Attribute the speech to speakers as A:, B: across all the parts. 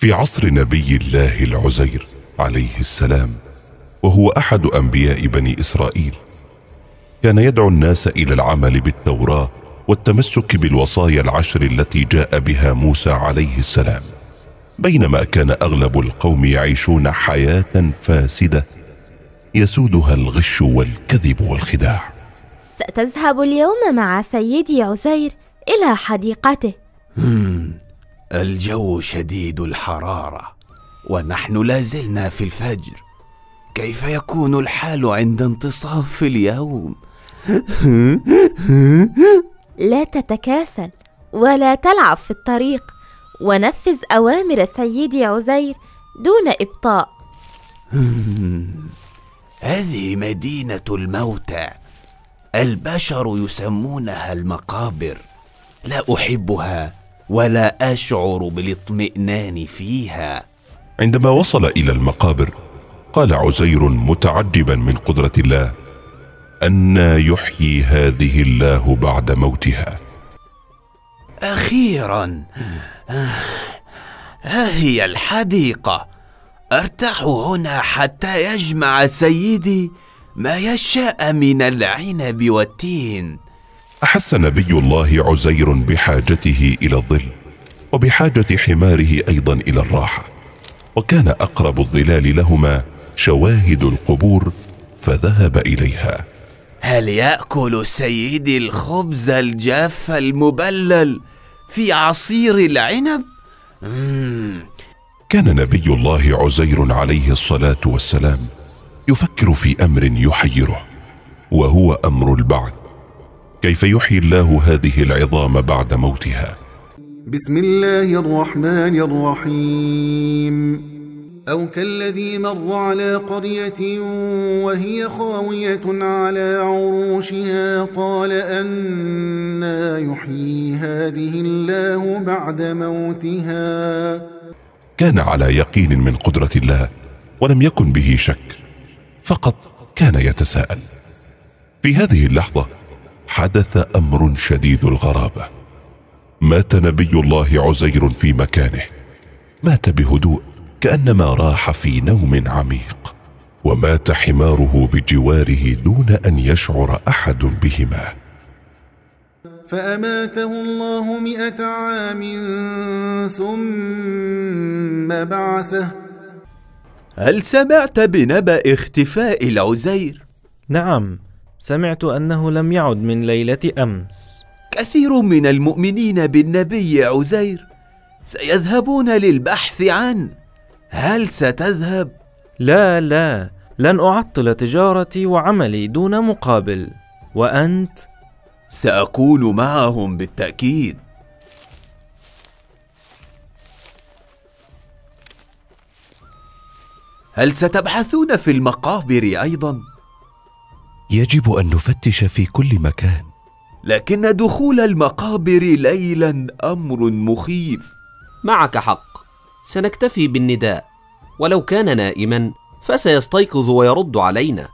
A: في عصر نبي الله العزير عليه السلام وهو أحد أنبياء بني إسرائيل كان يدعو الناس إلى العمل بالتوراة والتمسك بالوصايا العشر التي جاء بها موسى عليه السلام بينما كان أغلب القوم يعيشون حياة فاسدة يسودها الغش والكذب والخداع
B: ستذهب اليوم مع سيدي عزير إلى حديقته
A: الجو شديد
C: الحراره ونحن لا زلنا في الفجر كيف يكون الحال عند انتصاف اليوم
B: لا تتكاسل ولا تلعب في الطريق ونفذ اوامر سيدي عزير دون ابطاء
C: هذه مدينه الموتى البشر يسمونها المقابر لا احبها ولا أشعر بالاطمئنان
A: فيها عندما وصل إلى المقابر قال عزير متعجبا من قدرة الله أنى يحيي هذه الله بعد موتها
C: أخيرا ها هي الحديقة أرتاح هنا حتى يجمع سيدي
A: ما يشاء من
C: العنب والتين
A: احس نبي الله عزير بحاجته الى الظل وبحاجه حماره ايضا الى الراحه وكان اقرب الظلال لهما شواهد القبور فذهب
C: اليها هل ياكل سيدي الخبز الجاف المبلل في عصير العنب
A: كان نبي الله عزير عليه الصلاه والسلام يفكر في امر يحيره وهو امر البعث كيف يحيي الله هذه العظام بعد موتها
D: بسم الله الرحمن الرحيم أو كالذي مر على قرية وهي خاوية على عروشها قال أنا يحيي هذه الله بعد موتها
A: كان على يقين من قدرة الله ولم يكن به شك فقط كان يتساءل في هذه اللحظة حدث امر شديد الغرابه مات نبي الله عزير في مكانه مات بهدوء كانما راح في نوم عميق ومات حماره بجواره دون ان يشعر احد بهما
D: فأماته الله مئة عام ثم بعثه
C: هل سمعت بنبأ اختفاء العزير؟
E: نعم سمعت أنه لم يعد من ليلة أمس
C: كثير من المؤمنين بالنبي عزير سيذهبون للبحث عنه هل ستذهب؟ لا لا لن أعطل
E: تجارتي وعملي دون مقابل وأنت؟ سأكون
C: معهم بالتأكيد هل ستبحثون في المقابر أيضاً؟ يجب ان نفتش في كل مكان لكن دخول
F: المقابر ليلا امر مخيف معك حق سنكتفي بالنداء ولو كان نائما فسيستيقظ ويرد علينا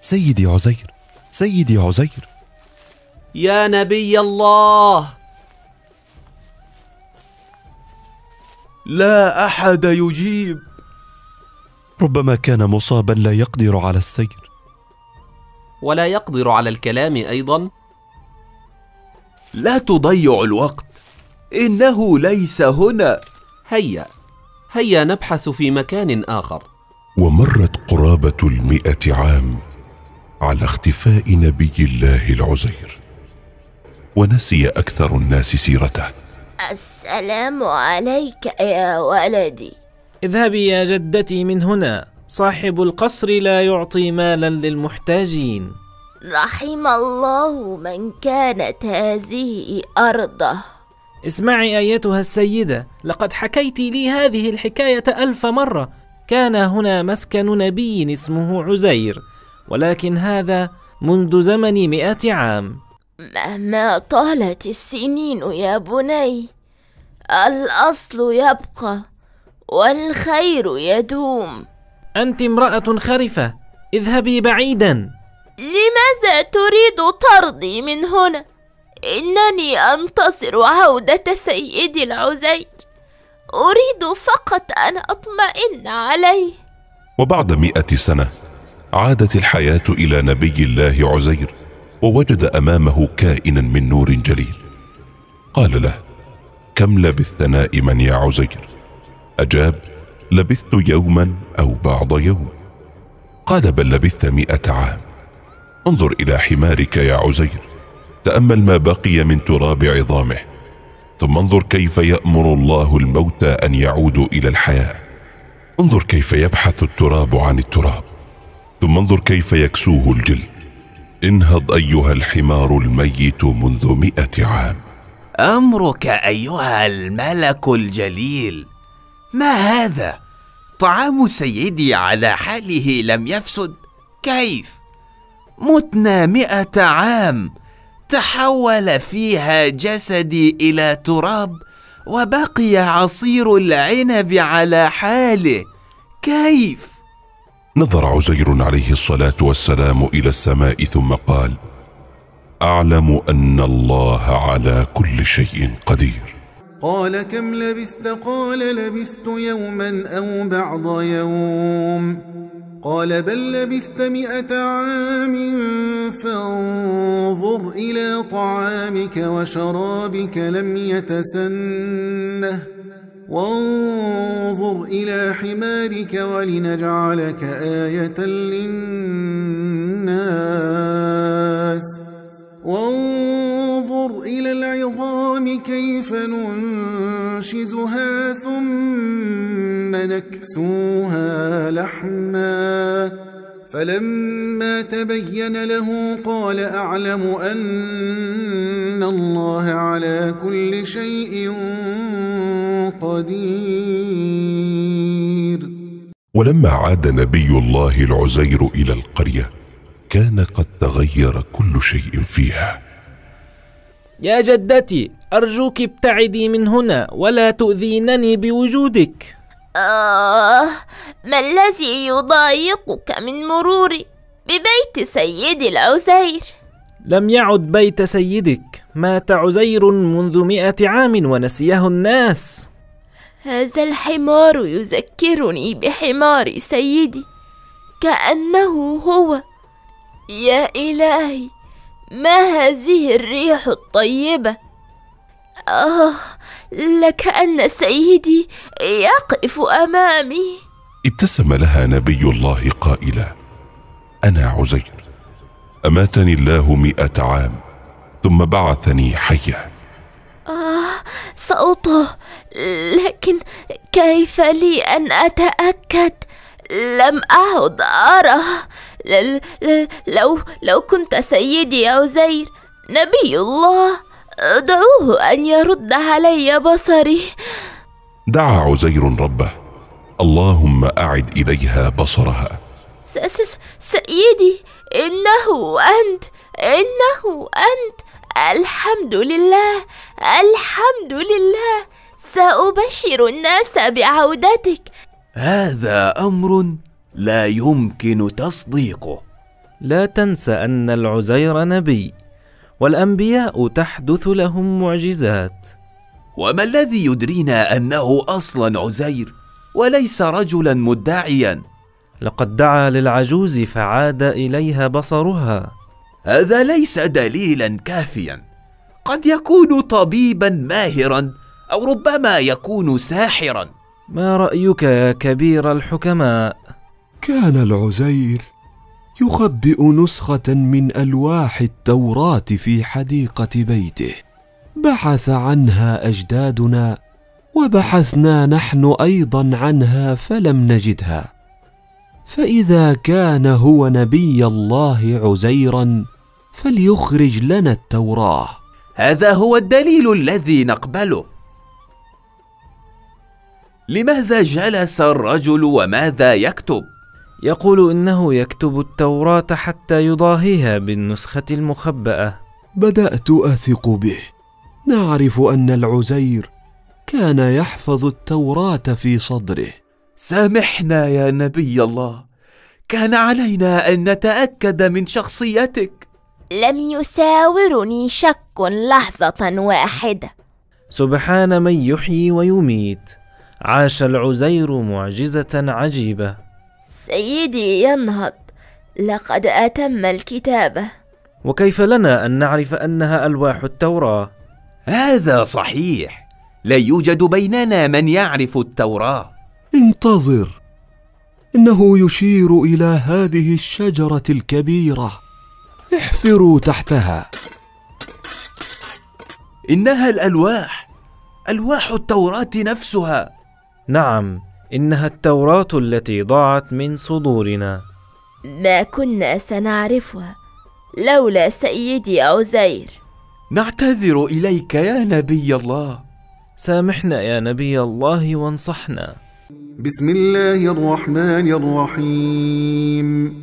F: سيدي عزير سيدي عزير
E: يا نبي الله
G: لا احد يجيب ربما كان مصابا لا يقدر على السير
F: ولا يقدر على الكلام ايضا
C: لا تضيع الوقت انه ليس هنا
F: هيا هيا نبحث في مكان اخر
A: ومرت قرابه المئه عام على اختفاء نبي الله العزير ونسي اكثر الناس سيرته
B: السلام عليك يا ولدي
E: اذهبي يا جدتي من هنا صاحب القصر لا يعطي مالا للمحتاجين
B: رحم الله من كانت هذه أرضه
E: اسمعي أيتها السيدة لقد حكيت لي هذه الحكاية ألف مرة كان هنا مسكن نبي اسمه عزير ولكن هذا منذ زمن مئة عام
B: مهما طالت السنين يا بني الاصل يبقى والخير يدوم
E: انت امراه خرفه اذهبي بعيدا
B: لماذا تريد طردي من هنا انني انتظر عوده سيدي العزيز اريد فقط ان اطمئن عليه
A: وبعد مئه سنه عادت الحياه الى نبي الله عزير ووجد امامه كائنا من نور جليل قال له كم لبثت نائما يا عزير اجاب لبثت يوما او بعض يوم قال بل لبثت مئه عام انظر الى حمارك يا عزير تامل ما بقي من تراب عظامه ثم انظر كيف يامر الله الموتى ان يعودوا الى الحياه انظر كيف يبحث التراب عن التراب ثم انظر كيف يكسوه الجلد انهض أيها الحمار الميت منذ مئة عام
C: أمرك أيها الملك الجليل ما هذا؟ طعام سيدي على حاله لم يفسد كيف؟ متنا مئة عام تحول فيها جسدي إلى تراب وبقي عصير العنب على حاله كيف؟
A: نظر عزير عليه الصلاة والسلام إلى السماء ثم قال أعلم أن الله على كل شيء قدير قال
D: كم لبثت قال لبثت يوما أو بعض يوم قال بل لبثت مئة عام فانظر إلى طعامك وشرابك لم يتسنه وانظر إلى حمارك ولنجعلك آية للناس وانظر إلى العظام كيف ننشزها ثم نكسوها لحماً فلما تبين له قال اعلم ان الله على كل شيء
A: قدير ولما عاد نبي الله العزير الى القريه كان قد تغير كل شيء فيها
E: يا جدتي ارجوك ابتعدي من هنا ولا تؤذينني بوجودك
B: آه ما الذي يضايقك من مروري ببيت سيدي العزير؟
E: لم يعد بيت سيدك مات عزير منذ مئة عام ونسيه الناس
B: هذا الحمار يذكرني بحمار سيدي كأنه هو يا إلهي ما هذه الريح الطيبة آه لكأن سيدي يقف أمامي
A: ابتسم لها نبي الله قائلا أنا عزير أماتني الله مئة عام ثم بعثني حيا
B: آه سأطه لكن كيف لي أن أتأكد لم أعد أرى لو, لو كنت سيدي عزير نبي الله دعوه أن يرد علي بصري
A: دعا عزير ربه اللهم أعد إليها بصرها
B: س س سيدي إنه أنت إنه أنت الحمد لله الحمد لله سأبشر الناس بعودتك
C: هذا أمر لا يمكن
E: تصديقه لا تنس أن العزير نبي
C: والأنبياء تحدث لهم معجزات وما الذي يدرينا أنه أصلا عزير وليس رجلا مدعيا لقد دعا للعجوز فعاد إليها بصرها هذا ليس دليلا كافيا قد يكون طبيبا ماهرا أو ربما يكون ساحرا
H: ما رأيك يا كبير الحكماء؟ كان العزير يخبئ نسخة من ألواح التوراة في حديقة بيته بحث عنها أجدادنا وبحثنا نحن أيضا عنها فلم نجدها فإذا كان هو نبي الله عزيرا فليخرج لنا
C: التوراة هذا هو الدليل الذي نقبله لماذا جلس الرجل وماذا يكتب يقول
E: إنه يكتب التوراة حتى يضاهيها بالنسخة المخبأة
H: بدأت أثق به نعرف أن العزير كان يحفظ التوراة في صدره سامحنا يا نبي الله
C: كان علينا أن نتأكد
B: من شخصيتك لم يساورني شك لحظة واحدة
E: سبحان من يحيي ويميت عاش العزير معجزة عجيبة
B: سيدي ينهض لقد أتم الكتابة
E: وكيف لنا أن نعرف أنها
C: ألواح التوراة؟ هذا صحيح لا يوجد بيننا من يعرف التوراة
H: انتظر إنه يشير إلى هذه الشجرة الكبيرة احفروا تحتها إنها الألواح ألواح التوراة نفسها
E: نعم إنها التوراة التي ضاعت من صدورنا
B: ما كنا سنعرفها لولا سيدي عزير
E: نعتذر إليك يا نبي الله سامحنا يا نبي الله
D: وانصحنا بسم الله الرحمن الرحيم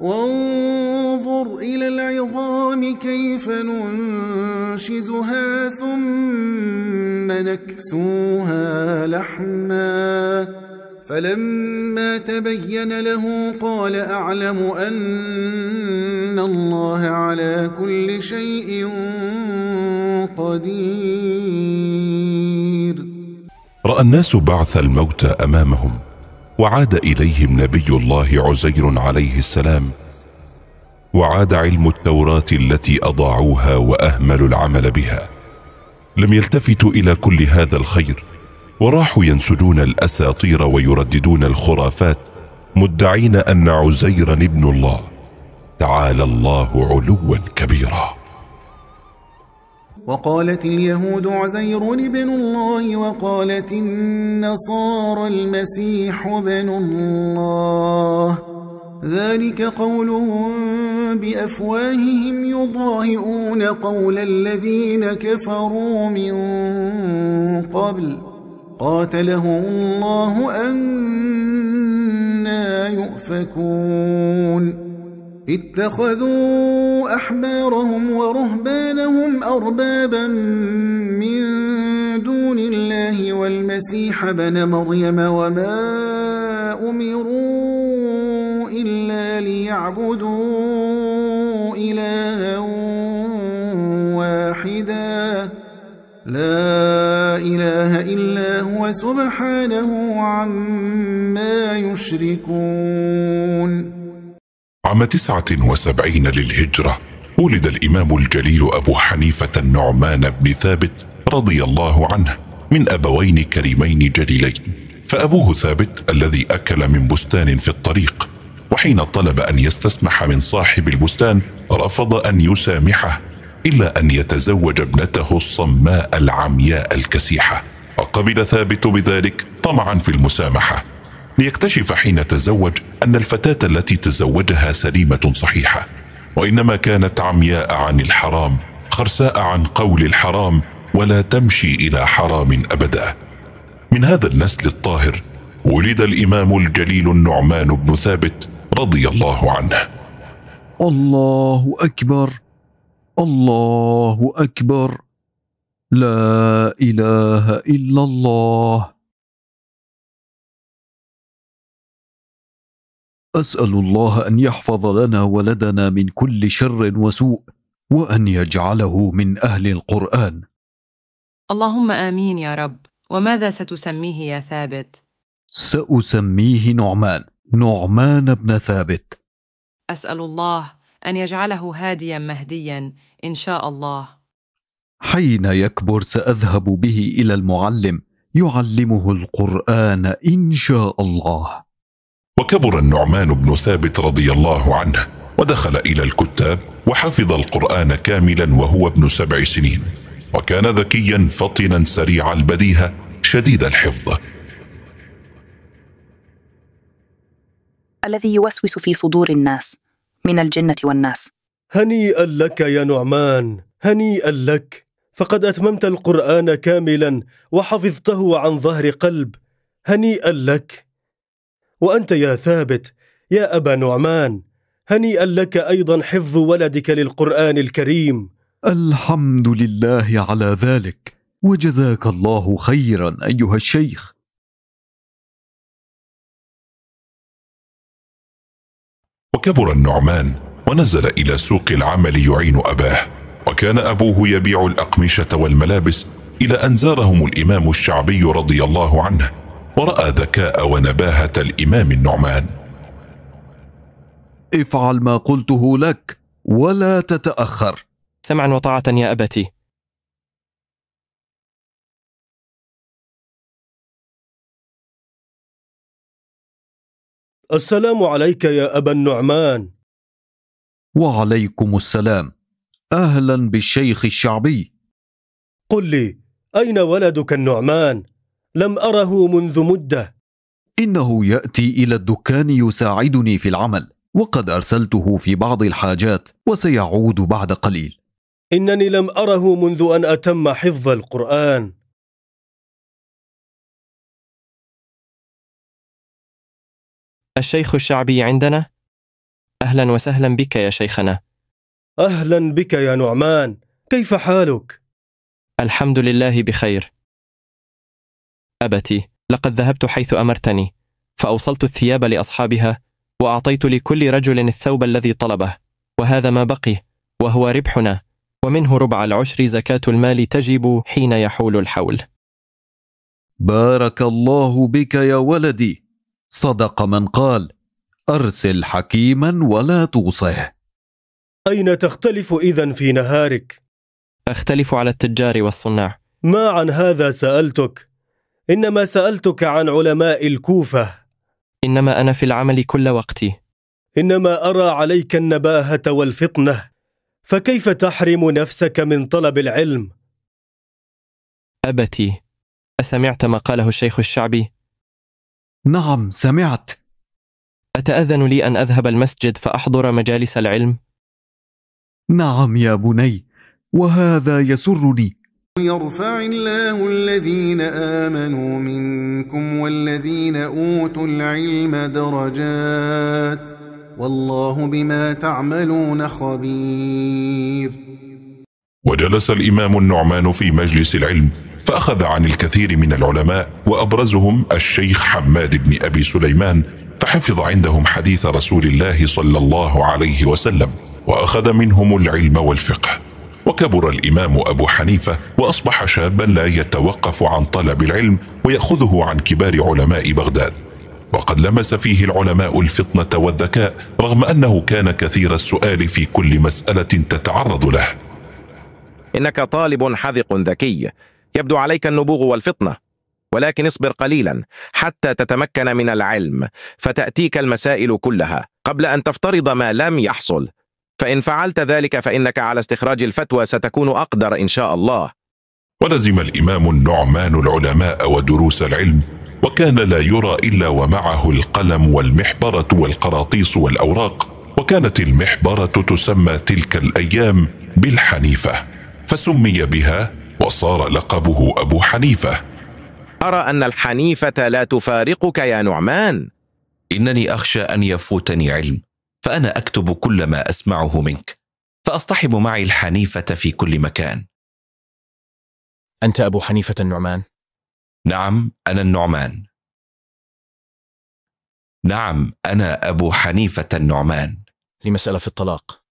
D: وانظر إلى العظام كيف ننشزها ثم نكسوها لحما فلما تبين له قال أعلم أن الله على كل شيء
A: قدير رأى الناس بعث الموت أمامهم وعاد اليهم نبي الله عزير عليه السلام وعاد علم التوراه التي اضاعوها واهملوا العمل بها لم يلتفتوا الى كل هذا الخير وراحوا ينسجون الاساطير ويرددون الخرافات مدعين ان عزيرا ابن الله تعالى الله علوا كبيرا
D: وقالت اليهود عزير ابن الله وقالت النصارى المسيح بن الله ذلك قولهم بأفواههم يضاهئون قول الذين كفروا من قبل قاتلهم الله أنا يؤفكون اتخذوا أحبارهم ورهبانهم أربابا من دون الله والمسيح بن مريم وما أمروا إلا ليعبدوا إلها واحدا لا إله إلا هو سبحانه عما يشركون
A: عام تسعة وسبعين للهجرة ولد الإمام الجليل أبو حنيفة النعمان بن ثابت رضي الله عنه من أبوين كريمين جليلين فأبوه ثابت الذي أكل من بستان في الطريق وحين طلب أن يستسمح من صاحب البستان رفض أن يسامحه إلا أن يتزوج ابنته الصماء العمياء الكسيحة وقبل ثابت بذلك طمعا في المسامحه ليكتشف حين تزوج أن الفتاة التي تزوجها سليمة صحيحة وإنما كانت عمياء عن الحرام خرساء عن قول الحرام ولا تمشي إلى حرام أبدا من هذا النسل الطاهر ولد الإمام الجليل النعمان بن ثابت رضي الله عنه
I: الله أكبر
J: الله أكبر لا إله إلا الله اسال الله ان يحفظ لنا ولدنا من كل شر وسوء
I: وان يجعله من اهل القران
C: اللهم امين يا رب وماذا ستسميه يا ثابت
I: ساسميه نعمان نعمان بن ثابت
C: اسال الله ان يجعله هاديا مهديا ان شاء الله
I: حين يكبر ساذهب به الى المعلم يعلمه القران ان شاء
A: الله وكبر النعمان بن ثابت رضي الله عنه ودخل الى الكتاب وحفظ القران كاملا وهو ابن سبع سنين وكان ذكيا فطنا سريع البديهه شديد الحفظ
G: الذي يوسوس في صدور الناس من الجنه والناس هنيئا لك يا نعمان هنيئا لك فقد اتممت القران كاملا وحفظته عن ظهر قلب هنيئا لك وأنت يا ثابت يا أبا نعمان هنيئا لك أيضا حفظ ولدك للقرآن الكريم
J: الحمد لله على ذلك وجزاك الله خيرا أيها الشيخ
A: وكبر النعمان ونزل إلى سوق العمل يعين أباه وكان أبوه يبيع الأقمشة والملابس إلى أن زارهم الإمام الشعبي رضي الله عنه وراى ذكاء ونباهه الامام النعمان
I: افعل ما قلته لك ولا تتاخر
J: سمعا وطاعه يا ابتي السلام عليك يا ابا النعمان وعليكم السلام
I: اهلا بالشيخ الشعبي
G: قل لي اين ولدك النعمان لم أره منذ مدة
I: إنه يأتي إلى الدكان يساعدني في العمل وقد أرسلته في بعض الحاجات وسيعود بعد قليل
J: إنني لم أره منذ أن أتم حفظ القرآن الشيخ الشعبي عندنا أهلا وسهلا بك يا شيخنا أهلا بك يا
G: نعمان كيف حالك؟
K: الحمد لله بخير أبتي لقد ذهبت حيث أمرتني فأوصلت الثياب لأصحابها وأعطيت لكل رجل الثوب الذي طلبه وهذا ما بقي وهو ربحنا ومنه ربع العشر زكاة المال تجب حين يحول الحول
I: بارك الله بك يا ولدي صدق من قال أرسل حكيما ولا توصه أين
G: تختلف إذا في نهارك؟
K: أختلف على التجار والصناع
G: ما عن هذا سألتك إنما سألتك عن علماء الكوفة
K: إنما أنا في العمل كل وقتي
G: إنما أرى عليك النباهة والفطنة فكيف تحرم نفسك من طلب العلم؟
K: أبتي أسمعت ما قاله الشيخ الشعبي؟ نعم سمعت أتأذن لي أن أذهب المسجد فأحضر مجالس العلم؟
I: نعم يا بني وهذا يسرني
K: يرفع الله الذين
D: آمنوا منكم والذين أوتوا العلم درجات والله بما تعملون خبير
A: وجلس الإمام النعمان في مجلس العلم فأخذ عن الكثير من العلماء وأبرزهم الشيخ حماد بن أبي سليمان فحفظ عندهم حديث رسول الله صلى الله عليه وسلم وأخذ منهم العلم والفقه وكبر الامام ابو حنيفه واصبح شابا لا يتوقف عن طلب العلم وياخذه عن كبار علماء بغداد وقد لمس فيه العلماء الفطنه والذكاء رغم انه كان كثير السؤال في كل مساله تتعرض له
L: انك طالب حذق ذكي يبدو عليك النبوغ والفطنه ولكن اصبر قليلا حتى تتمكن من العلم فتاتيك المسائل كلها قبل ان تفترض ما لم يحصل فإن فعلت ذلك فإنك على استخراج
A: الفتوى ستكون أقدر إن شاء الله ولزم الإمام النعمان العلماء ودروس العلم وكان لا يرى إلا ومعه القلم والمحبرة والقراطيس والأوراق وكانت المحبرة تسمى تلك الأيام بالحنيفة فسمي بها وصار لقبه أبو حنيفة
L: أرى أن الحنيفة لا تفارقك يا نعمان إنني أخشى أن
F: يفوتني علم فأنا أكتب كل ما أسمعه منك فأصطحب معي الحنيفة
J: في كل مكان أنت أبو حنيفة النعمان؟ نعم أنا النعمان نعم أنا أبو حنيفة النعمان لمسألة في الطلاق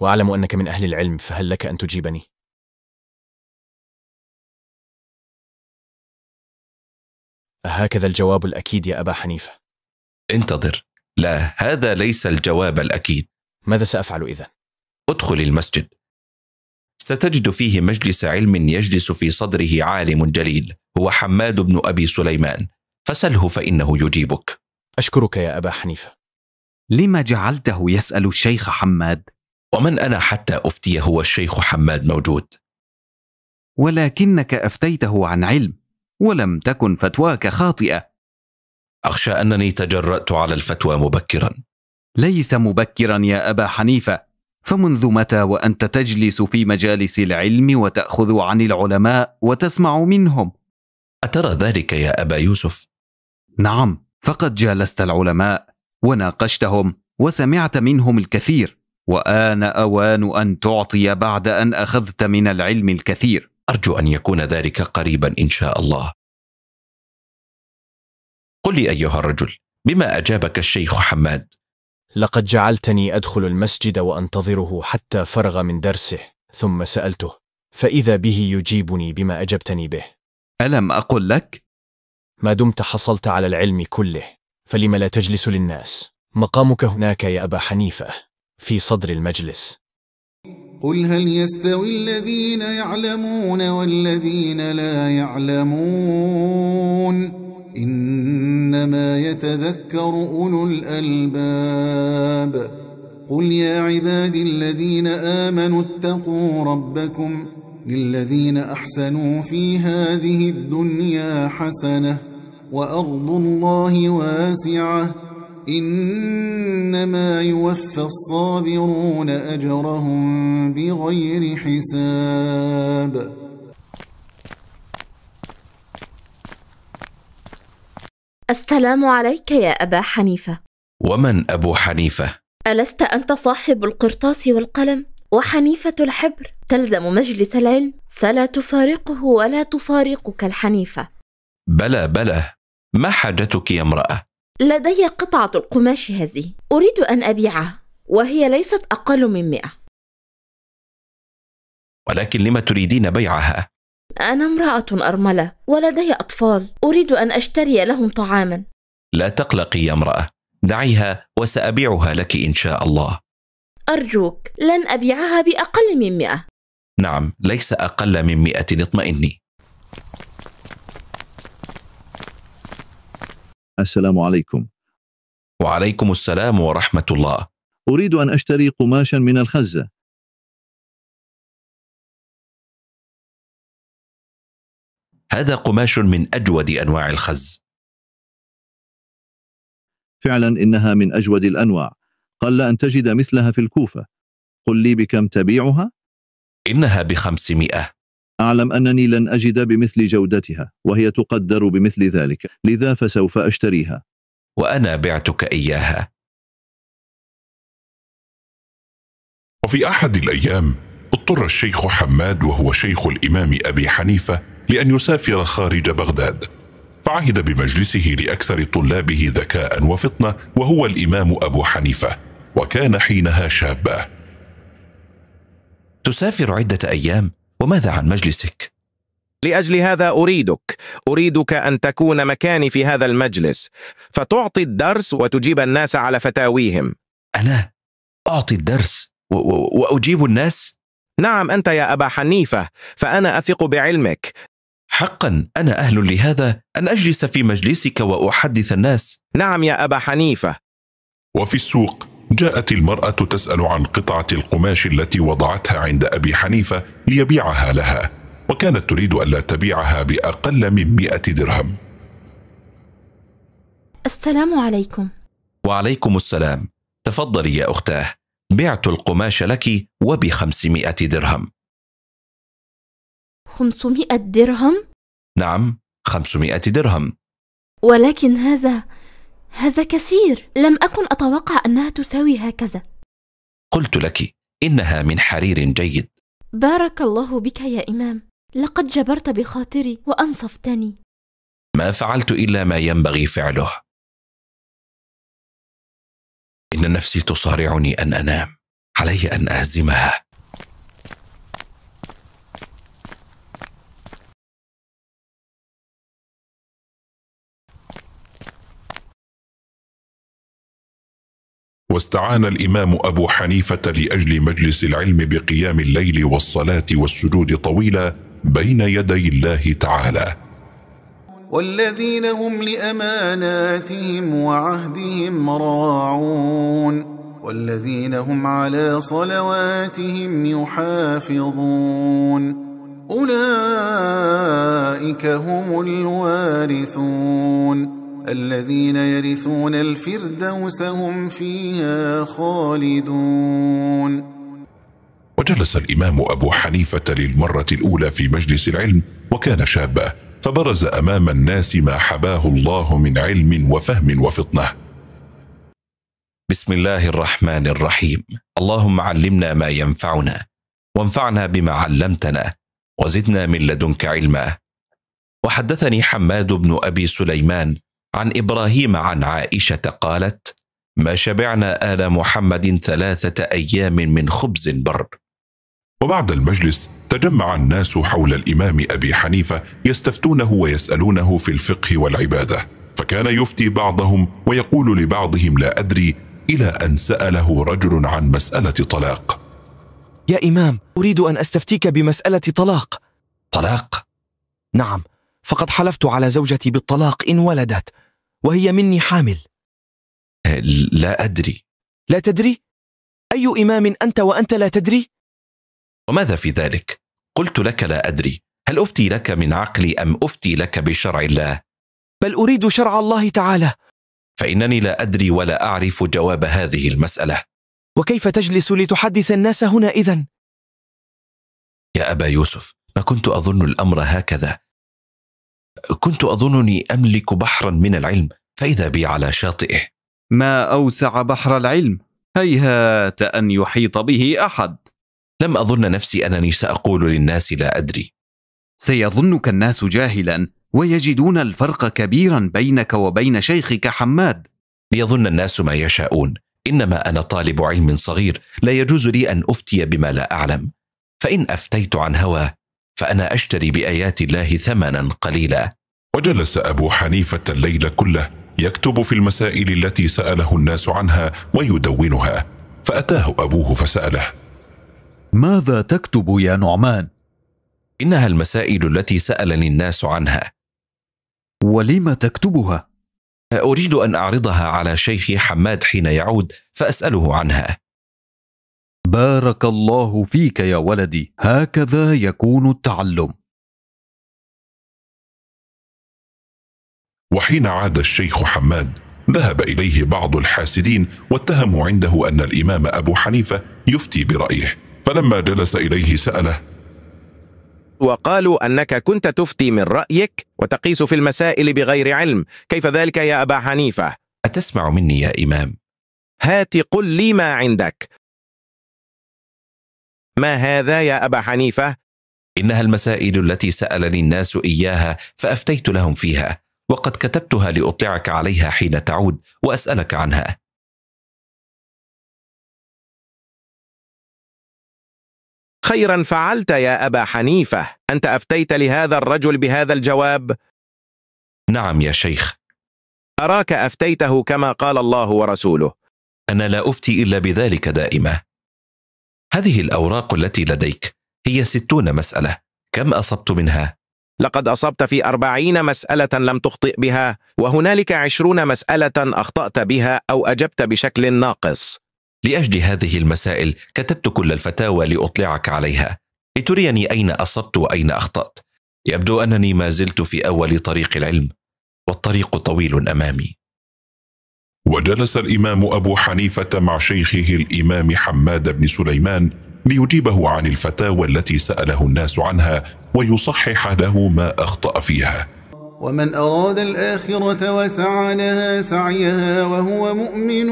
J: وأعلم أنك من أهل العلم فهل لك أن تجيبني؟
M: هكذا الجواب الأكيد يا أبا حنيفة
J: انتظر لا
F: هذا ليس الجواب الأكيد ماذا سأفعل إذا؟ ادخل المسجد ستجد فيه مجلس علم يجلس في صدره عالم جليل هو حماد بن أبي سليمان فسله فإنه يجيبك أشكرك يا أبا حنيفة لما جعلته يسأل الشيخ حماد؟ ومن أنا حتى أفتيه هو الشيخ
I: حماد موجود ولكنك أفتيته عن علم ولم تكن فتواك خاطئة اخشى انني تجرات على الفتوى مبكرا ليس مبكرا يا ابا حنيفه فمنذ متى وانت تجلس في مجالس العلم وتاخذ عن العلماء وتسمع منهم اترى ذلك يا ابا يوسف نعم فقد جالست العلماء وناقشتهم وسمعت منهم الكثير وان اوان ان تعطي بعد ان
F: اخذت من العلم الكثير ارجو ان يكون ذلك قريبا ان شاء الله
M: قل لي أيها الرجل بما أجابك الشيخ حماد لقد جعلتني أدخل المسجد وأنتظره حتى فرغ من درسه ثم سألته فإذا به يجيبني بما أجبتني به ألم أقل لك؟ ما دمت حصلت على العلم كله فلما لا تجلس للناس مقامك هناك يا أبا حنيفة في صدر المجلس
D: قل هل يستوي الذين يعلمون والذين لا يعلمون إنما يتذكر أولو الألباب قل يا عبادي الذين آمنوا اتقوا ربكم للذين أحسنوا في هذه الدنيا حسنة وأرض الله واسعة إنما يوفى الصابرون أجرهم بغير
F: حساب
B: السلام عليك يا أبا حنيفة
F: ومن أبو حنيفة؟
B: ألست أنت صاحب القرطاس والقلم؟ وحنيفة الحبر تلزم مجلس العلم فلا تفارقه ولا تفارقك الحنيفة
F: بلى بلى ما حاجتك يا امرأة؟
B: لدي قطعة القماش هذه أريد أن أبيعها وهي ليست أقل من مئة
F: ولكن لما تريدين بيعها؟
B: أنا امرأة أرملة ولدي أطفال أريد أن أشتري لهم طعاما
F: لا تقلقي يا امرأة دعيها وسأبيعها لك إن شاء الله
B: أرجوك لن أبيعها بأقل من مئة
F: نعم ليس أقل من مئة اطمئني السلام عليكم وعليكم السلام
J: ورحمة الله أريد أن أشتري قماشا من الخزة هذا قماش من اجود انواع الخز فعلا انها من اجود
I: الانواع قل ان تجد مثلها في الكوفه قل لي بكم تبيعها
F: انها بخمسمائه اعلم انني لن اجد بمثل جودتها وهي تقدر
J: بمثل ذلك لذا فسوف اشتريها وانا بعتك اياها
A: وفي احد الايام اضطر الشيخ حماد وهو شيخ الامام ابي حنيفه لأن يسافر خارج بغداد فعهد بمجلسه لأكثر طلابه ذكاء وفطنة وهو الإمام أبو حنيفة وكان حينها شابا
F: تسافر عدة أيام وماذا عن مجلسك؟
L: لأجل هذا أريدك أريدك أن تكون مكاني في هذا المجلس فتعطي الدرس وتجيب الناس على فتاويهم أنا أعطي الدرس وأجيب الناس؟ نعم أنت يا أبا حنيفة فأنا أثق بعلمك حقا انا اهل لهذا
A: ان اجلس في مجلسك واحدث الناس نعم يا ابا حنيفه وفي السوق جاءت المراه تسال عن قطعه القماش التي وضعتها عند ابي حنيفه ليبيعها لها وكانت تريد الا تبيعها باقل من مئه درهم
B: السلام عليكم
A: وعليكم
F: السلام تفضلي يا اختاه بعت القماش لك وبخمسمائه درهم
B: خمسمائة درهم؟
J: نعم خمسمائة درهم
B: ولكن هذا هذا كثير لم أكن أتوقع أنها تساوي هكذا
F: قلت لك إنها من حرير جيد
B: بارك الله بك يا إمام لقد جبرت بخاطري وأنصفتني
J: ما فعلت إلا ما ينبغي فعله إن نفسي تصارعني أن أنام علي أن أهزمها
A: واستعان الامام ابو حنيفه لاجل مجلس العلم بقيام الليل والصلاه والسجود طويلا بين يدي الله تعالى
D: والذين هم لاماناتهم وعهدهم راعون والذين هم على صلواتهم يحافظون اولئك هم الوارثون الذين يرثون الفردوس هم فيها خالدون
A: وجلس الامام ابو حنيفه للمره الاولى في مجلس العلم وكان شابا فبرز امام الناس ما حباه الله من علم وفهم وفطنه
F: بسم الله الرحمن الرحيم اللهم علمنا ما ينفعنا وانفعنا بما علمتنا وزدنا من لدنك علما وحدثني حماد بن ابي سليمان عن ابراهيم عن عائشه قالت ما شبعنا ال محمد ثلاثه ايام من خبز بر
A: وبعد المجلس تجمع الناس حول الامام ابي حنيفه يستفتونه ويسالونه في الفقه والعباده فكان يفتي بعضهم ويقول لبعضهم لا ادري الى ان ساله رجل عن مساله طلاق
H: يا امام اريد ان استفتيك بمساله طلاق طلاق نعم فقد حلفت على زوجتي
K: بالطلاق ان ولدت وهي مني حامل أه، لا أدري لا تدري؟ أي إمام أنت وأنت لا تدري؟ وماذا في
F: ذلك؟ قلت لك لا أدري هل أفتي لك من عقلي أم أفتي لك بشرع الله؟
K: بل أريد شرع الله تعالى
F: فإنني لا أدري ولا أعرف جواب
J: هذه المسألة
K: وكيف تجلس لتحدث الناس هنا إذا؟
J: يا أبا يوسف ما كنت أظن الأمر هكذا كنت اظنني
F: املك بحرا من العلم فاذا بي على شاطئه
I: ما اوسع بحر العلم هيهات ان يحيط به احد لم اظن نفسي انني ساقول للناس لا ادري سيظنك الناس جاهلا ويجدون الفرق
F: كبيرا بينك وبين شيخك حماد ليظن الناس ما يشاءون انما انا طالب علم صغير لا يجوز لي ان افتي بما لا اعلم فان
A: افتيت عن هواه فأنا أشتري بآيات الله ثمنا قليلا وجلس أبو حنيفة الليل كله يكتب في المسائل التي سأله الناس عنها ويدونها فأتاه أبوه فسأله
F: ماذا تكتب يا نعمان؟ إنها المسائل التي سألني الناس عنها ولم تكتبها؟ أريد أن أعرضها على شيخي حماد حين يعود
J: فأسأله عنها بارك الله فيك يا ولدي هكذا يكون التعلم
A: وحين عاد الشيخ حماد ذهب اليه بعض الحاسدين واتهموا عنده ان الامام ابو حنيفه يفتي برايه فلما جلس اليه ساله
L: وقالوا انك كنت تفتي من رايك وتقيس في المسائل بغير علم كيف ذلك يا ابا حنيفه اتسمع مني يا امام هات قل لي ما عندك ما هذا يا أبا
F: حنيفة؟ إنها المسائل التي سألني الناس إياها فأفتيت لهم فيها
J: وقد كتبتها لأطلعك عليها حين تعود وأسألك عنها خيرا فعلت يا أبا حنيفة أنت أفتيت لهذا الرجل بهذا الجواب
F: نعم يا شيخ أراك أفتيته كما قال الله ورسوله أنا لا أفتي إلا بذلك دائما هذه الأوراق التي لديك هي ستون مسألة كم أصبت منها؟
L: لقد أصبت في أربعين مسألة لم تخطئ بها وهنالك عشرون مسألة أخطأت بها أو أجبت بشكل
F: ناقص لأجل هذه المسائل كتبت كل الفتاوى لأطلعك عليها لتريني أين أصبت وأين أخطأت يبدو أنني ما زلت في أول طريق العلم والطريق طويل أمامي
A: وجلس الامام ابو حنيفه مع شيخه الامام حماد بن سليمان ليجيبه عن الفتاوى التي ساله الناس عنها ويصحح له ما اخطا فيها
D: ومن اراد الاخره وسعى لها سعيها وهو مؤمن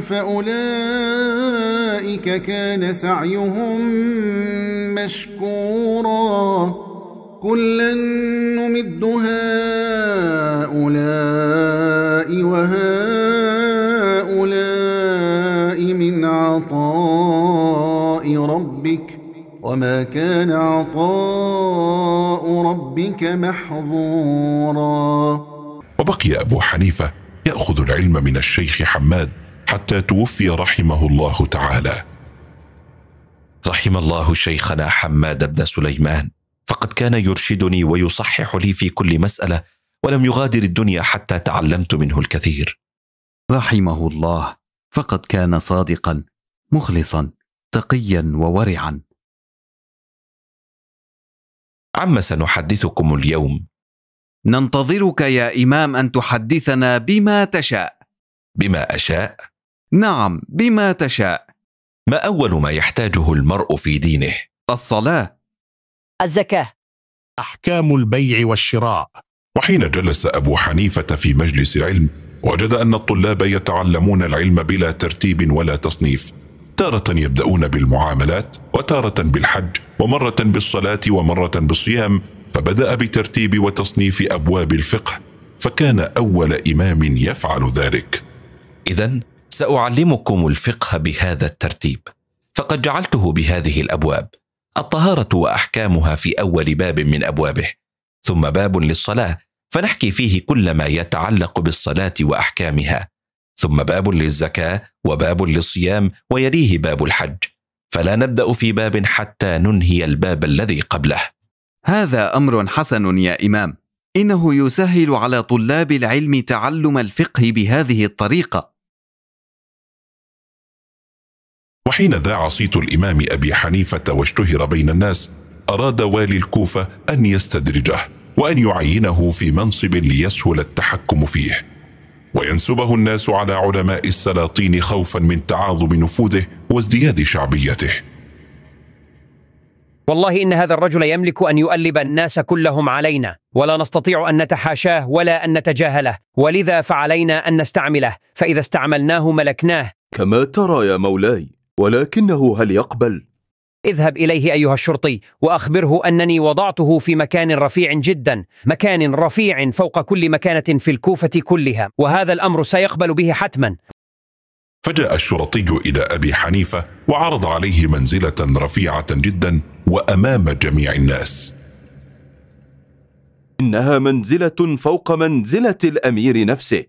D: فاولئك كان سعيهم مشكورا كلا نمد هؤلاء وهؤلاء من عطاء ربك وما كان عطاء ربك محظورا
A: وبقي ابو حنيفه ياخذ العلم من الشيخ حماد حتى توفي رحمه الله تعالى رحم الله شيخنا
F: حماد بن سليمان فقد كان يرشدني ويصحح لي في كل مساله ولم يغادر الدنيا حتى تعلمت منه الكثير رحمه الله
J: فقد كان صادقا مخلصا تقيا وورعا عما سنحدثكم اليوم ننتظرك
I: يا امام ان تحدثنا بما تشاء بما اشاء نعم بما
F: تشاء ما اول ما يحتاجه المرء في دينه
I: الصلاه الزكاة أحكام البيع والشراء
A: وحين جلس أبو حنيفة في مجلس علم وجد أن الطلاب يتعلمون العلم بلا ترتيب ولا تصنيف تارة يبدأون بالمعاملات وتارة بالحج ومرة بالصلاة ومرة بالصيام فبدأ بترتيب وتصنيف أبواب الفقه فكان أول إمام يفعل ذلك إذا
F: سأعلمكم الفقه بهذا الترتيب فقد جعلته بهذه الأبواب الطهاره واحكامها في اول باب من ابوابه ثم باب للصلاه فنحكي فيه كل ما يتعلق بالصلاه واحكامها ثم باب للزكاه وباب للصيام ويليه باب الحج فلا نبدا في باب حتى ننهي الباب الذي قبله هذا امر حسن يا امام انه يسهل
I: على طلاب العلم تعلم الفقه بهذه الطريقه
A: وحين ذاع صيت الإمام أبي حنيفة واشتهر بين الناس أراد والي الكوفة أن يستدرجه وأن يعينه في منصب ليسهل التحكم فيه وينسبه الناس على علماء السلاطين خوفا من تعاظم نفوذه وازدياد شعبيته
N: والله إن هذا الرجل يملك أن يؤلب الناس كلهم علينا ولا نستطيع أن نتحاشاه ولا أن نتجاهله ولذا فعلينا أن نستعمله فإذا استعملناه ملكناه
I: كما ترى يا مولاي ولكنه هل يقبل؟
N: اذهب إليه أيها الشرطي وأخبره أنني وضعته في مكان رفيع جدا مكان رفيع فوق كل مكانة في الكوفة كلها وهذا الأمر سيقبل به حتما
A: فجاء الشرطي إلى أبي حنيفة وعرض عليه منزلة رفيعة جدا وأمام جميع الناس
C: إنها منزلة فوق منزلة الأمير نفسه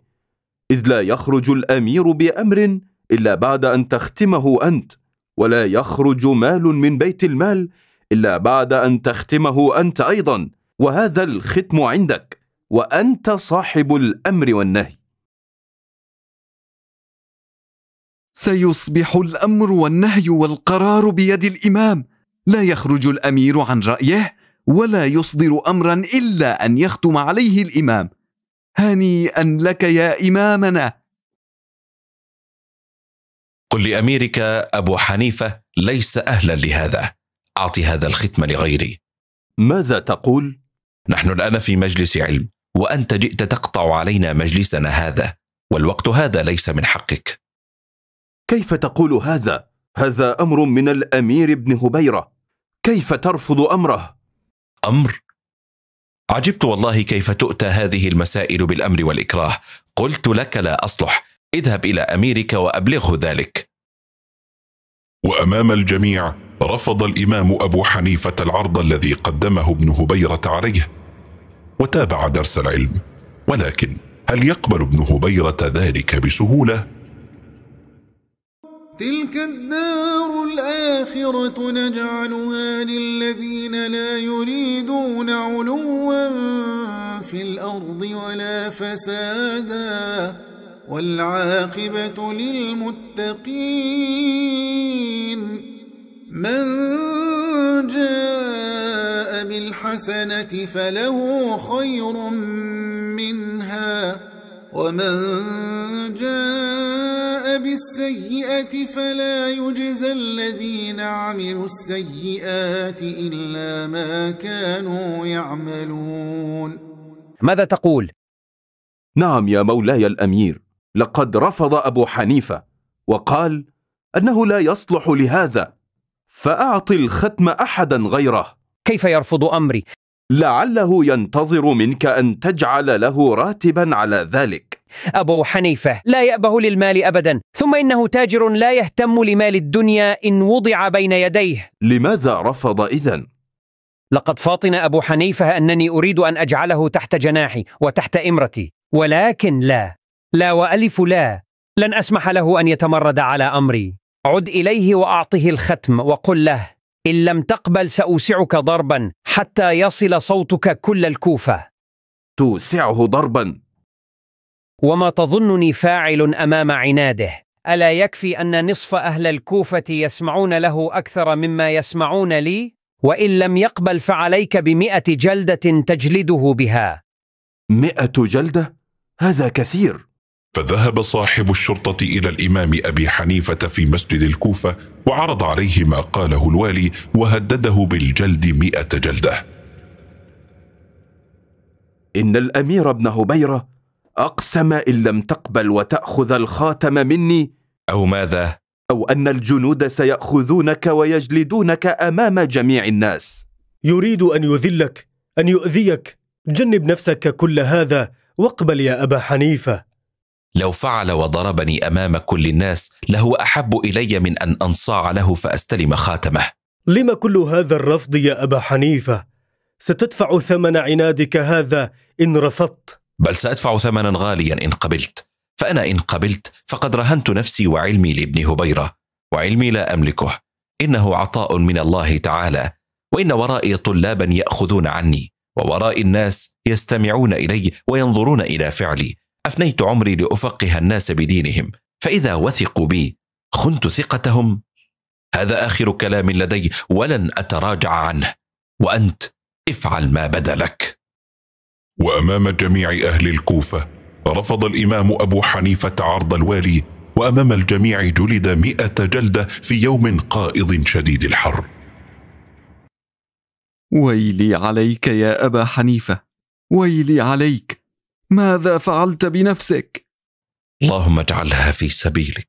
C: إذ لا يخرج الأمير بأمر
I: الا بعد ان تختمه انت ولا يخرج مال من بيت المال الا بعد ان تختمه انت ايضا وهذا الختم عندك وانت صاحب الامر والنهي سيصبح الامر والنهي والقرار بيد الامام لا يخرج الامير عن رايه ولا يصدر امرا الا ان يختم عليه الامام هنيئا لك يا امامنا
F: قل لأميرك أبو حنيفة ليس أهلا لهذا أعطي هذا الختم لغيري ماذا تقول؟ نحن الآن في مجلس علم وأنت جئت تقطع علينا مجلسنا هذا والوقت هذا ليس من حقك كيف تقول هذا؟ هذا أمر من الأمير ابن هبيرة كيف
C: ترفض أمره؟
F: أمر؟ عجبت والله كيف تؤتى هذه المسائل بالأمر والإكراه قلت لك لا أصلح اذهب إلى أميرك وأبلغه
A: ذلك وأمام الجميع رفض الإمام أبو حنيفة العرض الذي قدمه ابن هبيرة عليه وتابع درس العلم ولكن هل يقبل ابن هبيرة ذلك بسهولة؟
D: تلك الدار الآخرة نجعلها للذين لا يريدون علوا في الأرض ولا فسادا والعاقبة للمتقين من جاء بالحسنة فله خير منها ومن جاء بالسيئة فلا يجزى الذين عملوا السيئات إلا ما كانوا يعملون
M: ماذا تقول؟
I: نعم يا مولاي الأمير لقد رفض أبو حنيفة وقال أنه لا يصلح لهذا فأعط الختم أحدا
C: غيره كيف يرفض أمري؟ لعله ينتظر منك أن تجعل له راتبا على ذلك
N: أبو حنيفة لا يأبه للمال أبدا ثم إنه تاجر لا يهتم لمال الدنيا إن وضع بين يديه لماذا رفض إذن؟ لقد فاطن أبو حنيفة أنني أريد أن أجعله تحت جناحي وتحت إمرتي ولكن لا لا وألف لا لن أسمح له أن يتمرد على أمري عد إليه وأعطه الختم وقل له إن لم تقبل سأوسعك ضربا حتى يصل صوتك كل الكوفة توسعه ضربا وما تظنني فاعل أمام عناده ألا يكفي أن نصف أهل الكوفة يسمعون له أكثر مما يسمعون لي وإن لم يقبل فعليك بمئة جلدة تجلده بها مئة
A: جلدة؟ هذا كثير فذهب صاحب الشرطة إلى الإمام أبي حنيفة في مسجد الكوفة وعرض عليه ما قاله الوالي وهدده بالجلد مئة جلدة إن الأمير ابن
I: هبيرة أقسم إن لم تقبل وتأخذ الخاتم مني أو
G: ماذا؟ أو أن الجنود سيأخذونك ويجلدونك أمام جميع الناس يريد أن يذلك أن يؤذيك جنب نفسك كل هذا واقبل يا أبا حنيفة
F: لو فعل وضربني امام كل الناس لهو احب الي من ان انصاع له فاستلم خاتمه
G: لم كل هذا الرفض يا ابا حنيفه ستدفع ثمن عنادك هذا ان رفضت
F: بل سادفع ثمنا غاليا ان قبلت فانا ان قبلت فقد رهنت نفسي وعلمي لابن هبيره وعلمي لا املكه انه عطاء من الله تعالى وان ورائي طلابا ياخذون عني ووراء الناس يستمعون الي وينظرون الى فعلي أفنيت عمري لأفقه الناس بدينهم فإذا وثقوا بي خنت ثقتهم هذا آخر كلام لدي ولن أتراجع
A: عنه وأنت افعل ما بدا لك وأمام جميع أهل الكوفة رفض الإمام أبو حنيفة عرض الوالي وأمام الجميع جلد مئة جلدة في يوم قائض شديد الحر
I: ويلي عليك يا أبا حنيفة ويلي عليك ماذا فعلت بنفسك
F: اللهم اجعلها في سبيلك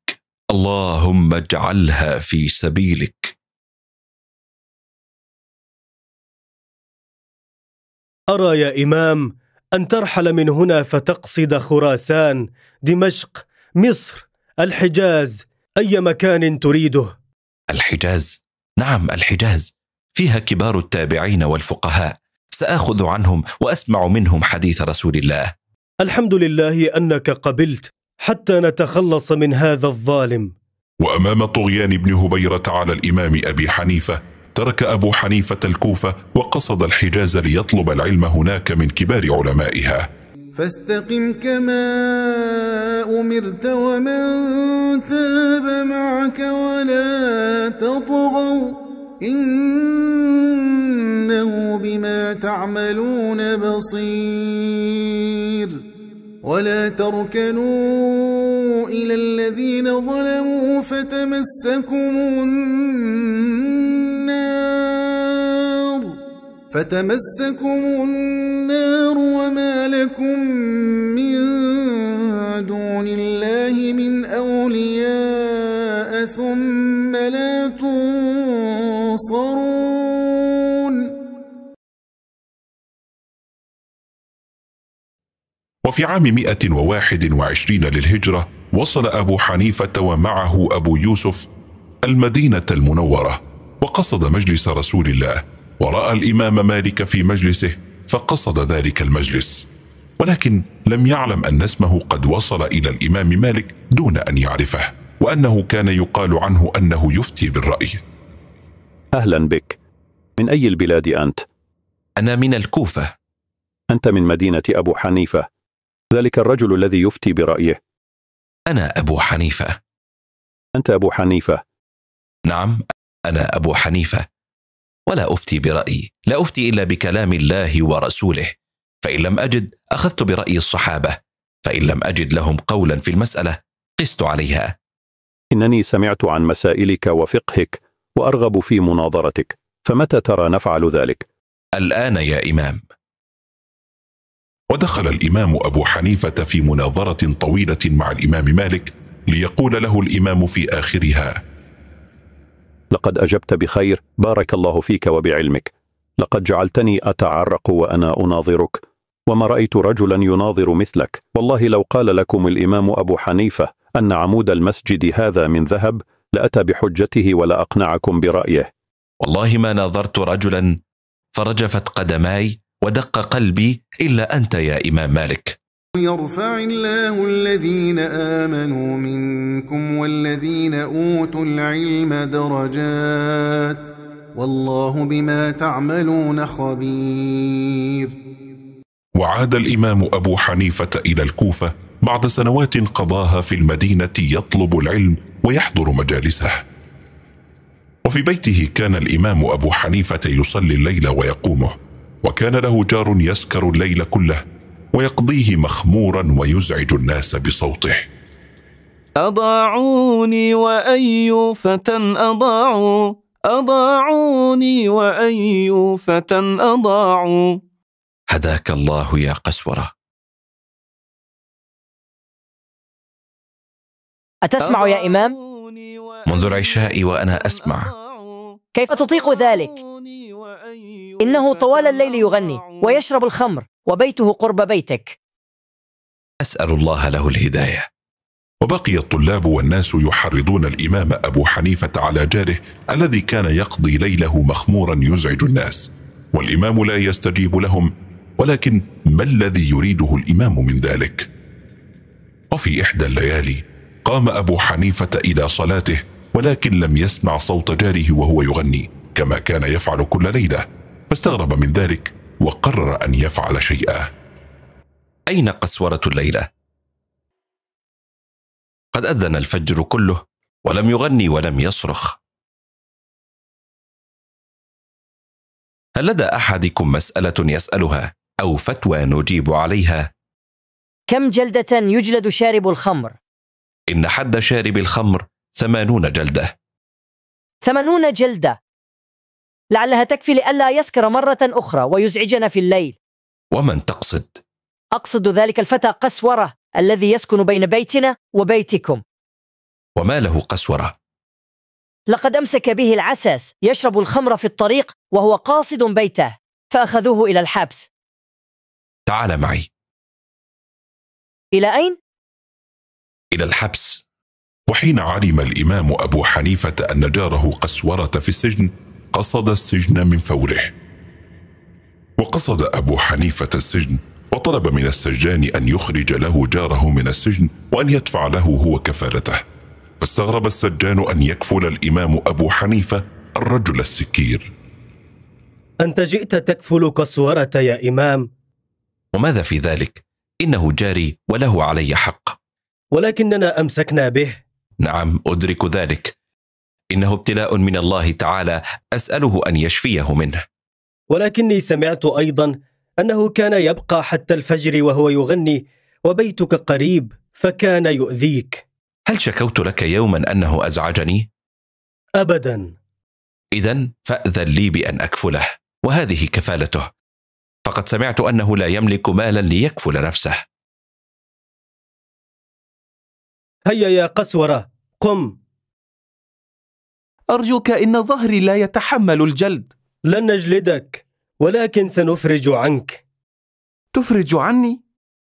J: اللهم اجعلها في سبيلك ارى يا امام ان ترحل من
G: هنا فتقصد خراسان دمشق مصر الحجاز اي مكان تريده
F: الحجاز نعم الحجاز فيها كبار التابعين والفقهاء ساخذ عنهم واسمع منهم حديث رسول الله
G: الحمد لله انك قبلت حتى نتخلص من هذا الظالم
A: وامام طغيان بن هبيره على الامام ابي حنيفه ترك ابو حنيفه الكوفه وقصد الحجاز ليطلب العلم هناك من كبار علمائها
D: فاستقم كما امرت ومن تاب معك ولا تطغوا انه بما تعملون بصير ولا تركنوا إلى الذين ظلموا فتمسكم النار فتمسكم النار وما لكم من دون الله من أولياء
J: ثم لا تنصرون
A: وفي عام 121 للهجرة وصل أبو حنيفة ومعه أبو يوسف المدينة المنورة وقصد مجلس رسول الله ورأى الإمام مالك في مجلسه فقصد ذلك المجلس ولكن لم يعلم أن اسمه قد وصل إلى الإمام مالك دون أن يعرفه وأنه كان يقال عنه أنه يفتي بالرأي
F: أهلا بك من أي البلاد أنت؟ أنا من الكوفة أنت من مدينة أبو حنيفة ذلك الرجل الذي يفتي برأيه أنا أبو حنيفة أنت أبو حنيفة نعم أنا أبو حنيفة ولا أفتي برأيي لا أفتي إلا بكلام الله ورسوله فإن لم أجد أخذت برأي الصحابة فإن لم أجد لهم قولا في المسألة قست عليها إنني سمعت عن مسائلك وفقهك وأرغب في مناظرتك فمتى ترى
A: نفعل ذلك؟ الآن يا إمام ودخل الامام ابو حنيفه في مناظره طويله مع الامام مالك ليقول له الامام في اخرها
F: لقد اجبت بخير بارك الله فيك وبعلمك لقد جعلتني اتعرق وانا اناظرك وما رايت رجلا يناظر مثلك والله لو قال لكم الامام ابو حنيفه ان عمود المسجد هذا من ذهب لاتى بحجته ولاقنعكم برايه والله ما ناظرت رجلا فرجفت قدماي ودق قلبي إلا أنت يا إمام مالك
D: يرفع الله الذين آمنوا منكم والذين أوتوا العلم درجات والله بما تعملون خبير
A: وعاد الإمام أبو حنيفة إلى الكوفة بعد سنوات قضاها في المدينة يطلب العلم ويحضر مجالسه وفي بيته كان الإمام أبو حنيفة يصلي الليل ويقومه وكان له جار يسكر الليل كله ويقضيه مخمورا ويزعج الناس بصوته
C: أضاعوني وأي فتى أضاعوا أضاعوني وأي
J: فتى أضاعوا هداك الله يا قسوره أتسمع يا إمام؟ منذ العشاء وأنا أسمع كيف تطيق ذلك؟
K: إنه طوال الليل يغني ويشرب الخمر وبيته قرب بيتك
A: أسأل الله له الهداية وبقي الطلاب والناس يحرضون الإمام أبو حنيفة على جاره الذي كان يقضي ليله مخمورا يزعج الناس والإمام لا يستجيب لهم ولكن ما الذي يريده الإمام من ذلك؟ وفي إحدى الليالي قام أبو حنيفة إلى صلاته ولكن لم يسمع صوت جاره وهو يغني كما كان يفعل كل ليله فاستغرب من ذلك وقرر أن يفعل شيئا أين
J: قسورة الليلة؟ قد أذن الفجر كله ولم يغني ولم يصرخ هل لدى أحدكم مسألة يسألها أو فتوى نجيب عليها؟
K: كم جلدة يجلد شارب الخمر؟
F: إن حد شارب الخمر ثمانون جلدة
K: ثمانون جلدة لعلها تكفي لئلا يسكر مرة أخرى ويزعجنا في الليل ومن تقصد؟ أقصد ذلك الفتى قسورة الذي يسكن بين بيتنا وبيتكم
J: وما له قسورة؟
K: لقد أمسك به العساس يشرب الخمر في الطريق وهو
J: قاصد بيته فأخذوه إلى الحبس تعال معي إلى أين؟
A: إلى الحبس وحين علم الإمام أبو حنيفة أن جاره قسورة في السجن قصد السجن من فوره وقصد ابو حنيفه السجن وطلب من السجان ان يخرج له جاره من السجن وان يدفع له هو كفارته فاستغرب السجان ان يكفل الامام ابو حنيفه الرجل السكير انت جئت تكفل كسوره يا امام وماذا في ذلك
K: انه جاري وله علي حق ولكننا امسكنا به نعم ادرك
F: ذلك انه ابتلاء من الله تعالى اساله ان يشفيه منه
K: ولكني سمعت ايضا انه كان يبقى حتى الفجر وهو يغني وبيتك قريب فكان يؤذيك
F: هل شكوت لك يوما انه ازعجني ابدا اذا فاذن لي بان اكفله
J: وهذه كفالته فقد سمعت انه لا يملك مالا ليكفل نفسه هيا يا قسوره قم أرجوك إن ظهري لا يتحمل الجلد لن
K: نجلدك ولكن سنفرج عنك تفرج عني؟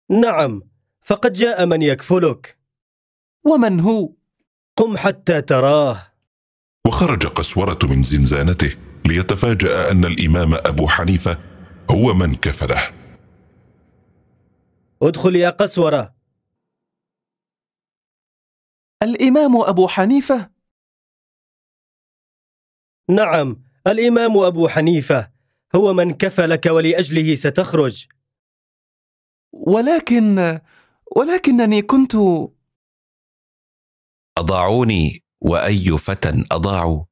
K: نعم فقد جاء من يكفلك ومن هو؟ قم حتى
G: تراه
A: وخرج قسورة من زنزانته ليتفاجأ أن الإمام أبو حنيفة هو من كفله ادخل
J: يا قسورة الإمام أبو حنيفة نعم الامام ابو حنيفه
K: هو من كفلك ولاجله ستخرج
J: ولكن ولكنني كنت اضاعوني واي فتى اضاعوا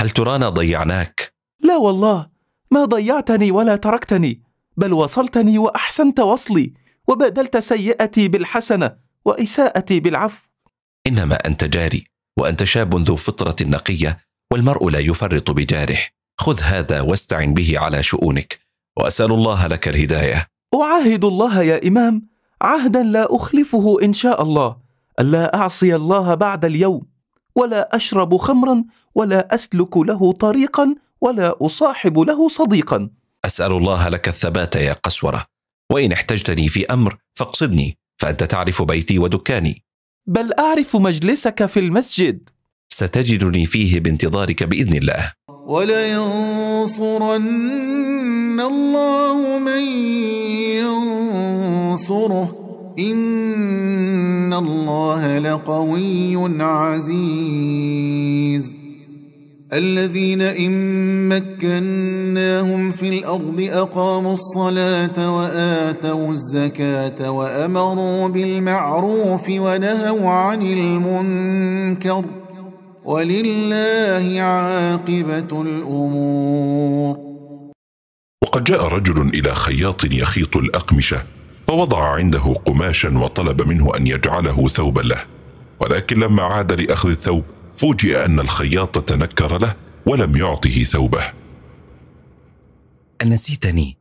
J: هل ترانا
F: ضيعناك
C: لا والله ما ضيعتني ولا تركتني بل وصلتني واحسنت وصلي وبادلت سيئتي بالحسنه واساءتي بالعفو
F: انما انت جاري وأنت شاب ذو فطرة نقية والمرء لا يفرط بجارح خذ هذا واستعن به على شؤونك وأسأل الله لك الهداية
C: أعاهد الله يا إمام عهدا لا أخلفه إن شاء الله ألا أعصي الله بعد اليوم ولا أشرب خمرا ولا أسلك له طريقا ولا أصاحب له صديقا
F: أسأل الله لك الثبات يا قسورة وإن احتجتني في أمر فاقصدني فأنت تعرف بيتي ودكاني بل أعرف مجلسك في المسجد ستجدني فيه بانتظارك بإذن الله
D: ولينصرن الله من ينصره إن الله لقوي عزيز الذين إن مكناهم في الأرض أقاموا الصلاة وآتوا الزكاة وأمروا بالمعروف ونهوا عن المنكر ولله عاقبة
A: الأمور وقد جاء رجل إلى خياط يخيط الأقمشة فوضع عنده قماشا وطلب منه أن يجعله ثوبا له ولكن لما عاد لأخذ الثوب فوجئ أن الخياط تنكر له ولم يعطه ثوبه
N: أنسيتني؟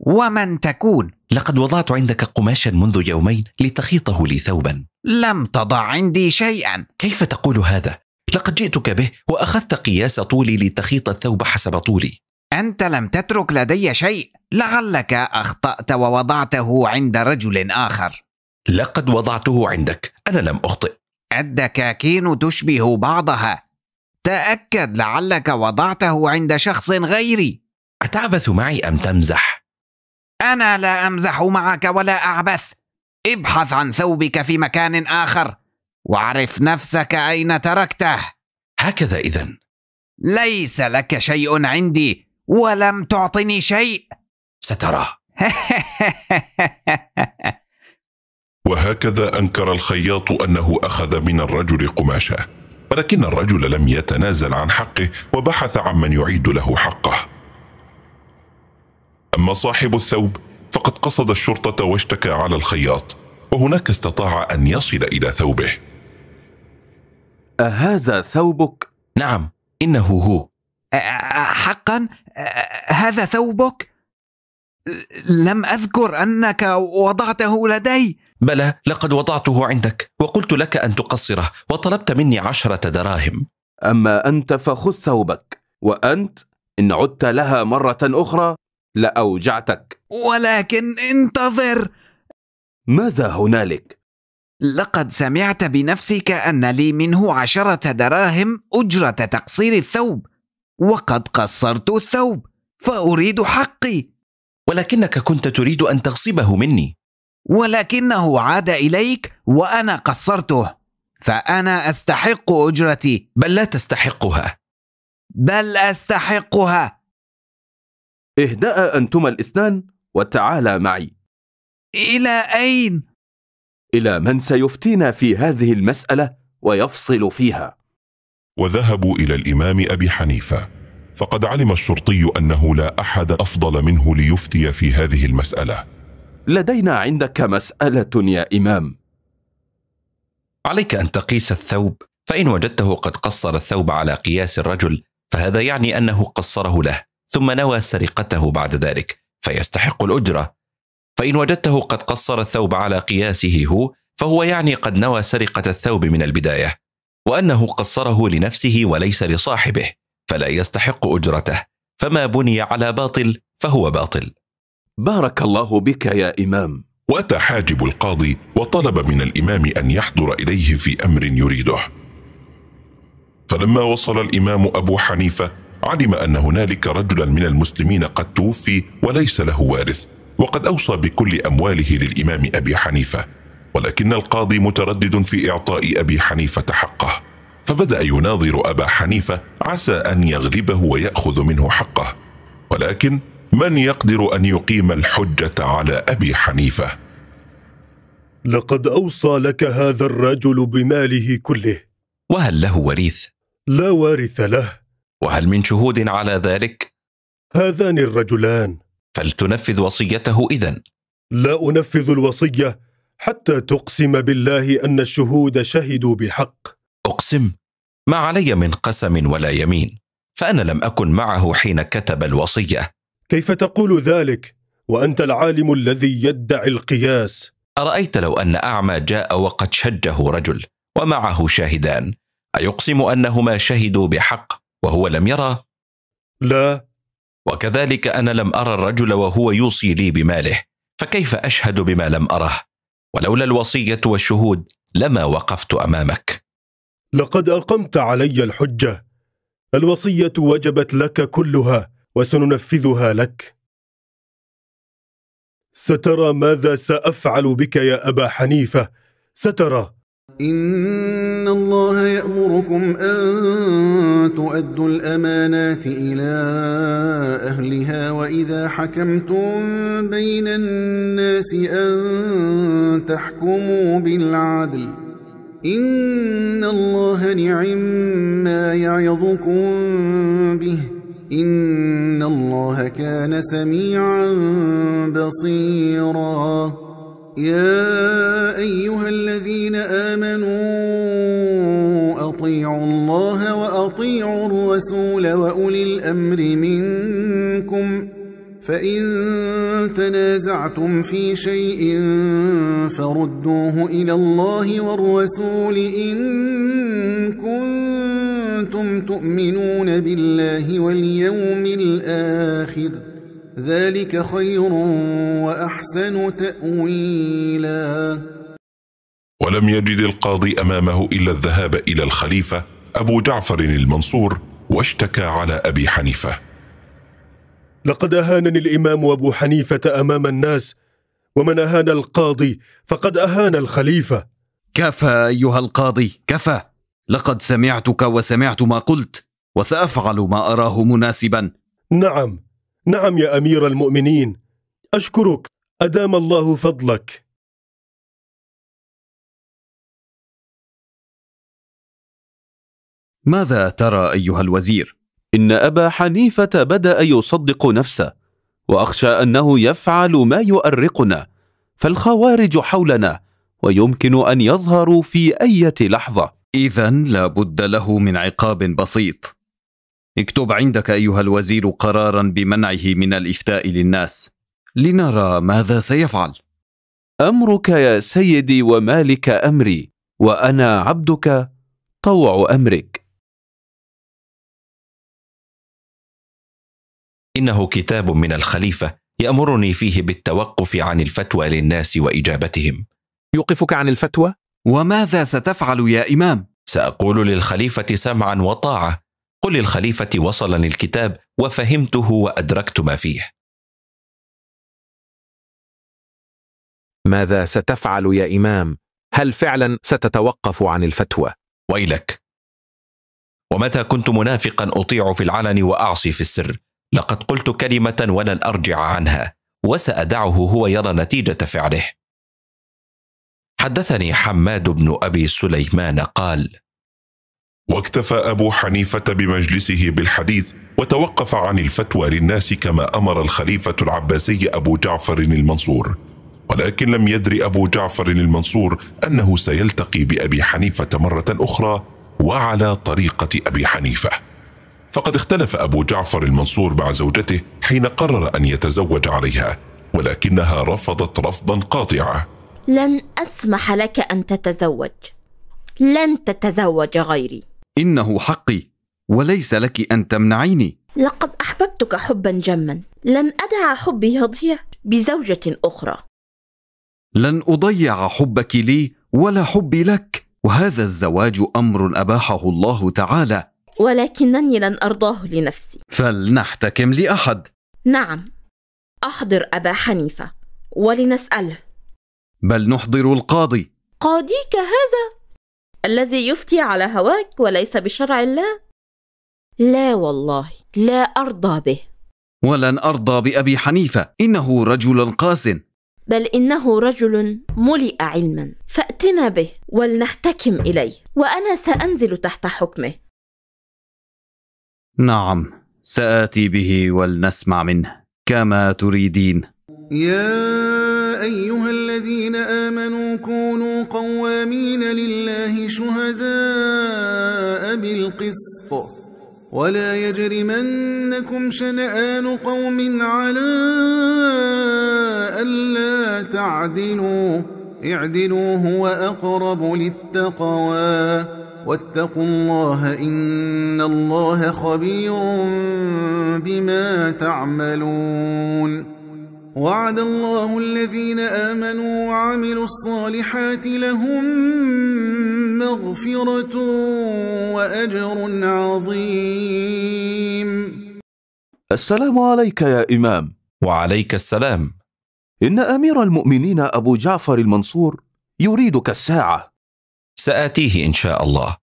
N: ومن تكون؟
F: لقد وضعت عندك قماشا منذ يومين لتخيطه لي ثوبا لم تضع عندي شيئا كيف تقول هذا؟ لقد جئتك به وأخذت قياس طولي لتخيط الثوب حسب طولي أنت لم تترك لدي شيء لعلك أخطأت
I: ووضعته عند رجل آخر لقد وضعته عندك أنا لم أخطئ
N: الدكاكين تشبه بعضها تاكد لعلك وضعته عند شخص غيري اتعبث معي ام تمزح انا لا امزح معك ولا اعبث ابحث عن ثوبك في مكان اخر واعرف نفسك اين تركته هكذا اذا ليس لك شيء عندي ولم تعطني شيء سترى
A: وهكذا انكر الخياط انه اخذ من الرجل قماشه ولكن الرجل لم يتنازل عن حقه وبحث عن من يعيد له حقه اما صاحب الثوب فقد قصد الشرطه واشتكى على الخياط وهناك استطاع ان يصل الى ثوبه
I: أهذا ثوبك نعم انه هو حقا هذا ثوبك لم اذكر انك وضعته لدي
F: بلى لقد وضعته عندك وقلت لك أن تقصره وطلبت مني عشرة دراهم أما أنت فخذ ثوبك وأنت
I: إن عدت لها مرة أخرى لأوجعتك ولكن انتظر ماذا هنالك؟ لقد سمعت بنفسك أن لي منه عشرة دراهم أجرة تقصير الثوب وقد قصرت الثوب فأريد حقي ولكنك كنت تريد أن تغصبه مني ولكنه عاد اليك وانا قصرته فانا استحق اجرتي بل لا تستحقها بل استحقها اهدا انتما الاثنان وتعالا معي الى اين الى من سيفتينا في هذه المساله ويفصل فيها
A: وذهبوا الى الامام ابي حنيفه فقد علم الشرطي انه لا احد افضل منه ليفتي في هذه المساله
F: لدينا عندك مسألة يا إمام عليك أن تقيس الثوب فإن وجدته قد قصر الثوب على قياس الرجل فهذا يعني أنه قصره له ثم نوى سرقته بعد ذلك فيستحق الأجرة فإن وجدته قد قصر الثوب على قياسه هو فهو يعني قد نوى سرقة الثوب من البداية وأنه قصره لنفسه وليس لصاحبه فلا يستحق أجرته
A: فما بني على باطل فهو باطل بارك الله بك يا إمام وأتى حاجب القاضي وطلب من الإمام أن يحضر إليه في أمر يريده فلما وصل الإمام أبو حنيفة علم أن هنالك رجلا من المسلمين قد توفي وليس له وارث وقد أوصى بكل أمواله للإمام أبي حنيفة ولكن القاضي متردد في إعطاء أبي حنيفة حقه فبدأ يناظر أبا حنيفة عسى أن يغلبه ويأخذ منه حقه ولكن من يقدر ان يقيم الحجه على ابي حنيفه
G: لقد اوصى لك هذا الرجل بماله كله
F: وهل له وريث
G: لا وارث له
F: وهل من شهود على ذلك هذان الرجلان
G: فلتنفذ وصيته اذا لا انفذ الوصيه حتى تقسم بالله ان الشهود شهدوا بالحق اقسم
F: ما علي من قسم ولا يمين فانا لم اكن معه حين كتب الوصيه
G: كيف تقول ذلك وأنت العالم الذي
F: يدعي القياس أرأيت لو أن أعمى جاء وقد شجه رجل ومعه شاهدان أيقسم أنهما شهدوا بحق وهو لم يرى؟ لا وكذلك أنا لم أرى الرجل وهو يوصي لي بماله فكيف أشهد بما لم أره؟ ولولا الوصية والشهود لما وقفت أمامك
G: لقد أقمت علي الحجة الوصية وجبت لك كلها وسننفذها لك سترى ماذا سأفعل بك يا أبا حنيفة سترى إن
D: الله يأمركم
G: أن تؤدوا الأمانات إلى
D: أهلها وإذا حكمتم بين الناس أن تحكموا بالعدل إن الله نعم ما يعظكم به إن الله كان سميعا بصيرا يا أيها الذين آمنوا أطيعوا الله وأطيعوا الرسول وأولي الأمر منكم فإن تنازعتم في شيء فردوه إلى الله والرسول إن كنتم كنتم تؤمنون بالله واليوم الآخر ذلك خير وأحسن تأويلا
A: ولم يجد القاضي أمامه إلا الذهاب إلى الخليفة أبو جعفر المنصور واشتكى على أبي حنيفة
G: لقد أهانني الإمام أبو حنيفة أمام الناس ومن أهان القاضي فقد أهان الخليفة
I: كفى أيها القاضي كفى لقد سمعتك وسمعت ما قلت وسافعل ما اراه مناسبا
J: نعم نعم يا امير المؤمنين اشكرك ادام الله فضلك ماذا ترى ايها الوزير ان ابا حنيفه
I: بدا يصدق نفسه واخشى انه يفعل ما يؤرقنا فالخوارج حولنا ويمكن ان يظهروا في اي لحظه اذا لابد له من عقاب بسيط اكتب عندك ايها الوزير قرارا بمنعه من الافتاء للناس لنرى ماذا سيفعل
J: امرك يا سيدي ومالك امري وانا عبدك طوع امرك انه كتاب من الخليفه يامرني فيه بالتوقف عن الفتوى
F: للناس واجابتهم يوقفك عن الفتوى وماذا ستفعل يا إمام؟ سأقول للخليفة سمعا وطاعة قل للخليفة وصلني الكتاب
J: وفهمته وأدركت ما فيه
L: ماذا ستفعل يا إمام؟ هل فعلا ستتوقف عن الفتوى؟
F: ويلك ومتى كنت منافقا أطيع في العلن وأعصي في السر لقد قلت كلمة ولن أرجع عنها وسأدعه هو يرى نتيجة فعله حدثني حماد بن ابي سليمان قال
A: واكتفى ابو حنيفه بمجلسه بالحديث وتوقف عن الفتوى للناس كما امر الخليفه العباسي ابو جعفر المنصور ولكن لم يدر ابو جعفر المنصور انه سيلتقي بابي حنيفه مره اخرى وعلى طريقه ابي حنيفه فقد اختلف ابو جعفر المنصور مع زوجته حين قرر ان يتزوج عليها ولكنها رفضت رفضا قاطعا
B: لن أسمح لك أن تتزوج لن تتزوج غيري
I: إنه حقي وليس لك أن تمنعيني
B: لقد أحببتك حبا جما لن أدع حبي يضيع بزوجة أخرى
I: لن أضيع حبك لي ولا حبي لك وهذا الزواج أمر أباحه الله تعالى
B: ولكنني لن أرضاه لنفسي
I: فلنحتكم لأحد
B: نعم أحضر أبا حنيفة ولنسأله
I: بل نحضر القاضي
B: قاضيك هذا الذي يفتي على هواك وليس بشرع الله لا والله لا أرضى به
I: ولن أرضى بأبي حنيفة إنه رجل قاس
B: بل إنه رجل ملئ علما فأتنا به ولنحتكم إليه وأنا سأنزل تحت حكمه
I: نعم سآتي به ولنسمع منه كما تريدين
J: يا
D: أيها الذين آمنوا كونوا قوامين لله شهداء بالقسط ولا يجرمنكم شنآن قوم على ألا تعدلوا اعدلوا هو أقرب للتقوى واتقوا الله إن الله خبير بما تعملون وعد الله الذين آمنوا وعملوا الصالحات لهم مغفرة وأجر عظيم
C: السلام عليك يا إمام وعليك السلام إن أمير المؤمنين
I: أبو جعفر المنصور يريدك الساعة سآتيه إن شاء الله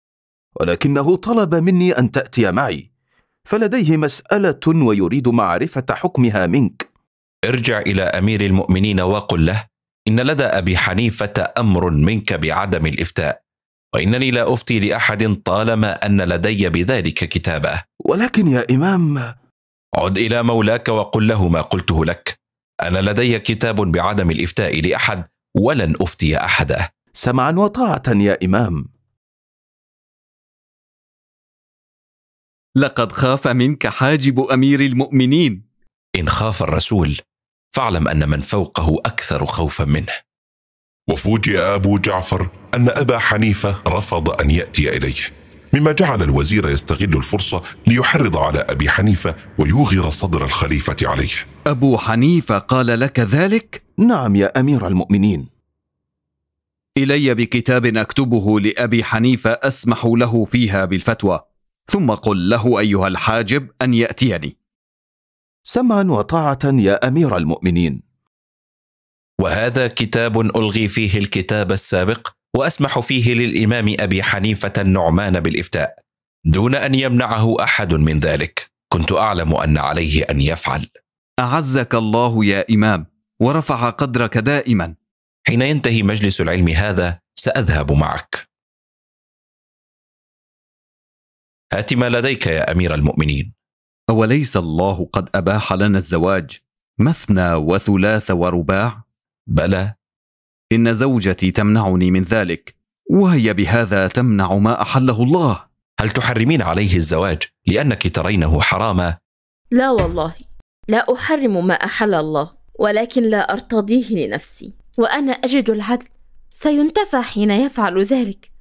I: ولكنه طلب مني أن تأتي معي فلديه مسألة
F: ويريد معرفة حكمها منك ارجع إلى أمير المؤمنين وقل له إن لدى أبي حنيفة أمر منك بعدم الإفتاء وإنني لا أفتي لأحد طالما أن لدي بذلك كتابة ولكن يا إمام عد إلى مولاك وقل له ما قلته لك أنا لدي كتاب بعدم الإفتاء
J: لأحد ولن أفتي أحدا سمعا وطاعة يا إمام لقد خاف منك حاجب أمير المؤمنين إن خاف الرسول فاعلم ان من فوقه اكثر خوفا
A: منه وفوجئ ابو جعفر ان ابا حنيفه رفض ان ياتي اليه مما جعل الوزير يستغل الفرصه ليحرض على ابي حنيفه ويوغر صدر الخليفه عليه
I: ابو حنيفه قال لك ذلك نعم يا امير المؤمنين الي بكتاب اكتبه لابي حنيفه اسمح له فيها بالفتوى ثم قل له ايها الحاجب ان ياتيني سمعا وطاعه يا امير المؤمنين
F: وهذا كتاب الغي فيه الكتاب السابق واسمح فيه للامام ابي حنيفه النعمان بالافتاء دون ان يمنعه احد من ذلك كنت اعلم ان عليه ان يفعل اعزك الله يا امام ورفع قدرك دائما
J: حين ينتهي مجلس العلم هذا ساذهب معك هات ما لديك يا امير المؤمنين أوليس
I: الله قد أباح لنا الزواج مثنى وثلاث ورباع؟ بلى إن زوجتي تمنعني من ذلك وهي بهذا تمنع ما
F: أحله الله هل تحرمين عليه الزواج لأنك ترينه حراما؟
B: لا والله لا أحرم ما أحل الله ولكن لا أرتضيه لنفسي وأنا أجد العدل سينتفع حين يفعل ذلك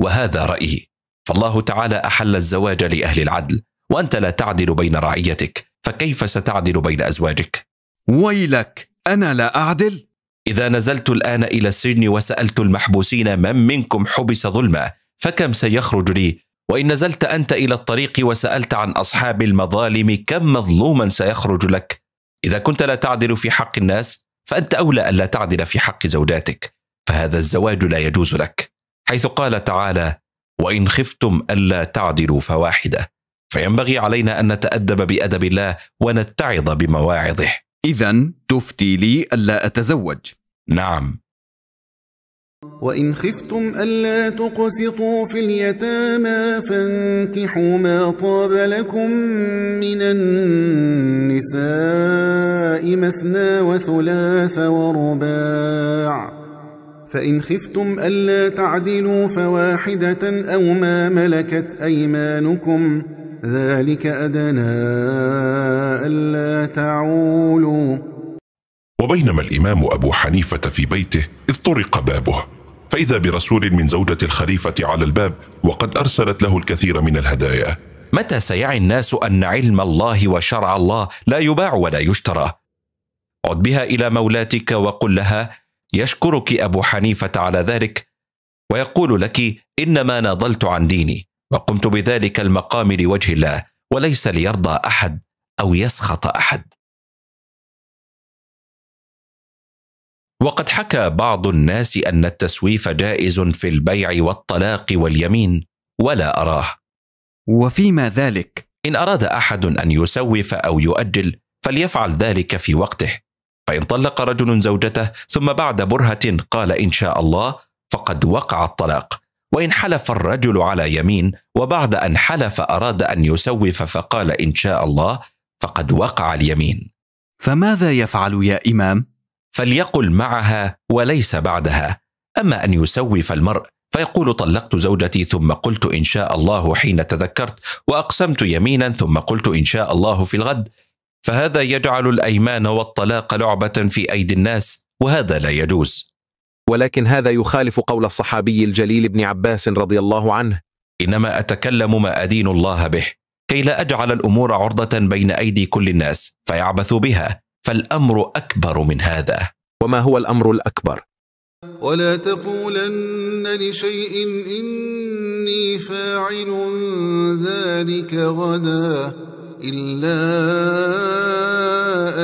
F: وهذا رأيي فالله تعالى أحل الزواج لأهل العدل وانت لا تعدل بين رعيتك فكيف ستعدل بين ازواجك ويلك انا لا اعدل اذا نزلت الان الى السجن وسالت المحبوسين من منكم حبس ظلما فكم سيخرج لي وان نزلت انت الى الطريق وسالت عن اصحاب المظالم كم مظلوما سيخرج لك اذا كنت لا تعدل في حق الناس فانت اولى الا تعدل في حق زوجاتك فهذا الزواج لا يجوز لك حيث قال تعالى وان خفتم الا تعدلوا فواحده فينبغي علينا ان نتادب بادب الله ونتعظ بمواعظه اذا تفتي لي الا اتزوج
A: نعم
D: وإن خفتم ألا تقسطوا في اليتامى فانكحوا ما طاب لكم من النساء مثنى وثلاث ورباع فإن خفتم ألا تعدلوا فواحدة أو ما ملكت أيمانكم ۖ ذلك أدنى ألا تعولوا
A: وبينما الإمام أبو حنيفة في بيته إذ طرق بابه فإذا برسول من زوجة الخليفة على الباب وقد أرسلت له الكثير من الهدايا
F: متى سيعي الناس أن علم الله وشرع الله لا يباع ولا يشترى عد بها إلى مولاتك وقل لها يشكرك أبو حنيفة على ذلك ويقول لك إنما ناضلت
J: عن ديني وقمت بذلك المقام لوجه الله وليس ليرضى احد او يسخط احد وقد
F: حكى بعض الناس ان التسويف جائز في البيع والطلاق واليمين ولا اراه وفيما ذلك ان اراد احد ان يسوف او يؤجل فليفعل ذلك في وقته فان طلق رجل زوجته ثم بعد برهه قال ان شاء الله فقد وقع الطلاق وإن حلف الرجل على يمين وبعد أن حلف أراد أن يسوف فقال إن شاء الله فقد وقع اليمين فماذا يفعل يا إمام؟ فليقل معها وليس بعدها أما أن يسوف المرء فيقول طلقت زوجتي ثم قلت إن شاء الله حين تذكرت وأقسمت يمينا ثم قلت إن شاء الله في الغد فهذا يجعل الأيمان والطلاق لعبة في أيدي الناس وهذا لا
L: يجوز ولكن هذا يخالف قول الصحابي الجليل ابن عباس رضي الله عنه
F: إنما أتكلم ما أدين الله به كي لا أجعل الأمور عرضة بين أيدي كل الناس فيعبثوا بها فالأمر أكبر من هذا وما هو الأمر الأكبر؟
D: ولا تقولن لشيء إني فاعل ذلك غدا إلا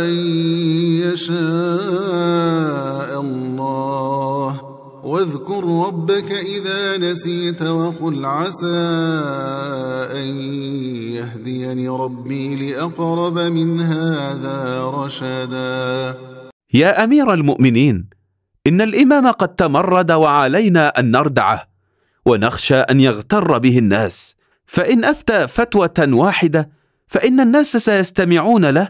D: أن يشاء الله واذكر ربك إذا نسيت وقل عسى أن يهديني ربي لأقرب من
C: هذا رشدا يا أمير المؤمنين إن الإمام قد تمرد وعلينا أن نردعه ونخشى أن يغتر به الناس فإن أفتى فتوة واحدة فإن الناس سيستمعون له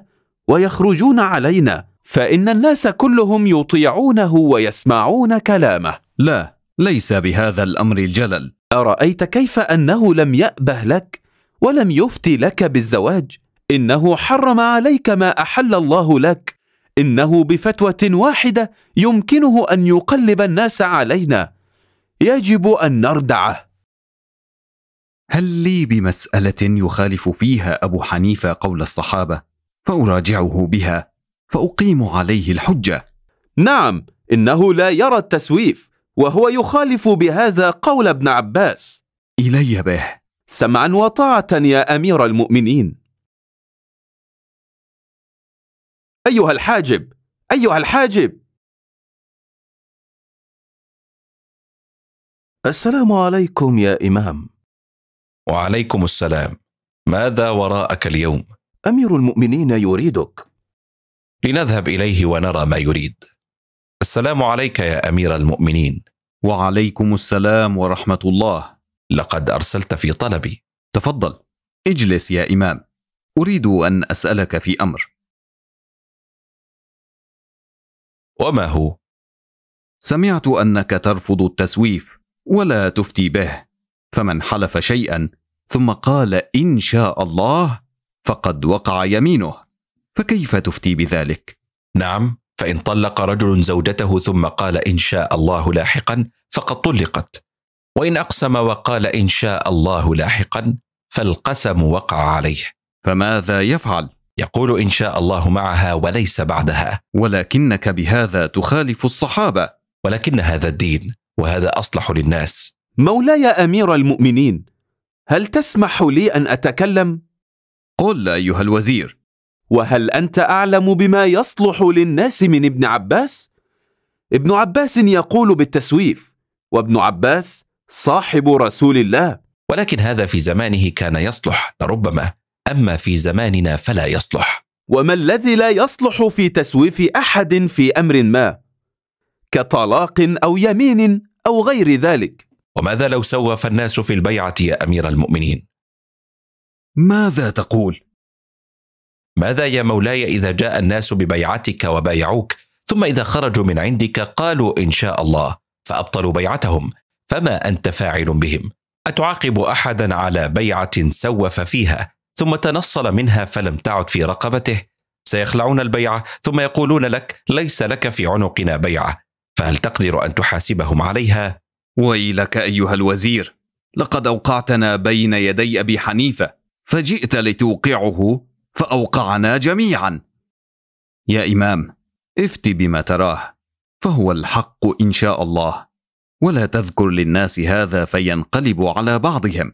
C: ويخرجون علينا فإن الناس كلهم يطيعونه
I: ويسمعون كلامه لا ليس بهذا الأمر الجلل أرأيت كيف
C: أنه لم يأبه لك ولم يفتي لك بالزواج إنه حرم عليك ما أحل الله لك إنه بفتوه واحدة يمكنه
I: أن يقلب الناس علينا يجب أن نردعه هل لي بمسألة يخالف فيها أبو حنيفة قول الصحابة فأراجعه بها فأقيم عليه الحجة نعم إنه لا يرى التسويف وهو يخالف بهذا قول ابن عباس
J: إلي به سمعا وطاعة يا أمير المؤمنين أيها الحاجب أيها الحاجب السلام عليكم يا إمام وعليكم السلام ماذا وراءك اليوم؟ أمير المؤمنين
F: يريدك لنذهب اليه ونرى ما يريد السلام عليك يا امير المؤمنين وعليكم السلام ورحمه الله لقد
J: ارسلت في طلبي تفضل اجلس يا امام اريد ان اسالك في امر وما هو سمعت انك ترفض التسويف ولا تفتي به فمن
I: حلف شيئا ثم قال ان شاء الله فقد وقع يمينه
F: فكيف تفتي بذلك نعم فان طلق رجل زوجته ثم قال ان شاء الله لاحقا فقد طلقت وان اقسم وقال ان شاء الله لاحقا فالقسم وقع عليه فماذا يفعل يقول ان شاء الله معها وليس بعدها ولكنك بهذا تخالف الصحابه ولكن هذا الدين وهذا اصلح للناس مولاي امير المؤمنين
I: هل تسمح لي ان اتكلم قل ايها الوزير
C: وهل أنت أعلم بما يصلح للناس من ابن عباس؟ ابن
F: عباس يقول بالتسويف وابن عباس صاحب رسول الله ولكن هذا في زمانه كان يصلح لربما أما في زماننا فلا يصلح
C: وما الذي لا يصلح في تسويف أحد في أمر ما؟
F: كطلاق أو يمين أو غير ذلك وماذا لو سوف الناس في البيعة يا أمير المؤمنين؟ ماذا تقول؟ ماذا يا مولاي اذا جاء الناس ببيعتك وبايعوك ثم اذا خرجوا من عندك قالوا ان شاء الله فابطلوا بيعتهم فما انت فاعل بهم اتعاقب احدا على بيعه سوف فيها ثم تنصل منها فلم تعد في رقبته سيخلعون البيعه ثم يقولون لك ليس لك في عنقنا بيعه فهل تقدر ان تحاسبهم عليها ويلك ايها الوزير لقد
I: اوقعتنا بين يدي ابي حنيفه فجئت لتوقعه فأوقعنا جميعا يا إمام افت بما تراه فهو الحق إن شاء الله ولا تذكر للناس هذا فينقلب على بعضهم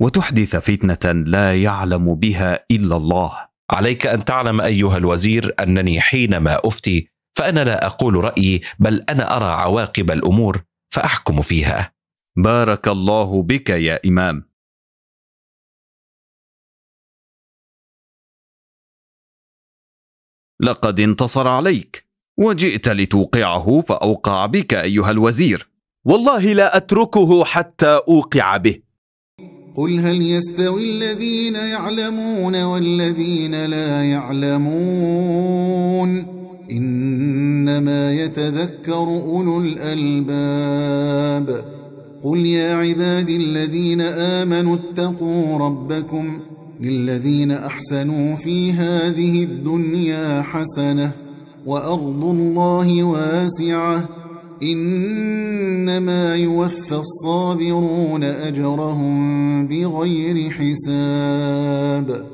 F: وتحدث فتنة لا يعلم بها إلا الله عليك أن تعلم أيها الوزير أنني حينما أفتي فأنا لا أقول رأيي بل أنا
J: أرى عواقب الأمور فأحكم فيها بارك الله بك يا إمام لقد انتصر عليك وجئت لتوقعه فأوقع
I: بك أيها الوزير والله لا أتركه حتى أوقع به
D: قل هل يستوي الذين يعلمون والذين لا يعلمون إنما يتذكر أولو الألباب قل يا عبادي الذين آمنوا اتقوا ربكم للذين أحسنوا في هذه الدنيا حسنة وأرض الله واسعة إنما يوفى الصابرون أجرهم بغير حساب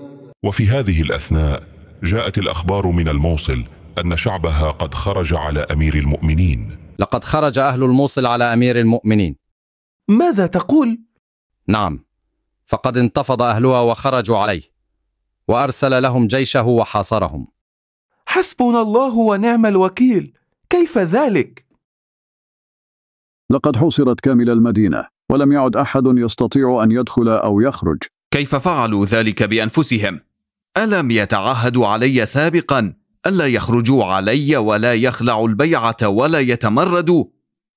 A: وفي هذه الأثناء جاءت الأخبار من الموصل أن شعبها قد خرج على أمير المؤمنين لقد خرج أهل الموصل على أمير المؤمنين
G: ماذا تقول؟
I: نعم فقد انتفض أهلها وخرجوا عليه وأرسل لهم جيشه
M: وحاصرهم
O: حسبنا الله ونعم الوكيل كيف ذلك؟
M: لقد حوصرت كامل المدينة ولم يعد أحد يستطيع أن يدخل أو يخرج
I: كيف فعلوا ذلك بأنفسهم؟ ألم يتعهدوا علي سابقا ألا يخرجوا علي ولا يخلعوا البيعة ولا يتمردوا؟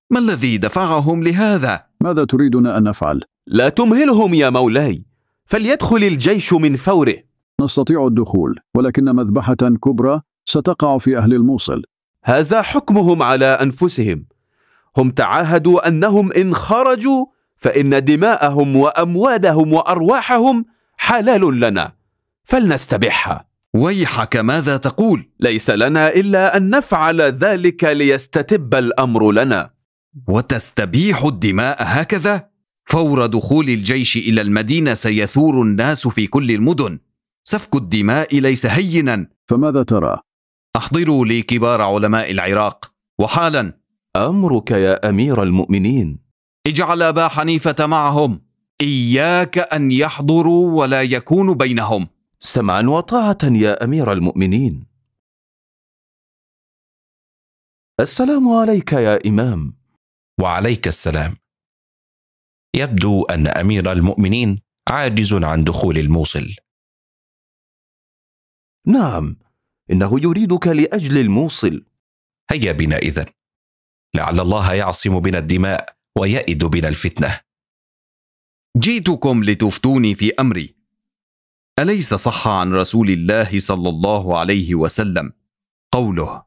I: ما الذي دفعهم لهذا؟ ماذا تريدنا أن نفعل؟ لا تمهلهم يا مولاي فليدخل الجيش من
M: فوره نستطيع الدخول ولكن مذبحة كبرى ستقع في أهل الموصل
I: هذا حكمهم على
M: أنفسهم
I: هم تعاهدوا أنهم إن خرجوا فإن دماءهم وأموالهم وأرواحهم حلال لنا فلنستبحها ويحك ماذا تقول ليس لنا الا ان نفعل ذلك ليستتب الامر لنا وتستبيح الدماء هكذا فور دخول الجيش إلى المدينة سيثور الناس في كل المدن سفك الدماء ليس هينا فماذا ترى؟ أحضروا لي كبار علماء العراق وحالا أمرك يا أمير المؤمنين اجعل أبا حنيفة معهم إياك أن يحضروا ولا يكون بينهم سمعا وطاعة يا أمير
J: المؤمنين السلام عليك يا إمام وعليك السلام يبدو ان امير المؤمنين عاجز عن دخول الموصل نعم انه يريدك لاجل الموصل هيا بنا اذا
F: لعل الله يعصم بنا الدماء ويئد بنا الفتنه
I: جئتكم لتفتوني في امري اليس صح عن رسول الله صلى الله عليه وسلم قوله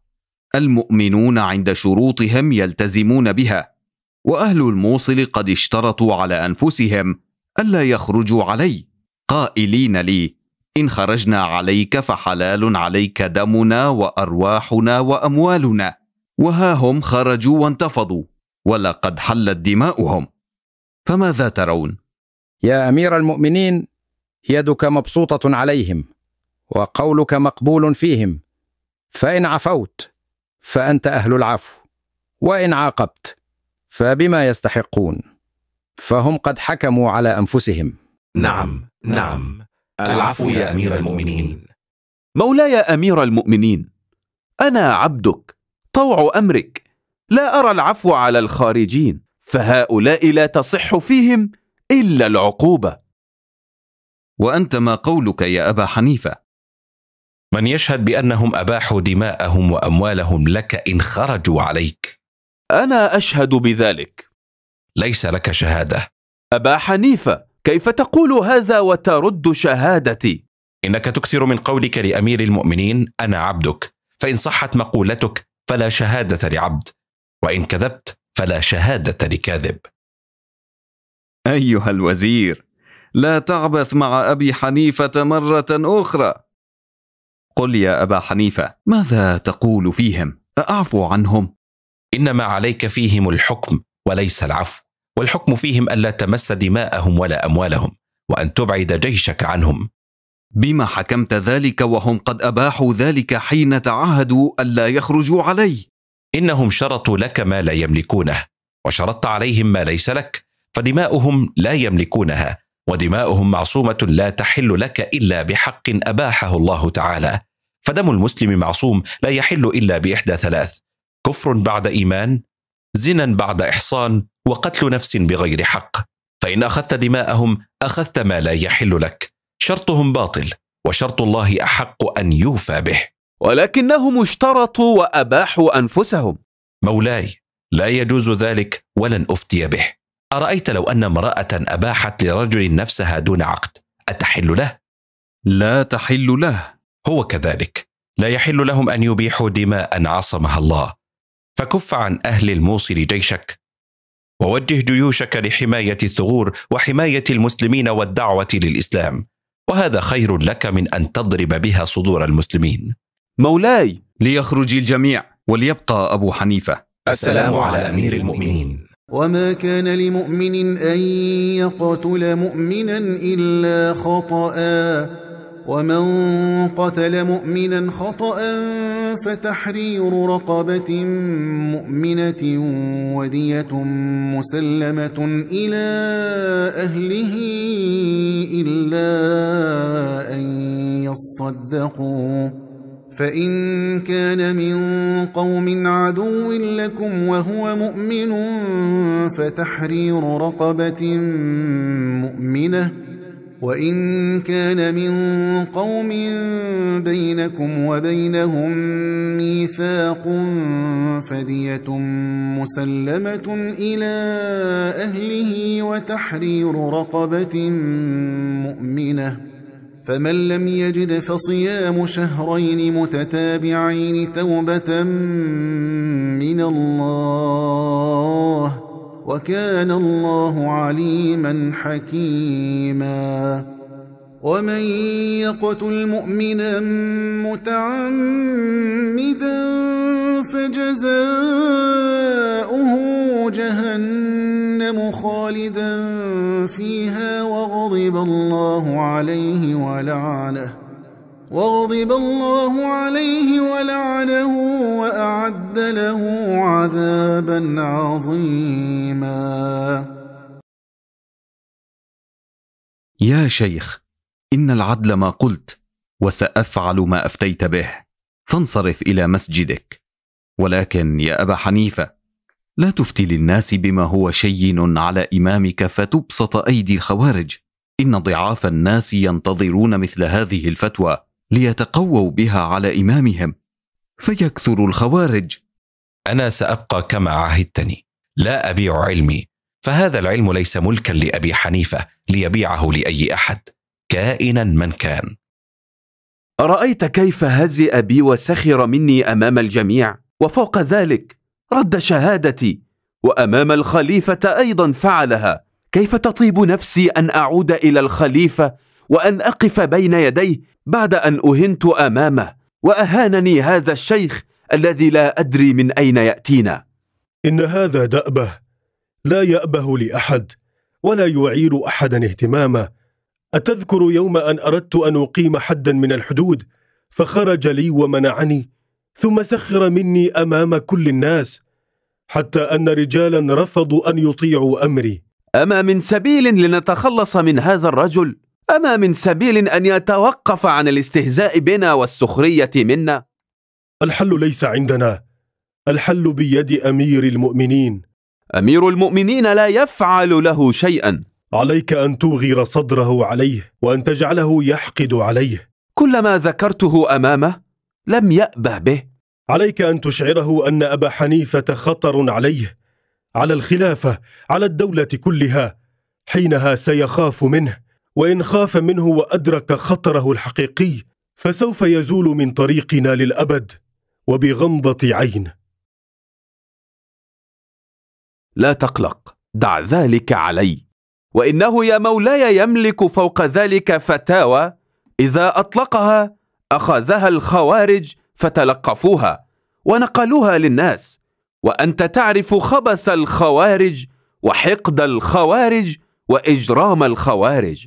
I: المؤمنون عند شروطهم يلتزمون بها وأهل الموصل قد اشترطوا على أنفسهم ألا يخرجوا علي قائلين لي إن خرجنا عليك فحلال عليك دمنا وأرواحنا وأموالنا وها هم خرجوا وانتفضوا ولقد حلت دماؤهم فماذا ترون؟ يا أمير المؤمنين يدك مبسوطة عليهم وقولك
L: مقبول فيهم فإن عفوت فأنت أهل العفو وإن عاقبت فبما يستحقون فهم قد حكموا على انفسهم
I: نعم نعم العفو يا امير المؤمنين مولاي امير المؤمنين انا عبدك طوع امرك لا ارى العفو على الخارجين فهؤلاء لا تصح فيهم الا العقوبه
F: وانت ما قولك يا ابا حنيفه من يشهد بانهم اباحوا دماءهم واموالهم لك ان خرجوا عليك أنا أشهد بذلك ليس لك شهادة أبا حنيفة كيف تقول هذا وترد شهادتي؟ إنك تكثر من قولك لأمير المؤمنين أنا عبدك فإن صحت مقولتك فلا شهادة لعبد وإن كذبت فلا شهادة لكاذب
I: أيها الوزير لا تعبث مع أبي حنيفة مرة أخرى قل
F: يا أبا حنيفة ماذا تقول فيهم؟ أعفو عنهم انما عليك فيهم الحكم وليس العفو والحكم فيهم الا تمس دماءهم ولا اموالهم وان تبعد جيشك عنهم بما حكمت ذلك وهم قد اباحوا ذلك حين تعهدوا الا يخرجوا علي انهم شرطوا لك ما لا يملكونه وشرطت عليهم ما ليس لك فدماؤهم لا يملكونها ودماؤهم معصومه لا تحل لك الا بحق اباحه الله تعالى فدم المسلم معصوم لا يحل الا باحدى ثلاث كفر بعد ايمان زنا بعد احصان وقتل نفس بغير حق فان اخذت دماءهم اخذت ما لا يحل لك شرطهم باطل وشرط الله احق ان يوفى به ولكنهم اشترطوا واباحوا انفسهم مولاي لا يجوز ذلك ولن افتي به ارايت لو ان امراه اباحت لرجل نفسها دون عقد اتحل له لا تحل له هو كذلك لا يحل لهم ان يبيحوا دماء عصمها الله فكف عن أهل الموصل جيشك ووجه جيوشك لحماية الثغور وحماية المسلمين والدعوة للإسلام وهذا خير لك من أن تضرب بها صدور المسلمين مولاي ليخرج الجميع وليبقى أبو حنيفة
L: السلام
D: على أمير المؤمنين وما كان لمؤمن أن يقتل مؤمنا إلا خطأ ومن قتل مؤمنا خطأ فتحرير رقبة مؤمنة ودية مسلمة إلى أهله إلا أن يصدقوا فإن كان من قوم عدو لكم وهو مؤمن فتحرير رقبة مؤمنة وإن كان من قوم بينكم وبينهم ميثاق فدية مسلمة إلى أهله وتحرير رقبة مؤمنة فمن لم يجد فصيام شهرين متتابعين توبة من الله وكان الله عليما حكيما ومن يقتل مؤمنا متعمدا فجزاؤه جهنم خالدا فيها وغضب الله عليه ولعنه وغضب الله عليه ولعنه وأعد له عذابا
J: عظيما
I: يا شيخ إن العدل ما قلت وسأفعل ما أفتيت به فانصرف إلى مسجدك ولكن يا أبا حنيفة لا تفتي للناس بما هو شين على إمامك فتبسط أيدي الخوارج إن ضعاف الناس ينتظرون مثل هذه الفتوى ليتقووا بها
F: على إمامهم فيكثر الخوارج أنا سأبقى كما عهدتني لا أبيع علمي فهذا العلم ليس ملكا لأبي حنيفة ليبيعه لأي أحد كائنا من كان
I: أرأيت كيف هزئ بي وسخر مني أمام الجميع وفوق ذلك رد شهادتي وأمام الخليفة أيضا فعلها كيف تطيب نفسي أن أعود إلى الخليفة وأن أقف بين يديه بعد أن أهنت أمامه وأهانني هذا الشيخ الذي لا أدري من أين يأتينا
G: إن هذا دأبه لا يأبه لأحد ولا يعير أحدا اهتمامه أتذكر يوم أن أردت أن أقيم حدا من الحدود فخرج لي ومنعني ثم سخر مني أمام كل الناس حتى أن رجالا رفضوا أن يطيعوا أمري أما من سبيل لنتخلص من هذا الرجل أما من سبيل أن يتوقف عن الاستهزاء بنا والسخرية منا؟ الحل ليس عندنا الحل بيد أمير المؤمنين أمير المؤمنين لا يفعل له شيئا عليك أن تغير صدره عليه وأن تجعله يحقد عليه كلما ذكرته أمامه لم يأبه به عليك أن تشعره أن أبا حنيفة خطر عليه على الخلافة على الدولة كلها حينها سيخاف منه وان خاف منه وادرك خطره الحقيقي فسوف يزول من
J: طريقنا للابد وبغمضه عين لا تقلق دع ذلك علي وانه يا مولاي
I: يملك فوق ذلك فتاوى اذا اطلقها اخذها الخوارج فتلقفوها ونقلوها للناس وانت تعرف خبث الخوارج وحقد الخوارج واجرام الخوارج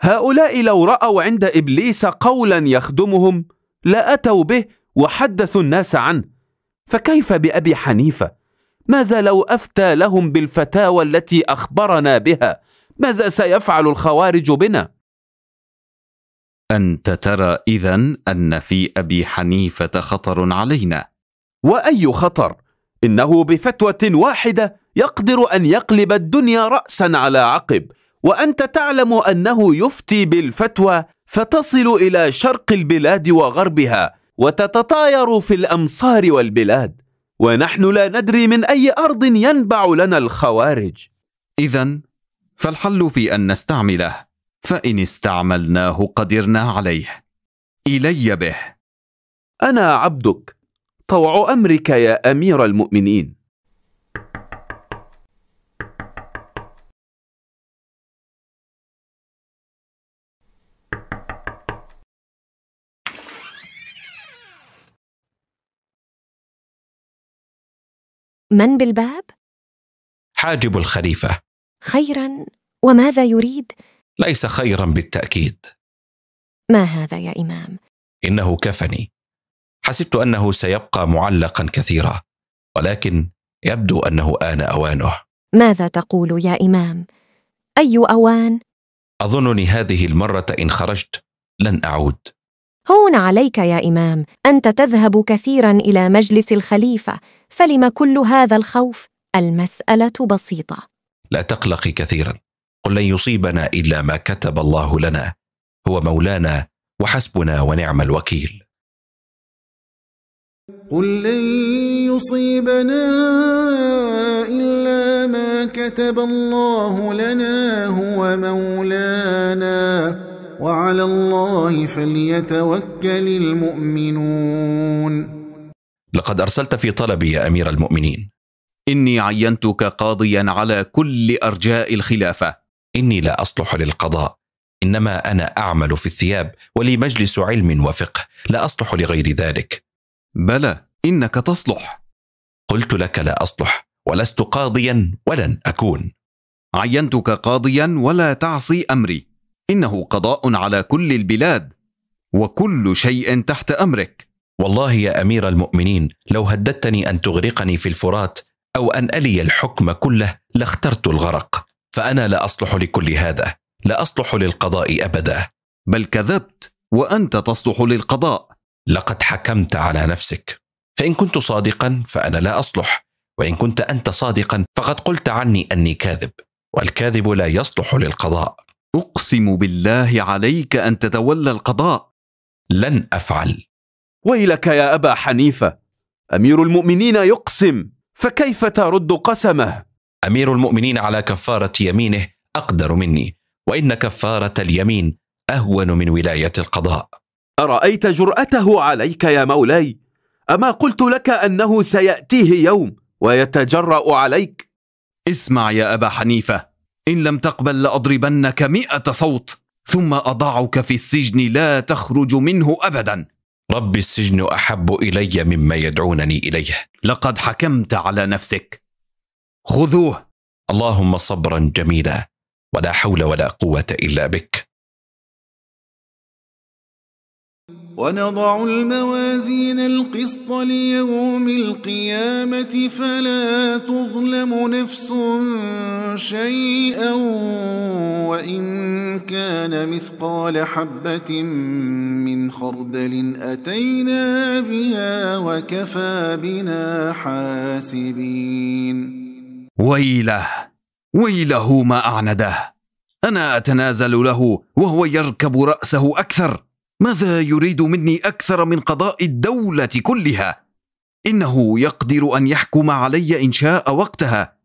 I: هؤلاء لو رأوا عند إبليس قولا يخدمهم لأتوا به وحدثوا الناس عنه فكيف بأبي حنيفة؟ ماذا لو أفتى لهم بالفتاوى التي أخبرنا بها؟ ماذا سيفعل الخوارج بنا؟ أنت ترى إذا أن في أبي حنيفة خطر علينا وأي خطر؟ إنه بفتوى
C: واحدة يقدر أن يقلب الدنيا رأسا على عقب وأنت تعلم أنه يفتي بالفتوى فتصل إلى شرق البلاد وغربها وتتطاير في الأمصار والبلاد ونحن لا ندري من أي
I: أرض ينبع لنا الخوارج إذا فالحل في أن نستعمله فإن استعملناه قدرنا عليه إلي به أنا عبدك طوع أمرك يا أمير المؤمنين
J: من بالباب؟ حاجب الخليفة خيرا وماذا يريد؟
F: ليس خيرا بالتأكيد
K: ما هذا يا إمام؟
F: إنه كفني حسبت أنه سيبقى معلقا كثيرا ولكن يبدو أنه آن أوانه
B: ماذا تقول يا إمام؟ أي أوان؟
F: أظنني هذه المرة إن خرجت لن أعود
B: هون عليك يا إمام أنت تذهب كثيرا إلى مجلس الخليفة فلم كل هذا الخوف؟ المسألة بسيطة
F: لا تقلقي كثيرا قل لن يصيبنا إلا ما كتب الله لنا هو مولانا وحسبنا ونعم الوكيل
D: قل لن يصيبنا إلا ما كتب الله لنا هو مولانا وعلى الله فليتوكل المؤمنون
F: لقد ارسلت في طلبي يا امير المؤمنين اني عينتك قاضيا على كل ارجاء الخلافه اني لا اصلح للقضاء انما انا اعمل في الثياب ولي مجلس علم وفقه لا اصلح لغير ذلك بلى انك تصلح قلت لك لا اصلح
I: ولست قاضيا ولن اكون عينتك قاضيا ولا تعصي امري انه قضاء على كل البلاد وكل شيء تحت امرك
F: والله يا امير المؤمنين لو هددتني ان تغرقني في الفرات او ان الي الحكم كله لاخترت الغرق فانا لا اصلح لكل هذا لا اصلح للقضاء ابدا بل كذبت وانت تصلح للقضاء لقد حكمت على نفسك فان كنت صادقا فانا لا اصلح وان كنت انت صادقا فقد قلت عني اني كاذب والكاذب لا يصلح للقضاء اقسم بالله عليك ان تتولى القضاء لن افعل
I: ويلك يا ابا حنيفه امير المؤمنين يقسم فكيف ترد
F: قسمه امير المؤمنين على كفاره يمينه اقدر مني وان كفاره اليمين اهون من ولايه القضاء
O: ارايت جراته
I: عليك يا مولاي اما قلت لك انه سياتيه يوم ويتجرا عليك اسمع يا ابا حنيفه إن لم تقبل لأضربنك مئة صوت ثم أضعك في السجن لا تخرج منه أبدا رب
F: السجن أحب إلي مما يدعونني إليه لقد حكمت على نفسك
J: خذوه اللهم صبرا جميلا ولا حول ولا قوة إلا بك ونضع
D: الموازين القسط ليوم القيامة فلا تظلم نفس شيئا وإن كان مثقال حبة من خردل أتينا بها وكفى بنا حاسبين
I: ويله
D: ويله ما أعنده أنا أتنازل
I: له وهو يركب رأسه أكثر ماذا يريد مني اكثر من قضاء الدوله كلها انه يقدر ان يحكم علي ان شاء وقتها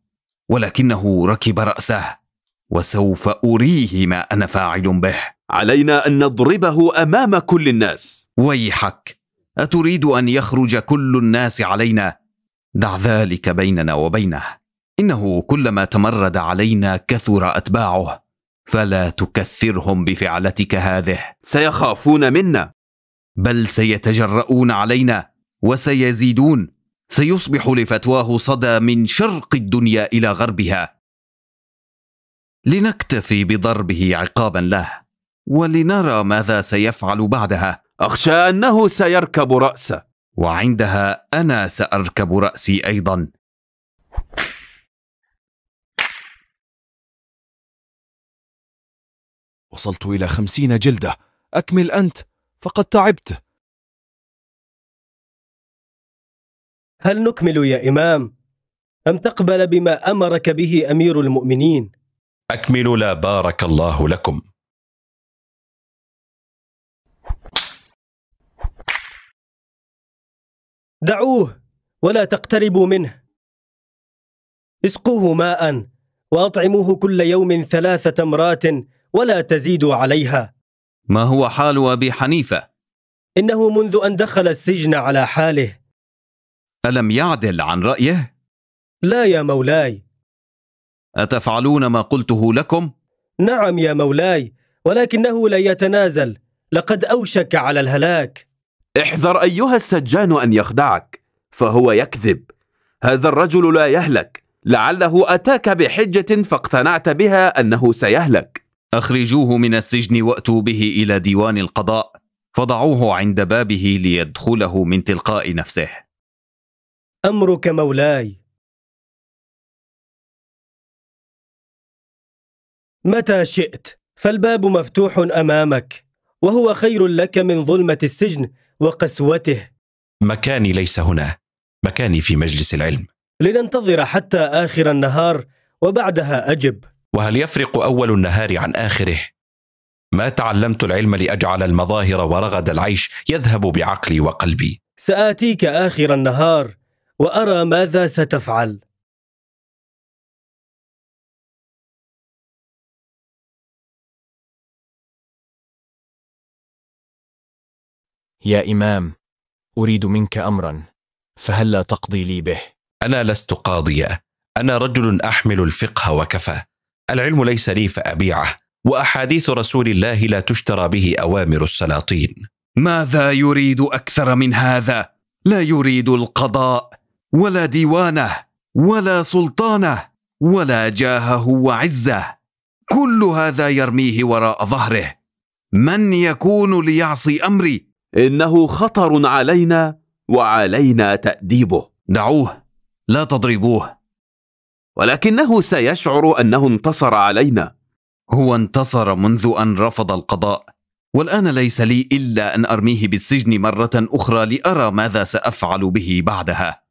I: ولكنه ركب راسه وسوف اريه ما انا فاعل به علينا ان نضربه امام كل الناس ويحك اتريد ان يخرج كل الناس علينا دع ذلك بيننا وبينه انه كلما تمرد علينا كثر اتباعه فلا تكثرهم بفعلتك هذه سيخافون منا بل سيتجرؤون علينا وسيزيدون سيصبح لفتواه صدى من شرق الدنيا الى غربها لنكتفي بضربه عقابا له ولنرى ماذا سيفعل بعدها اخشى انه سيركب
J: راسه وعندها انا ساركب راسي ايضا وصلت إلى خمسين جلدة أكمل أنت فقد تعبت هل نكمل يا إمام؟ أم
K: تقبل بما أمرك به أمير المؤمنين؟
J: أكمل لا بارك الله لكم دعوه ولا تقتربوا منه
K: اسقوه ماء وأطعموه كل يوم ثلاثة تمرات ولا تزيدوا عليها ما هو حال أبي حنيفة؟ إنه منذ أن دخل السجن على حاله ألم يعدل عن رأيه؟ لا يا مولاي أتفعلون ما قلته لكم؟ نعم يا مولاي ولكنه لا يتنازل لقد أوشك على الهلاك احذر أيها السجان أن يخدعك فهو يكذب هذا الرجل لا يهلك
I: لعله أتاك بحجة فاقتنعت بها أنه سيهلك أخرجوه من السجن وأتوا به إلى ديوان القضاء فضعوه عند بابه
J: ليدخله من تلقاء نفسه أمرك مولاي متى شئت
K: فالباب مفتوح أمامك وهو خير لك من ظلمة السجن وقسوته
F: مكاني ليس هنا مكاني في مجلس العلم
K: لننتظر حتى آخر النهار وبعدها أجب
F: وهل يفرق اول النهار عن اخره ما تعلمت العلم لاجعل المظاهر ورغد العيش يذهب بعقلي
J: وقلبي ساتيك اخر النهار وارى ماذا ستفعل يا امام اريد منك امرا فهلا تقضي لي به انا لست قاضيا
F: انا رجل احمل الفقه وكفى العلم ليس لي فأبيعه وأحاديث رسول الله لا تشترى به أوامر السلاطين ماذا يريد أكثر
I: من هذا؟ لا يريد القضاء ولا ديوانه ولا سلطانه ولا جاهه وعزه كل هذا يرميه وراء ظهره من يكون ليعصي امري انه خطر علينا وعلينا تاديبه دعوه لا تضربوه ولكنه سيشعر أنه انتصر علينا هو انتصر منذ أن رفض القضاء والآن ليس لي إلا أن أرميه بالسجن مرة أخرى لأرى ماذا سأفعل به بعدها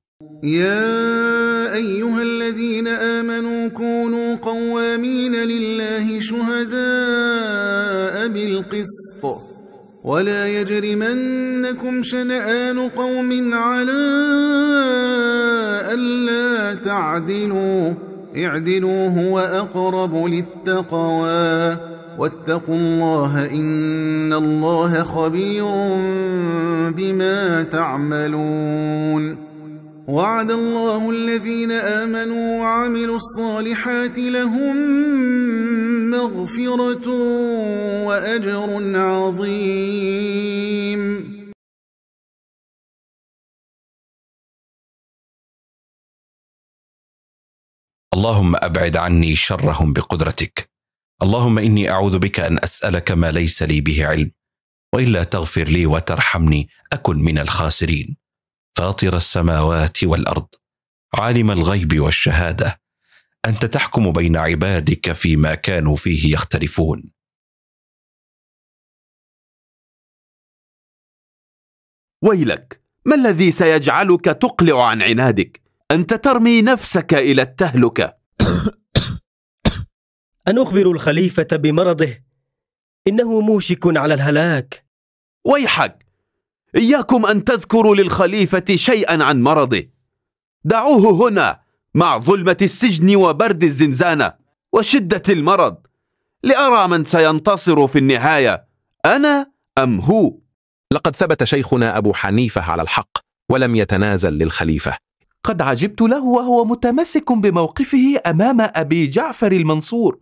D: يا أيها الذين آمنوا كونوا قوامين لله شهداء بالقسط ولا يجرمنكم شنآن قوم على ألا تعدلوا اعدلوا هو أقرب للتقوى واتقوا الله إن الله خبير بما تعملون وعد الله الذين آمنوا وعملوا الصالحات لهم مغفرة وأجر عظيم
J: اللهم أبعد عني شرهم بقدرتك اللهم إني أعوذ بك
F: أن أسألك ما ليس لي به علم وإلا تغفر لي وترحمني أكن من الخاسرين فاطر السماوات والارض عالم الغيب والشهاده
J: انت تحكم بين عبادك فيما كانوا فيه يختلفون ويلك ما الذي سيجعلك تقلع عن عنادك انت ترمي نفسك الى
K: التهلكه ان اخبر الخليفه بمرضه انه موشك على الهلاك ويحك إياكم أن
I: تذكروا للخليفة شيئا عن مرضه دعوه هنا مع ظلمة السجن وبرد الزنزانة وشدة المرض لأرى من سينتصر في النهاية أنا أم هو لقد ثبت شيخنا أبو حنيفة
L: على الحق ولم يتنازل للخليفة
C: قد عجبت له وهو متمسك بموقفه أمام أبي جعفر المنصور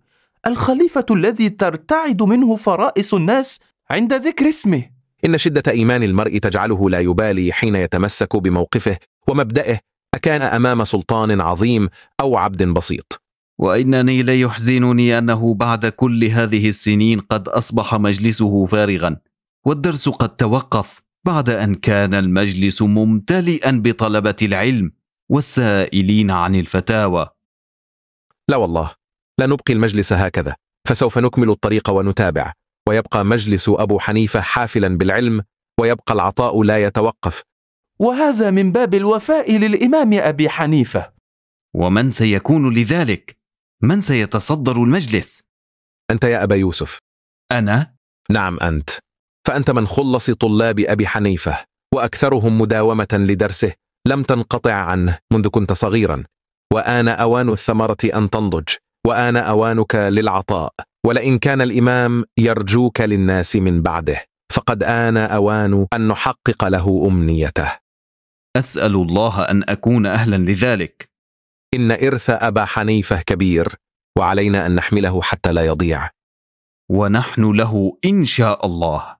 C: الخليفة الذي ترتعد منه فرائس الناس عند ذكر اسمه
L: إن شدة إيمان المرء تجعله لا يبالي حين يتمسك بموقفه ومبدئه أكان أمام سلطان عظيم
I: أو عبد بسيط وإنني ليحزنني أنه بعد كل هذه السنين قد أصبح مجلسه فارغا والدرس قد توقف بعد أن كان المجلس ممتلئا بطلبة العلم والسائلين عن الفتاوى لا والله لا نبقي المجلس هكذا فسوف نكمل الطريق
L: ونتابع ويبقى مجلس أبو حنيفة حافلا بالعلم ويبقى العطاء لا يتوقف
I: وهذا من باب الوفاء للإمام أبي حنيفة ومن سيكون لذلك؟ من سيتصدر المجلس؟ أنت يا أبا يوسف
L: أنا؟ نعم أنت فأنت من خلص طلاب أبي حنيفة وأكثرهم مداومة لدرسه لم تنقطع عنه منذ كنت صغيرا وآن أوان الثمرة أن تنضج وآن أوانك للعطاء ولئن كان الإمام يرجوك للناس من بعده فقد آن أوان أن نحقق له أمنيته أسأل الله أن أكون أهلا لذلك إن إرث أبا حنيفة كبير وعلينا أن نحمله حتى لا يضيع ونحن
I: له إن شاء الله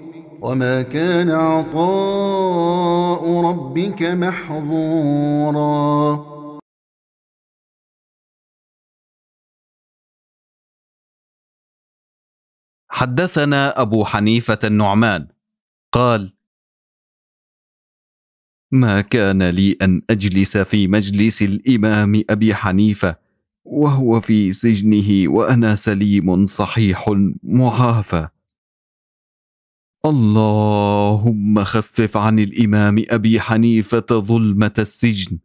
D: وما كان عطاء
J: ربك محظورا حدثنا ابو حنيفه النعمان قال
I: ما كان لي ان اجلس في مجلس الامام ابي حنيفه وهو في سجنه وانا سليم صحيح معافى اللهم خفف عن الامام ابي حنيفه ظلمه السجن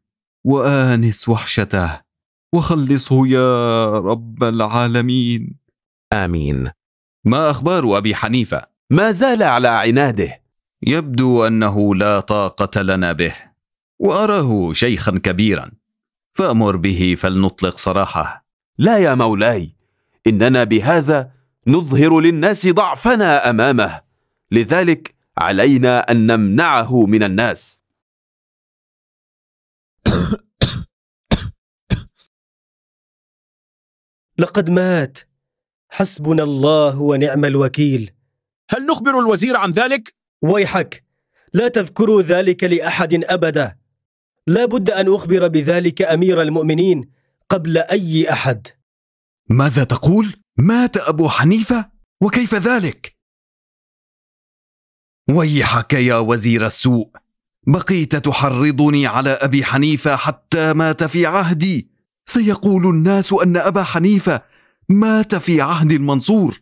I: وانس وحشته وخلصه يا رب العالمين امين ما اخبار ابي حنيفه ما زال على عناده يبدو انه لا طاقه لنا به واراه شيخا كبيرا فامر به فلنطلق سراحه لا يا مولاي اننا بهذا نظهر للناس ضعفنا امامه لذلك علينا أن نمنعه من
J: الناس لقد مات حسبنا الله
K: ونعم الوكيل هل نخبر الوزير عن ذلك؟ ويحك لا تذكروا ذلك لأحد أبدا لا بد أن أخبر بذلك أمير المؤمنين
J: قبل أي أحد ماذا تقول؟ مات أبو حنيفة؟ وكيف ذلك؟
I: ويحك يا وزير السوء بقيت تحرضني على ابي حنيفه حتى مات في عهدي سيقول الناس ان ابا حنيفه مات في عهد المنصور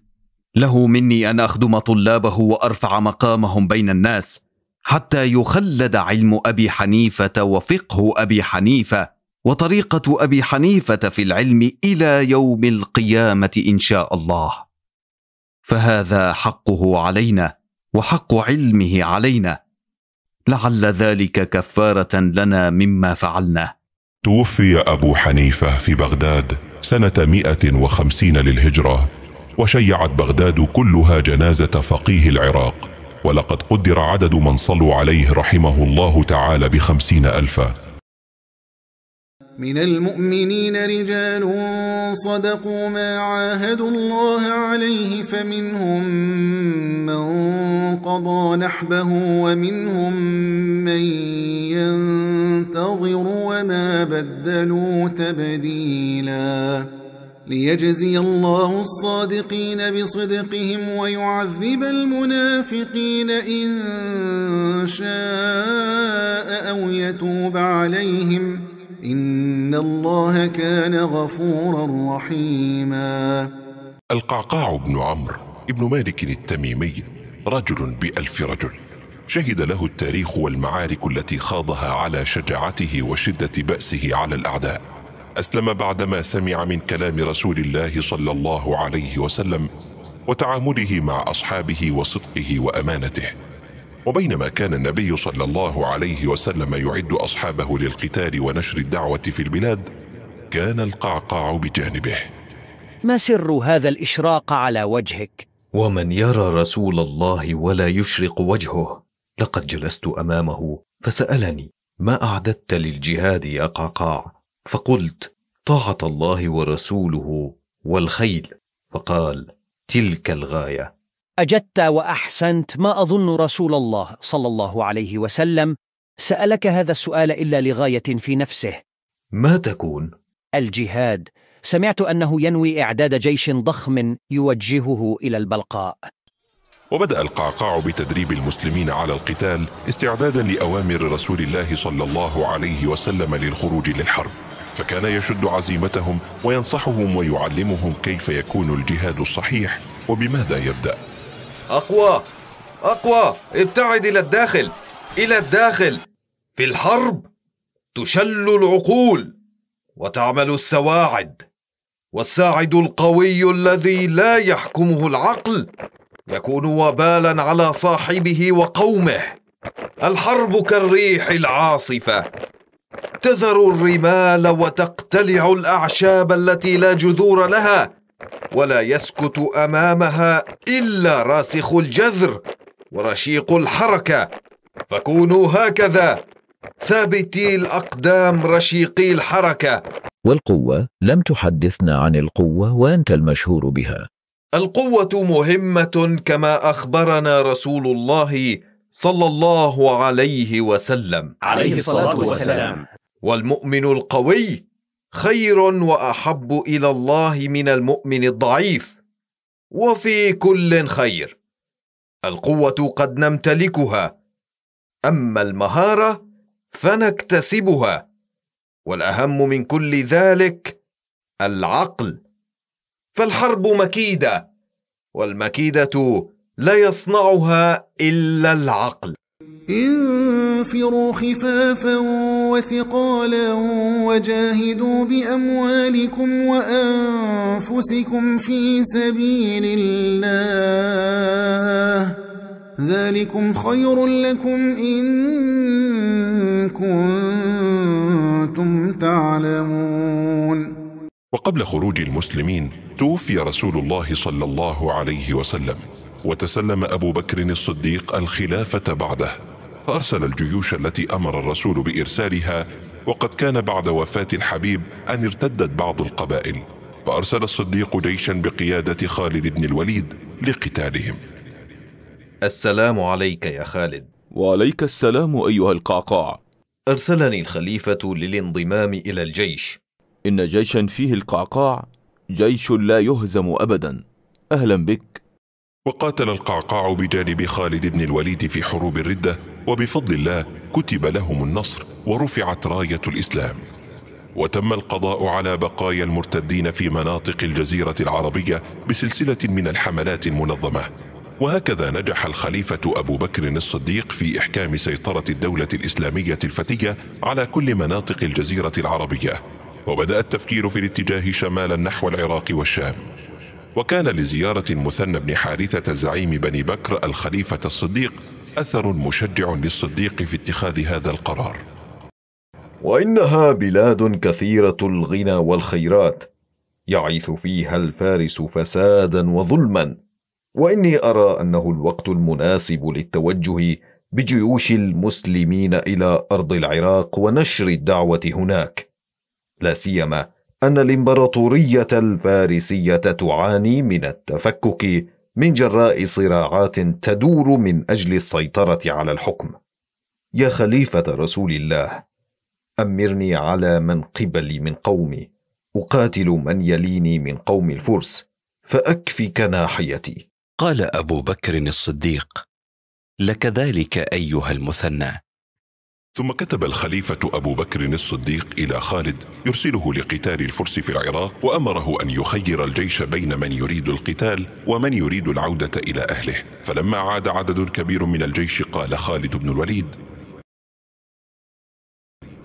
I: له مني ان اخدم طلابه وارفع مقامهم بين الناس حتى يخلد علم ابي حنيفه وفقه ابي حنيفه وطريقه ابي حنيفه في العلم الى يوم القيامه ان شاء الله فهذا حقه علينا وحق علمه علينا لعل ذلك كفاره لنا مما فعلنا
A: توفي ابو حنيفه في بغداد سنه 150 للهجره وشيعت بغداد كلها جنازه فقيه العراق ولقد قدر عدد من صلوا عليه رحمه الله تعالى بخمسين ألفاً
D: من المؤمنين رجال صدقوا ما عاهدوا الله عليه فمنهم من قضى نحبه ومنهم من ينتظر وما بدلوا تبديلا ليجزي الله الصادقين بصدقهم ويعذب المنافقين إن شاء أو يتوب عليهم ۖ إن الله كان غفورا رحيما
A: القعقاع بن عمرو بن مالك التميمي رجل بألف رجل شهد له التاريخ والمعارك التي خاضها على شجاعته وشدة بأسه على الأعداء أسلم بعدما سمع من كلام رسول الله صلى الله عليه وسلم وتعامله مع أصحابه وصدقه وأمانته وبينما كان النبي صلى الله عليه وسلم يعد اصحابه للقتال ونشر الدعوه في البلاد
N: كان القعقاع بجانبه ما سر هذا الاشراق على وجهك
I: ومن يرى رسول الله ولا يشرق وجهه لقد جلست امامه فسالني ما اعددت للجهاد يا قعقاع فقلت طاعه الله ورسوله والخيل فقال تلك
N: الغايه اجدت واحسنت ما اظن رسول الله صلى الله عليه وسلم سالك هذا السؤال الا لغايه في نفسه ما تكون الجهاد سمعت انه ينوي اعداد جيش ضخم يوجهه الى البلقاء
A: وبدا القعقاع بتدريب المسلمين على القتال استعدادا لاوامر رسول الله صلى الله عليه وسلم للخروج للحرب فكان يشد عزيمتهم وينصحهم ويعلمهم كيف يكون الجهاد الصحيح وبماذا يبدا
I: أقوى أقوى ابتعد إلى الداخل إلى الداخل في الحرب تشل العقول وتعمل السواعد والساعد القوي الذي لا يحكمه العقل يكون وبالا على صاحبه وقومه الحرب كالريح العاصفه تذر الرمال وتقتلع الاعشاب التي لا جذور لها ولا يسكت امامها الا راسخ الجذر ورشيق الحركه فكونوا هكذا ثابتي الاقدام رشيقي الحركه
M: والقوه لم تحدثنا عن القوه وانت المشهور بها
I: القوه مهمه كما اخبرنا رسول الله صلى الله عليه وسلم عليه الصلاه والسلام والمؤمن القوي خير واحب الى الله من المؤمن الضعيف وفي كل خير القوه قد نمتلكها اما المهاره فنكتسبها والاهم من كل ذلك العقل فالحرب مكيده والمكيده لا يصنعها الا العقل
D: انفروا خفافا وثقالا وجاهدوا باموالكم وانفسكم في سبيل الله ذلكم خير لكم ان كنتم تعلمون
A: وقبل خروج المسلمين توفي رسول الله صلى الله عليه وسلم وتسلم ابو بكر الصديق الخلافه بعده فأرسل الجيوش التي أمر الرسول بإرسالها وقد كان بعد وفاة الحبيب أن ارتدت بعض القبائل فأرسل الصديق جيشا بقيادة خالد بن الوليد لقتالهم السلام عليك يا خالد وعليك السلام
I: أيها القعقاع أرسلني الخليفة للانضمام إلى الجيش إن
A: جيشا فيه القعقاع جيش لا يهزم أبدا أهلا بك وقاتل القعقاع بجانب خالد بن الوليد في حروب الردة وبفضل الله كتب لهم النصر ورفعت رايه الاسلام وتم القضاء على بقايا المرتدين في مناطق الجزيره العربيه بسلسله من الحملات المنظمه وهكذا نجح الخليفه ابو بكر الصديق في احكام سيطره الدوله الاسلاميه الفتيه على كل مناطق الجزيره العربيه وبدا التفكير في الاتجاه شمالا نحو العراق والشام وكان لزياره المثنى بن حارثه زعيم بني بكر الخليفه الصديق اثر مشجع للصديق في اتخاذ هذا القرار
I: وانها بلاد كثيره الغنى والخيرات يعيث فيها الفارس فسادا وظلما واني ارى انه الوقت المناسب للتوجه بجيوش المسلمين الى ارض العراق ونشر الدعوه هناك لا سيما ان الامبراطوريه الفارسيه تعاني من التفكك من جراء صراعات تدور من اجل السيطره على الحكم يا خليفه رسول الله امرني على من قبلي من قومي اقاتل من يليني من قوم الفرس فاكفك ناحيتي
A: قال ابو بكر الصديق لك ذلك ايها المثنى ثم كتب الخليفة أبو بكر الصديق إلى خالد يرسله لقتال الفرس في العراق وأمره أن يخير الجيش بين من يريد القتال ومن يريد العودة إلى أهله فلما عاد عدد كبير من الجيش قال خالد بن الوليد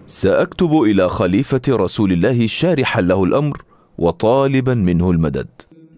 I: سأكتب إلى خليفة رسول الله شارحا
C: له الأمر وطالبا منه المدد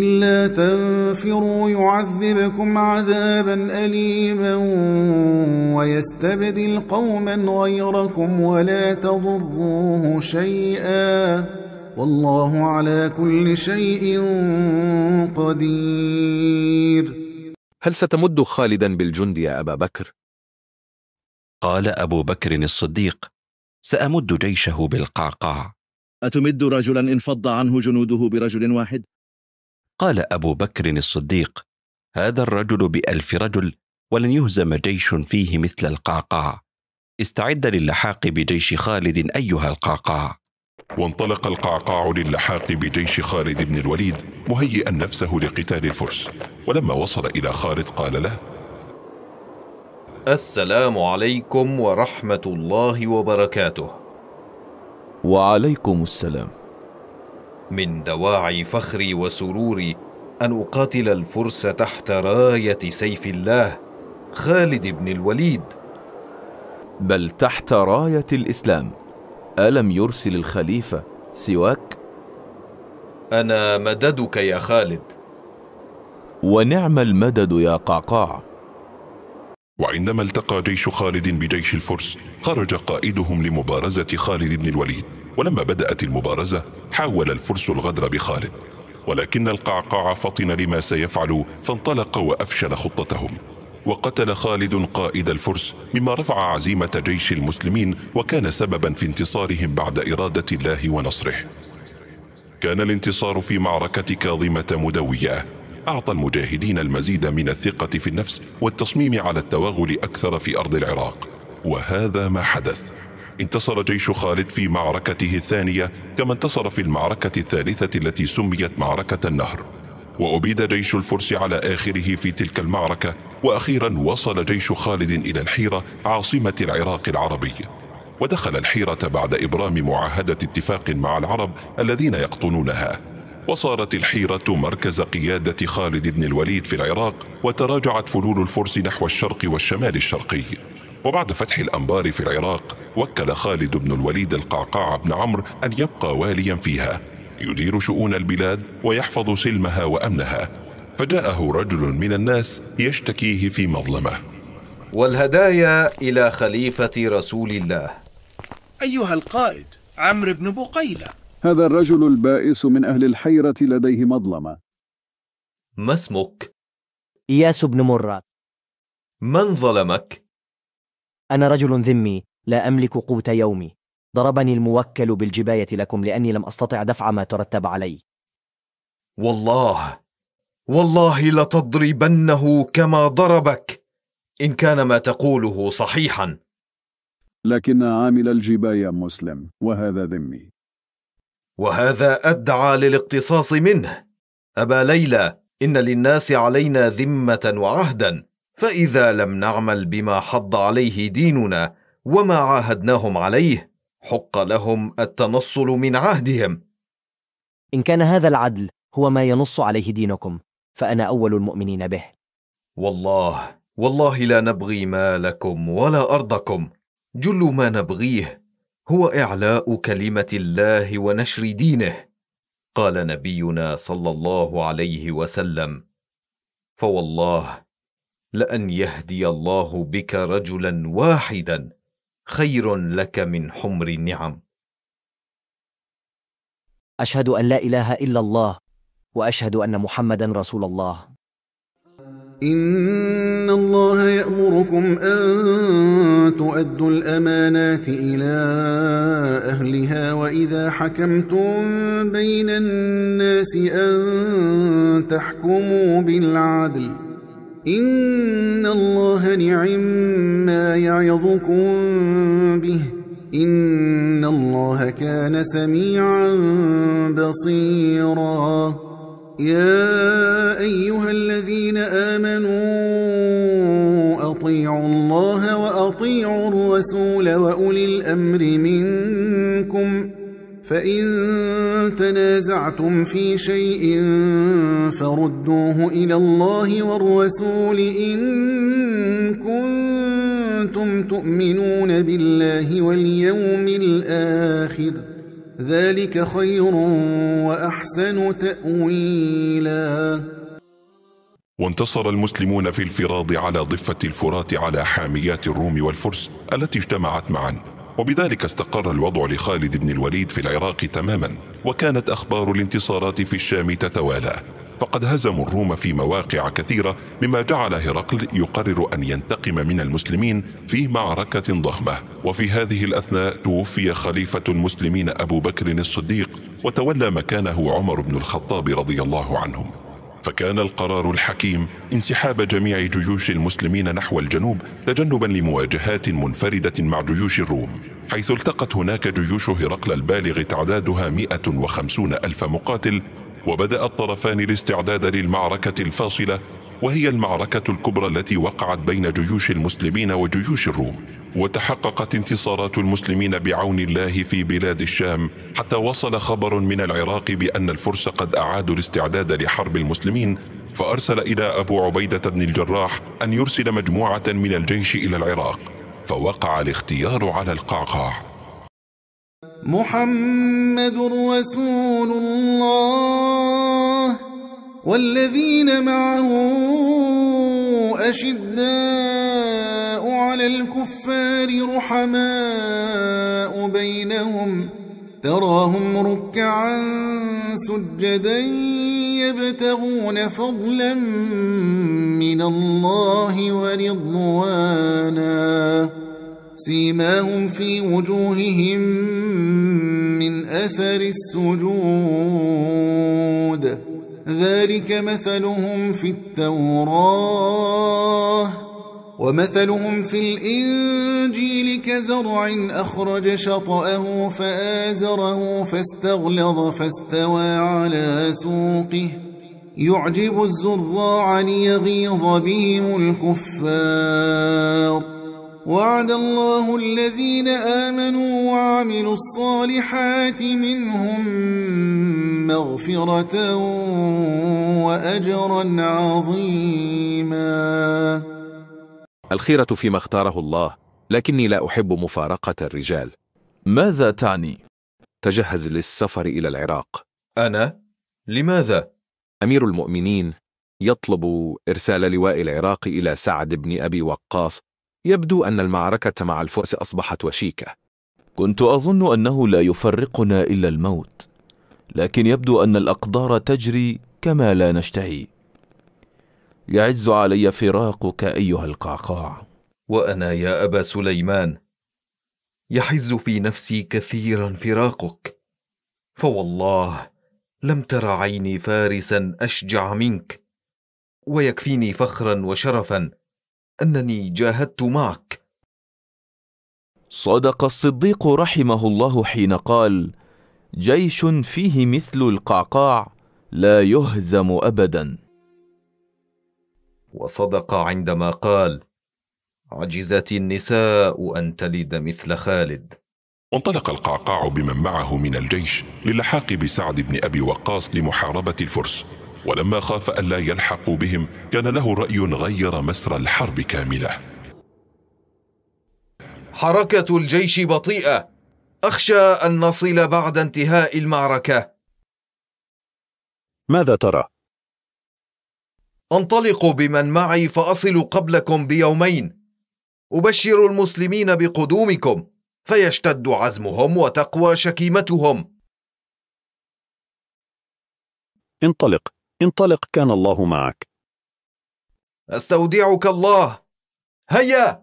D: إلا تنفروا يعذبكم عذابا أليما ويستبدل قوما غيركم ولا تضروه شيئا والله على كل شيء قدير
F: هل ستمد خالدا بالجند يا أبا بكر؟ قال أبو بكر الصديق سأمد جيشه بالقعقاع أتمد رجلا إن فض عنه جنوده برجل واحد قال أبو بكر الصديق هذا الرجل بألف رجل ولن يهزم جيش فيه مثل القعقاع
A: استعد للحاق بجيش خالد أيها القعقاع وانطلق القعقاع للحاق بجيش خالد بن الوليد مهيئا نفسه لقتال الفرس ولما وصل إلى خالد قال له
I: السلام عليكم ورحمة الله وبركاته
A: وعليكم السلام
I: من دواعي فخري وسروري ان اقاتل الفرس تحت رايه سيف الله خالد بن الوليد بل تحت رايه الاسلام الم يرسل الخليفه سواك انا مددك يا خالد
A: ونعم المدد يا قعقاع وعندما التقى جيش خالد بجيش الفرس خرج قائدهم لمبارزه خالد بن الوليد ولما بدأت المبارزة حاول الفرس الغدر بخالد ولكن القعقاع فطن لما سيفعل فانطلق وأفشل خطتهم وقتل خالد قائد الفرس مما رفع عزيمة جيش المسلمين وكان سببا في انتصارهم بعد إرادة الله ونصره كان الانتصار في معركة كاظمة مدوية أعطى المجاهدين المزيد من الثقة في النفس والتصميم على التوغل أكثر في أرض العراق وهذا ما حدث انتصر جيش خالد في معركته الثانية كما انتصر في المعركة الثالثة التي سميت معركة النهر وأبيد جيش الفرس على آخره في تلك المعركة وأخيرا وصل جيش خالد إلى الحيرة عاصمة العراق العربي ودخل الحيرة بعد إبرام معاهدة اتفاق مع العرب الذين يقطنونها وصارت الحيرة مركز قيادة خالد بن الوليد في العراق وتراجعت فلول الفرس نحو الشرق والشمال الشرقي وبعد فتح الأنبار في العراق وكل خالد بن الوليد القعقاع بن عمرو أن يبقى واليا فيها يدير شؤون البلاد ويحفظ سلمها وأمنها فجاءه رجل من الناس يشتكيه في مظلمه
I: والهدايا إلى خليفة رسول الله
O: أيها القائد عمرو بن بقيلة هذا الرجل
I: البائس من أهل الحيرة لديه مظلمة
K: ما اسمك؟
M: إياس بن مرة
I: من ظلمك؟
M: أنا رجل ذمي لا أملك قوت يومي ضربني الموكل بالجباية لكم لأني لم أستطع دفع ما ترتب علي والله
I: والله لتضربنه كما ضربك إن كان ما تقوله صحيحا
M: لكن عامل الجباية مسلم وهذا ذمي
I: وهذا أدعى للاقتصاص منه أبا ليلى إن للناس علينا ذمة وعهدا فاذا لم نعمل بما حض عليه ديننا وما عاهدناهم عليه حق لهم التنصل من عهدهم
M: ان كان هذا العدل هو ما ينص عليه دينكم فانا اول المؤمنين به والله والله لا نبغي
I: مالكم ولا ارضكم جل ما نبغيه هو اعلاء كلمه الله ونشر دينه قال نبينا صلى الله عليه وسلم فوالله لان يهدي الله بك رجلا واحدا
M: خير لك من حمر النعم اشهد ان لا اله الا الله واشهد ان محمدا رسول الله
D: ان الله يامركم ان تؤدوا الامانات الى اهلها واذا حكمتم بين الناس ان تحكموا بالعدل إن الله نعم ما يعظكم به إن الله كان سميعا بصيرا يا أيها الذين آمنوا أطيعوا الله وأطيعوا الرسول وأولي الأمر منكم فإن تنازعتم في شيء فردوه إلى الله والرسول إن كنتم تؤمنون بالله واليوم الآخر ذلك خير وأحسن تأويلا
A: وانتصر المسلمون في الفراض على ضفة الفرات على حاميات الروم والفرس التي اجتمعت معاً وبذلك استقر الوضع لخالد بن الوليد في العراق تماما وكانت أخبار الانتصارات في الشام تتوالى فقد هزموا الروم في مواقع كثيرة مما جعل هرقل يقرر أن ينتقم من المسلمين في معركة ضخمة وفي هذه الأثناء توفي خليفة المسلمين أبو بكر الصديق وتولى مكانه عمر بن الخطاب رضي الله عنهم فكان القرار الحكيم انسحاب جميع جيوش المسلمين نحو الجنوب تجنبا لمواجهات منفردة مع جيوش الروم حيث التقت هناك جيوش هرقل البالغ تعدادها 150 ألف مقاتل وبدأ الطرفان الاستعداد للمعركة الفاصلة وهي المعركة الكبرى التي وقعت بين جيوش المسلمين وجيوش الروم وتحققت انتصارات المسلمين بعون الله في بلاد الشام حتى وصل خبر من العراق بأن الفرس قد أعادوا الاستعداد لحرب المسلمين فأرسل إلى أبو عبيدة بن الجراح أن يرسل مجموعة من الجيش إلى العراق فوقع الاختيار على القعقاع
D: محمد رسول الله والذين معه أشداء على الكفار رحماء بينهم تراهم ركعا سجدا يبتغون فضلا من الله ورضوانا سيماهم في وجوههم من أثر السجود ذلك مثلهم في التوراة ومثلهم في الإنجيل كزرع أخرج شطأه فآزره فاستغلظ فاستوى على سوقه يعجب الزراع ليغيظ بهم الكفار وعد الله الذين آمنوا وعملوا الصالحات منهم مغفرة وأجرا عظيما
L: الخيرة فيما اختاره الله لكني لا أحب مفارقة الرجال ماذا تعني؟ تجهز للسفر إلى العراق أنا؟ لماذا؟ أمير المؤمنين يطلب إرسال لواء العراق إلى سعد بن أبي وقاص يبدو أن المعركة مع الفرس
I: أصبحت وشيكة كنت أظن أنه لا يفرقنا إلا الموت لكن يبدو أن الأقدار تجري كما لا نشتهي يعز علي فراقك أيها القعقاع وأنا يا أبا سليمان يحز في نفسي كثيرا فراقك فوالله لم تر عيني فارسا أشجع منك ويكفيني فخرا وشرفا انني جاهدت معك
C: صدق الصديق رحمه الله حين قال جيش فيه مثل القعقاع لا يهزم ابدا
I: وصدق عندما قال عجزت النساء ان تلد
A: مثل خالد انطلق القعقاع بمن معه من الجيش للحاق بسعد بن ابي وقاص لمحاربه الفرس ولما خاف ألا يلحقوا بهم كان له رأي غير مسر الحرب كاملة
I: حركة الجيش بطيئة أخشى أن نصل بعد انتهاء المعركة ماذا ترى؟ أنطلق بمن معي فأصل قبلكم بيومين أبشر المسلمين بقدومكم فيشتد عزمهم وتقوى شكيمتهم
M: انطلق انطلق كان الله معك
J: استودعك الله
A: هيا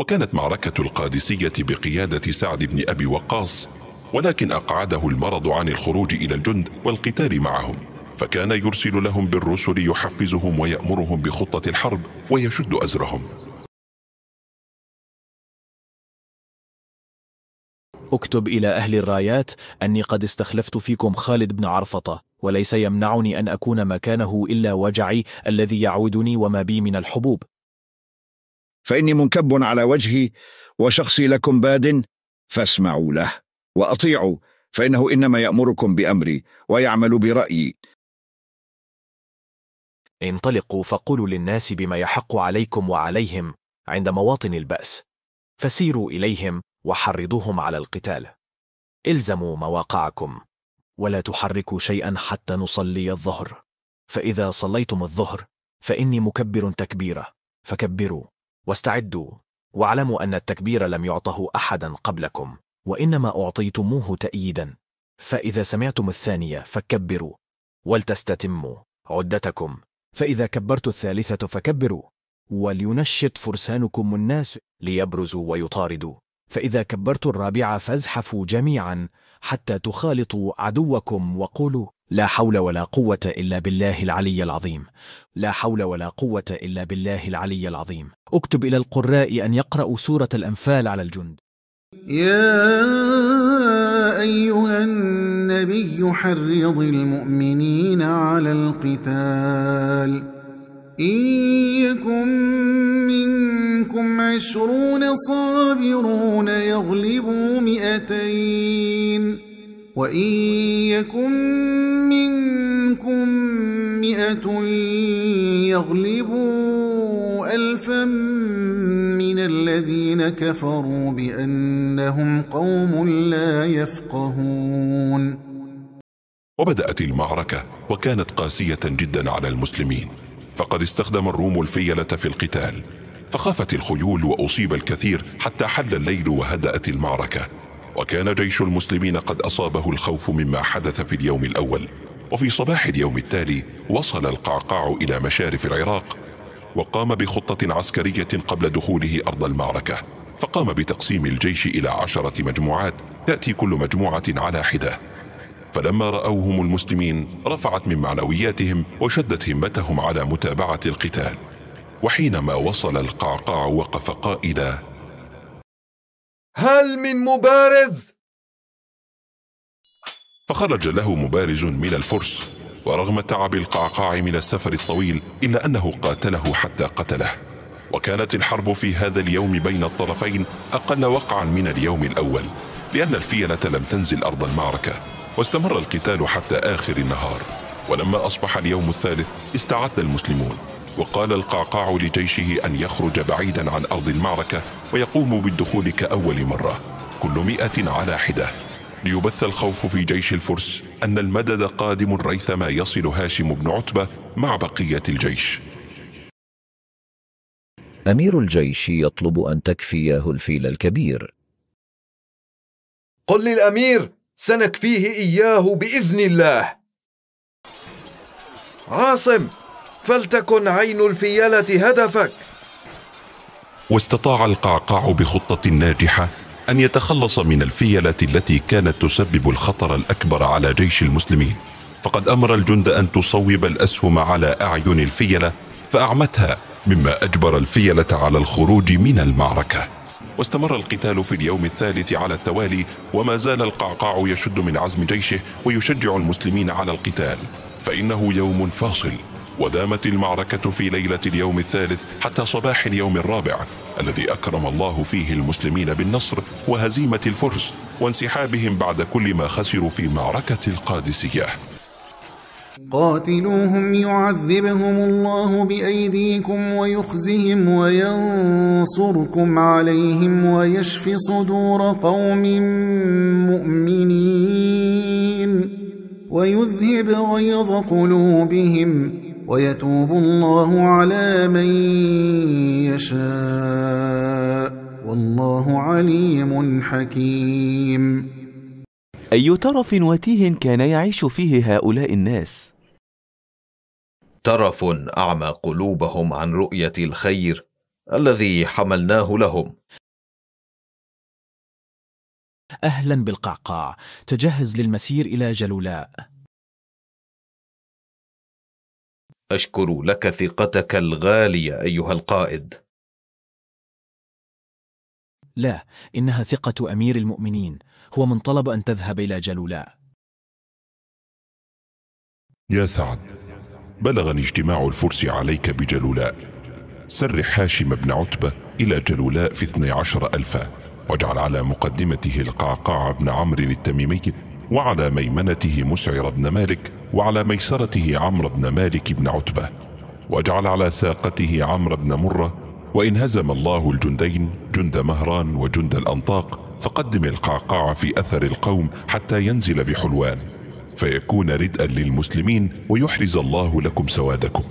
A: وكانت معركة القادسية بقيادة سعد بن أبي وقاص ولكن أقعده المرض عن الخروج إلى الجند والقتال معهم فكان يرسل لهم بالرسل يحفزهم ويأمرهم بخطة الحرب ويشد أزرهم
M: اكتب إلى أهل الرايات أني قد استخلفت فيكم خالد بن عرفطة وليس يمنعني أن أكون مكانه إلا وجعي الذي يعودني وما بي من الحبوب فإني منكب على وجهي وشخصي لكم باد فاسمعوا له وأطيعوا
I: فإنه إنما يأمركم بأمري ويعمل برأيي
M: انطلقوا فقولوا للناس بما يحق عليكم وعليهم عند مواطن البأس فسيروا إليهم وحرضوهم على القتال الزموا مواقعكم ولا تحركوا شيئا حتى نصلي الظهر فإذا صليتم الظهر فإني مكبر تكبيرة فكبروا واستعدوا واعلموا أن التكبير لم يعطه أحدا قبلكم وإنما أعطيتموه تأييدا فإذا سمعتم الثانية فكبروا ولتستتموا عدتكم فإذا كبرت الثالثة فكبروا ولينشط فرسانكم الناس ليبرزوا ويطاردوا فإذا كبرت الرابعة فازحفوا جميعا حتى تخالطوا عدوكم وقولوا لا حول ولا قوة إلا بالله العلي العظيم لا حول ولا قوة إلا بالله العلي العظيم اكتب إلى القراء أن يقرأوا سورة الأنفال على الجند
D: يا أيها النبي حرض المؤمنين على القتال إن يكن منكم عشرون صابرون يغلبوا مئتين وإن يكن منكم مئة يغلبوا ألفا من الذين كفروا بأنهم قوم لا يفقهون
A: وبدأت المعركة وكانت قاسية جدا على المسلمين فقد استخدم الروم الفيلة في القتال فخافت الخيول وأصيب الكثير حتى حل الليل وهدأت المعركة وكان جيش المسلمين قد أصابه الخوف مما حدث في اليوم الأول وفي صباح اليوم التالي وصل القعقاع إلى مشارف العراق وقام بخطة عسكرية قبل دخوله أرض المعركة فقام بتقسيم الجيش إلى عشرة مجموعات تأتي كل مجموعة على حده فلما رأوهم المسلمين رفعت من معنوياتهم وشدت همتهم على متابعة القتال وحينما وصل القعقاع وقف قائلا
I: هل من مبارز؟
A: فخرج له مبارز من الفرس ورغم تعب القعقاع من السفر الطويل إلا أنه قاتله حتى قتله وكانت الحرب في هذا اليوم بين الطرفين أقل وقعا من اليوم الأول لأن الفيلة لم تنزل أرض المعركة واستمر القتال حتى آخر النهار ولما أصبح اليوم الثالث استعد المسلمون وقال القعقاع لجيشه أن يخرج بعيدا عن أرض المعركة ويقوموا بالدخول كأول مرة كل مئة على حدة ليبث الخوف في جيش الفرس أن المدد قادم ريثما يصل هاشم بن عتبة مع بقية الجيش
M: أمير الجيش يطلب أن
J: تكفياه الفيل الكبير
I: قل للأمير سنكفيه إياه بإذن الله عاصم فلتكن عين الفيلة هدفك
A: واستطاع القعقاع بخطة ناجحة أن يتخلص من الفيلة التي كانت تسبب الخطر الأكبر على جيش المسلمين فقد أمر الجند أن تصوب الأسهم على أعين الفيلة فأعمتها مما أجبر الفيلة على الخروج من المعركة واستمر القتال في اليوم الثالث على التوالي وما زال القعقاع يشد من عزم جيشه ويشجع المسلمين على القتال فإنه يوم فاصل ودامت المعركة في ليلة اليوم الثالث حتى صباح اليوم الرابع الذي أكرم الله فيه المسلمين بالنصر وهزيمة الفرس وانسحابهم بعد كل ما خسروا في معركة القادسية
D: قاتلوهم يعذبهم الله بأيديكم ويخزهم وينصركم عليهم ويشف صدور قوم مؤمنين ويذهب غيظ قلوبهم ويتوب الله على من يشاء والله عليم حكيم أي ترف
C: وتيه كان يعيش فيه هؤلاء الناس؟
I: ترف أعمى قلوبهم عن رؤية الخير الذي حملناه لهم
J: أهلا
M: بالقعقاع تجهز
J: للمسير إلى جلولاء أشكر لك ثقتك الغالية أيها القائد
M: لا إنها ثقة أمير المؤمنين هو من طلب أن تذهب إلى جلولاء
A: يا سعد بلغني اجتماع الفرس عليك بجلولاء سر حاشم بن عتبة إلى جلولاء في اثني عشر ألفا واجعل على مقدمته القعقاع بن عمرو التميمي وعلى ميمنته مسعر بن مالك وعلى ميسرته عمرو بن مالك بن عتبة واجعل على ساقته عمرو بن مرة وإن هزم الله الجندين جند مهران وجند الأنطاق فقدم القعقاع في أثر القوم حتى ينزل بحلوان فيكون ردءا للمسلمين ويحرز الله لكم سوادكم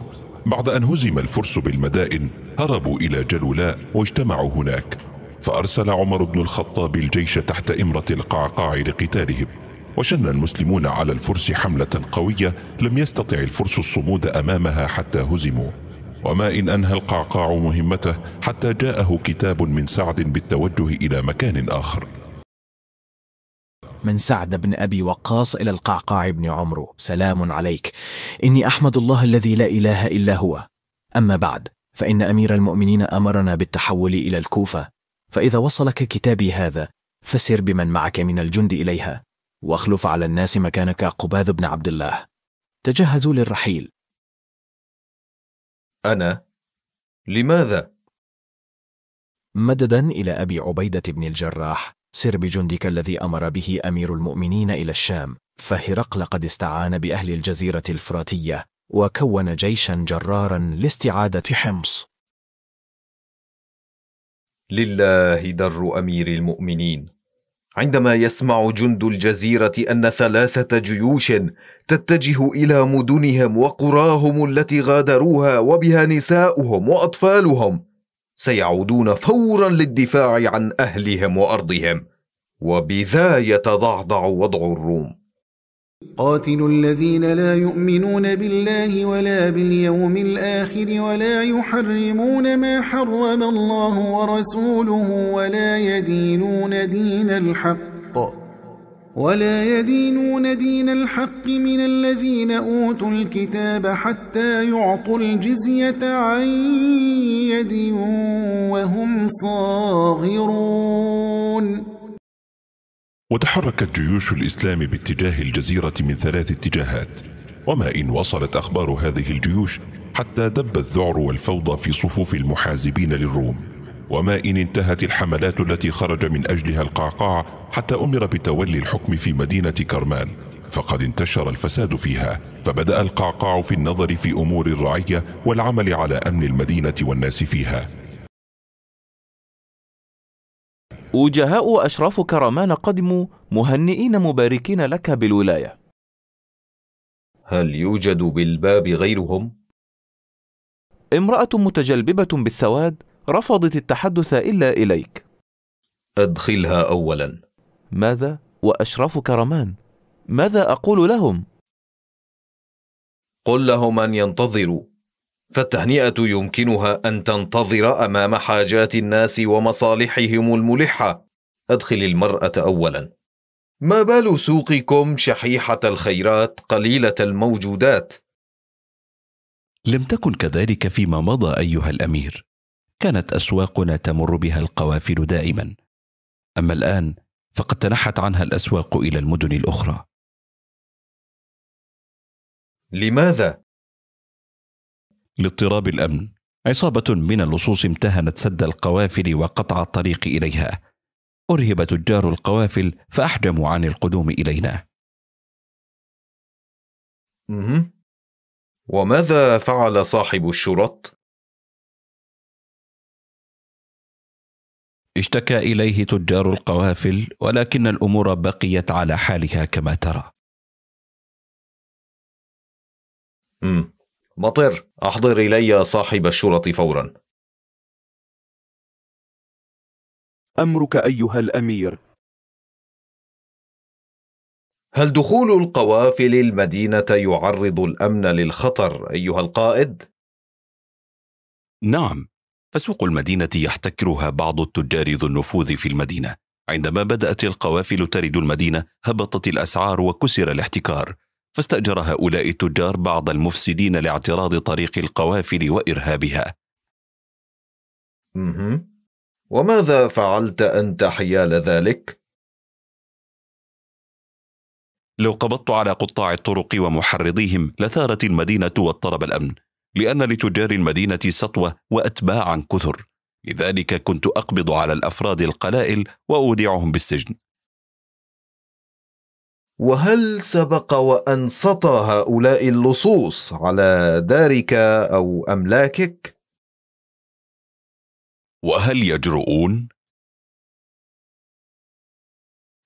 A: بعد أن هزم الفرس بالمدائن هربوا إلى جلولاء واجتمعوا هناك فأرسل عمر بن الخطاب الجيش تحت إمرة القعقاع لقتالهم وشن المسلمون على الفرس حملة قوية لم يستطع الفرس الصمود أمامها حتى هزموا وما إن أنهى القعقاع مهمته حتى جاءه كتاب من سعد بالتوجه إلى مكان آخر من سعد بن أبي
M: وقاص إلى القعقاع بن عمرو سلام عليك إني أحمد الله الذي لا إله إلا هو أما بعد فإن أمير المؤمنين أمرنا بالتحول إلى الكوفة فإذا وصلك كتابي هذا فسر بمن معك من الجند إليها واخلف على الناس مكانك قباذ بن عبد الله تجهزوا للرحيل أنا لماذا؟ مددا إلى أبي عبيدة بن الجراح سر بجندك الذي أمر به أمير المؤمنين إلى الشام فهرقل قد استعان بأهل الجزيرة الفراتية وكون جيشا جرارا لاستعادة حمص
I: لله در أمير المؤمنين عندما يسمع جند الجزيرة أن ثلاثة جيوش تتجه إلى مدنهم وقراهم التي غادروها وبها نساؤهم وأطفالهم، سيعودون فورا للدفاع عن أهلهم وأرضهم، وبذا يتضعضع وضع الروم.
D: قاتلوا الذين لا يؤمنون بالله ولا باليوم الآخر ولا يحرمون ما حرم الله ورسوله ولا يدينون دين الحق ولا يدينون دين الحق من الذين أوتوا الكتاب حتى يعطوا الجزية عن يد وهم صاغرون
A: وتحركت جيوش الإسلام باتجاه الجزيرة من ثلاث اتجاهات وما إن وصلت أخبار هذه الجيوش حتى دب الذعر والفوضى في صفوف المحازبين للروم وما إن انتهت الحملات التي خرج من أجلها القعقاع حتى أمر بتولي الحكم في مدينة كرمان فقد انتشر الفساد فيها فبدأ القعقاع في النظر في أمور الرعية والعمل على أمن المدينة والناس فيها
C: وجهاء أشراف كرمان قدموا مهنئين مباركين لك
I: بالولاية هل يوجد بالباب غيرهم؟ امرأة متجلببة بالسواد رفضت التحدث إلا إليك أدخلها أولا ماذا وأشراف كرمان؟ ماذا أقول لهم؟ قل لهم أن ينتظروا فالتهنئه يمكنها ان تنتظر امام حاجات الناس ومصالحهم الملحه ادخل المراه اولا ما بال سوقكم شحيحه الخيرات قليله الموجودات
F: لم تكن كذلك فيما مضى ايها الامير كانت اسواقنا تمر بها القوافل
J: دائما اما الان فقد تنحت عنها الاسواق الى المدن الاخرى لماذا لاضطراب الامن عصابه من اللصوص امتهنت سد القوافل وقطع الطريق اليها ارهب تجار القوافل فاحجموا عن القدوم الينا وماذا فعل صاحب الشرط اشتكى اليه تجار القوافل ولكن الامور بقيت على حالها كما ترى مم. مطر أحضر إلي صاحب الشرطة فورا أمرك أيها الأمير هل
I: دخول القوافل المدينة يعرض الأمن للخطر أيها القائد؟
F: نعم فسوق المدينة يحتكرها بعض التجار ذو النفوذ في المدينة عندما بدأت القوافل ترد المدينة هبطت الأسعار وكسر الاحتكار فاستأجر هؤلاء التجار بعض المفسدين لاعتراض طريق
J: القوافل وإرهابها. وماذا فعلت أنت حيال ذلك؟
F: لو قبضت على قطاع الطرق ومحرضيهم لثارت المدينة واضطرب الأمن، لأن لتجار المدينة سطوة وأتباعا كثر، لذلك كنت أقبض على الأفراد القلائل وأودعهم بالسجن،
I: وهل سبق وان سطى هؤلاء اللصوص على دارك او
J: املاكك وهل يجرؤون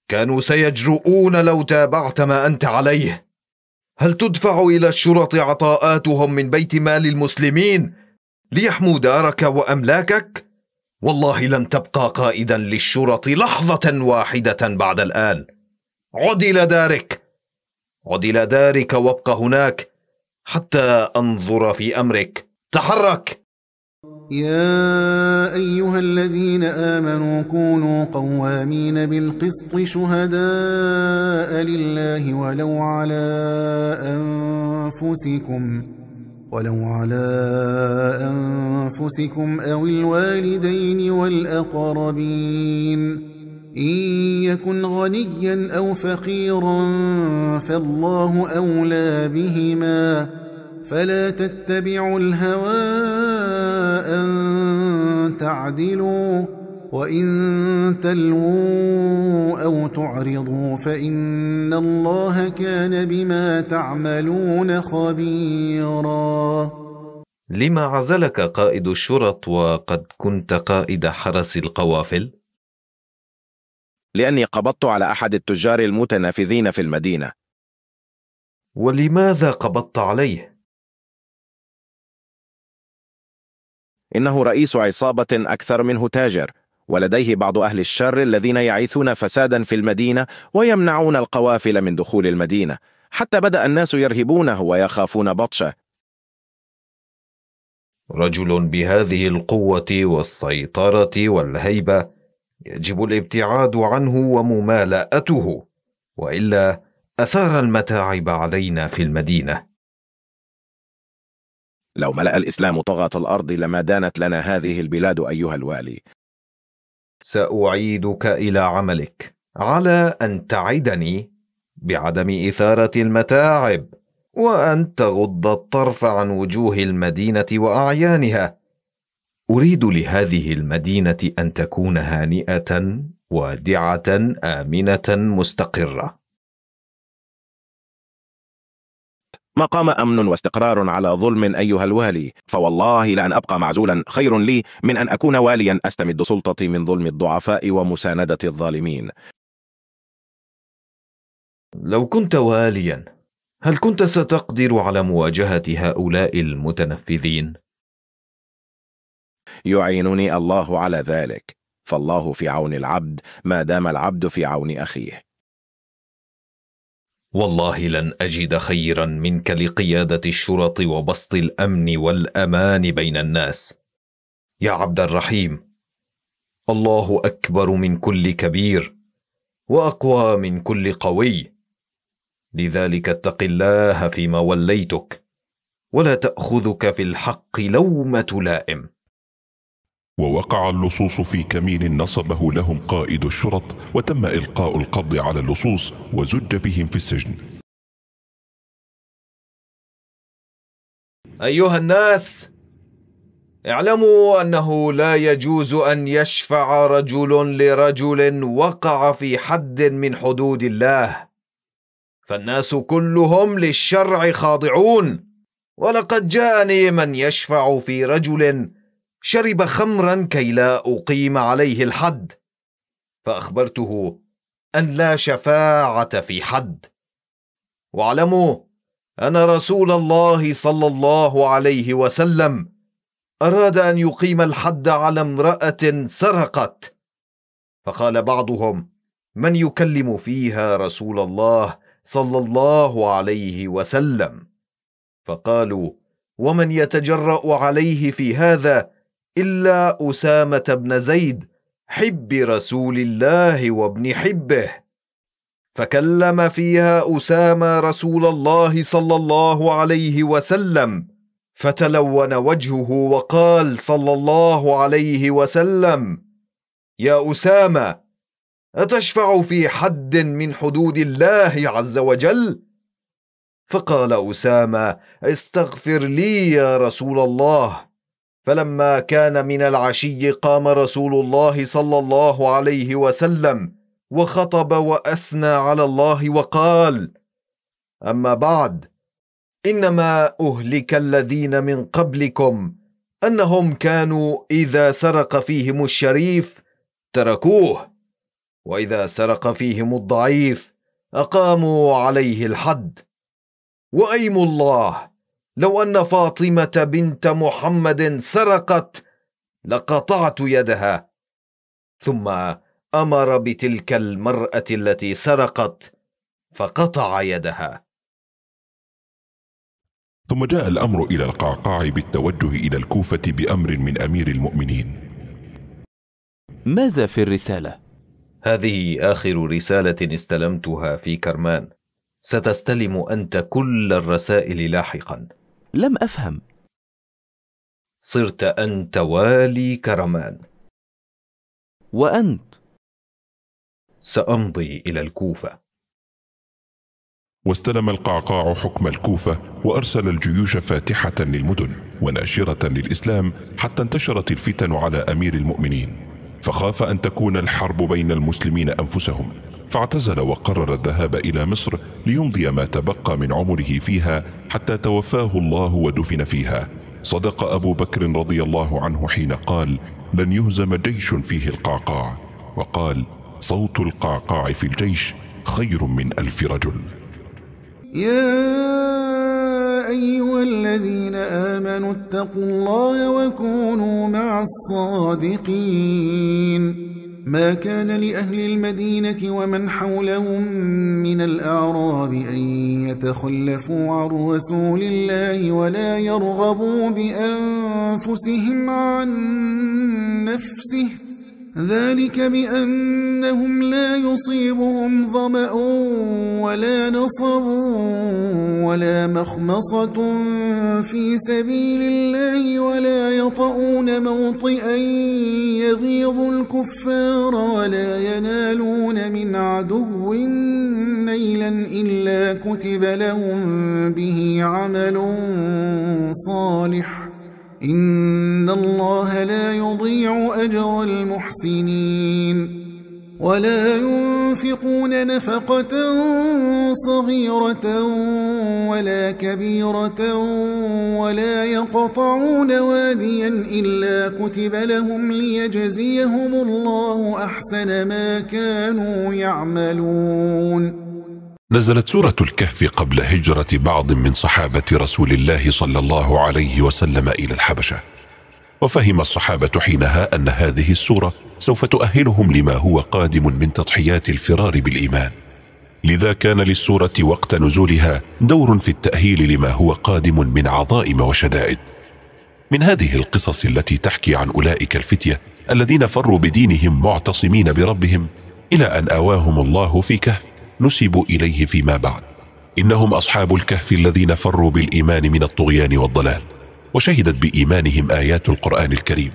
J: كانوا سيجرؤون لو تابعت ما
I: انت عليه هل تدفع الى الشرط عطاءاتهم من بيت مال المسلمين ليحموا دارك واملاكك والله لن تبقى قائدا للشرط لحظه واحده بعد الان عد إلى دارك عد إلى دارك وابق هناك حتى أنظر في أمرك
D: تحرك يا أيها الذين آمنوا كونوا قوامين بالقسط شهداء لله ولو على أنفسكم ولو على أنفسكم أو الوالدين والأقربين إن يكن غنيا أو فقيرا فالله أولى بهما فلا تتبعوا الهوى أن تعدلوا وإن تلووا أو تعرضوا فإن الله كان بما تعملون خبيرا
I: لما عزلك قائد الشرط وقد كنت قائد حرس القوافل؟
J: لأني قبضت على أحد التجار المتنافذين في المدينة ولماذا قبضت عليه؟ إنه رئيس عصابة أكثر منه تاجر ولديه
L: بعض أهل الشر الذين يعيثون فسادا في المدينة ويمنعون القوافل من دخول المدينة حتى بدأ الناس يرهبونه ويخافون بطشه
I: رجل بهذه القوة والسيطرة والهيبة يجب الابتعاد عنه وممالأته والا اثار المتاعب علينا في المدينه لو ملا
L: الاسلام طغاه الارض لما دانت لنا هذه البلاد ايها الوالي
I: ساعيدك الى عملك على ان تعدني بعدم اثاره المتاعب وان تغض الطرف عن وجوه المدينه واعيانها اريد لهذه المدينه ان تكون هانئه وادعه امنه مستقره
L: ما قام امن واستقرار على ظلم ايها الوالي فوالله لان ابقى معزولا خير لي من ان اكون واليا استمد سلطتي من ظلم
I: الضعفاء ومسانده الظالمين لو كنت واليا هل كنت ستقدر على مواجهه هؤلاء المتنفذين يعينني الله على ذلك فالله
L: في عون العبد ما دام العبد في عون أخيه
I: والله لن أجد خيرا منك لقيادة الشرط وبسط الأمن والأمان بين الناس يا عبد الرحيم الله أكبر من كل كبير وأقوى من كل قوي لذلك اتق الله فيما وليتك ولا تأخذك في الحق
A: لومة لائم ووقع اللصوص في كمين نصبه لهم قائد الشرط وتم إلقاء القبض على اللصوص وزج بهم في السجن
J: أيها الناس اعلموا أنه لا يجوز أن يشفع رجل
I: لرجل وقع في حد من حدود الله فالناس كلهم للشرع خاضعون ولقد جاءني من يشفع في رجل شرب خمرا كي لا اقيم عليه الحد فاخبرته ان لا شفاعه في حد واعلموا ان رسول الله صلى الله عليه وسلم اراد ان يقيم الحد على امراه سرقت فقال بعضهم من يكلم فيها رسول الله صلى الله عليه وسلم فقالوا ومن يتجرا عليه في هذا الا اسامه بن زيد حب رسول الله وابن حبه فكلم فيها اسامه رسول الله صلى الله عليه وسلم فتلون وجهه وقال صلى الله عليه وسلم يا اسامه اتشفع في حد من حدود الله عز وجل فقال اسامه استغفر لي يا رسول الله فلما كان من العشي قام رسول الله صلى الله عليه وسلم وخطب واثنى على الله وقال اما بعد انما اهلك الذين من قبلكم انهم كانوا اذا سرق فيهم الشريف تركوه واذا سرق فيهم الضعيف اقاموا عليه الحد وايم الله لو ان فاطمه بنت محمد سرقت لقطعت يدها ثم امر بتلك المراه التي سرقت فقطع
A: يدها ثم جاء الامر الى القعقاع بالتوجه الى الكوفه بامر من امير المؤمنين
J: ماذا في
I: الرساله هذه اخر رساله استلمتها في كرمان ستستلم انت كل الرسائل لاحقا لم أفهم
J: صرت أنت والي كرمان وأنت
A: سأمضي إلى الكوفة واستلم القعقاع حكم الكوفة وأرسل الجيوش فاتحة للمدن وناشرة للإسلام حتى انتشرت الفتن على أمير المؤمنين فخاف أن تكون الحرب بين المسلمين أنفسهم فاعتزل وقرر الذهاب إلى مصر ليمضي ما تبقى من عمره فيها حتى توفاه الله ودفن فيها صدق أبو بكر رضي الله عنه حين قال لن يهزم جيش فيه القعقاع وقال صوت القعقاع في الجيش خير من ألف رجل
D: يا أيها الذين آمنوا اتقوا الله وكونوا مع الصادقين ما كان لأهل المدينة ومن حولهم من الأعراب أن يتخلفوا عن رسول الله ولا يرغبوا بأنفسهم عن نفسه ذلك بأنهم لا يصيبهم ظمأ ولا نصب ولا مخمصة في سبيل الله ولا يطؤون موطئا يغيظ الكفار ولا ينالون من عدو نيلا إلا كتب لهم به عمل صالح إن الله لا يضيع أجر المحسنين ولا ينفقون نفقة صغيرة ولا كبيرة ولا يقطعون واديا إلا كتب لهم ليجزيهم الله أحسن ما كانوا يعملون
A: نزلت سورة الكهف قبل هجرة بعض من صحابة رسول الله صلى الله عليه وسلم إلى الحبشة وفهم الصحابة حينها أن هذه السورة سوف تؤهلهم لما هو قادم من تضحيات الفرار بالإيمان لذا كان للسورة وقت نزولها دور في التأهيل لما هو قادم من عظائم وشدائد من هذه القصص التي تحكي عن أولئك الفتية الذين فروا بدينهم معتصمين بربهم إلى أن آواهم الله في كهف نسبوا إليه فيما بعد إنهم أصحاب الكهف الذين فروا بالإيمان من الطغيان والضلال وشهدت بإيمانهم آيات القرآن الكريم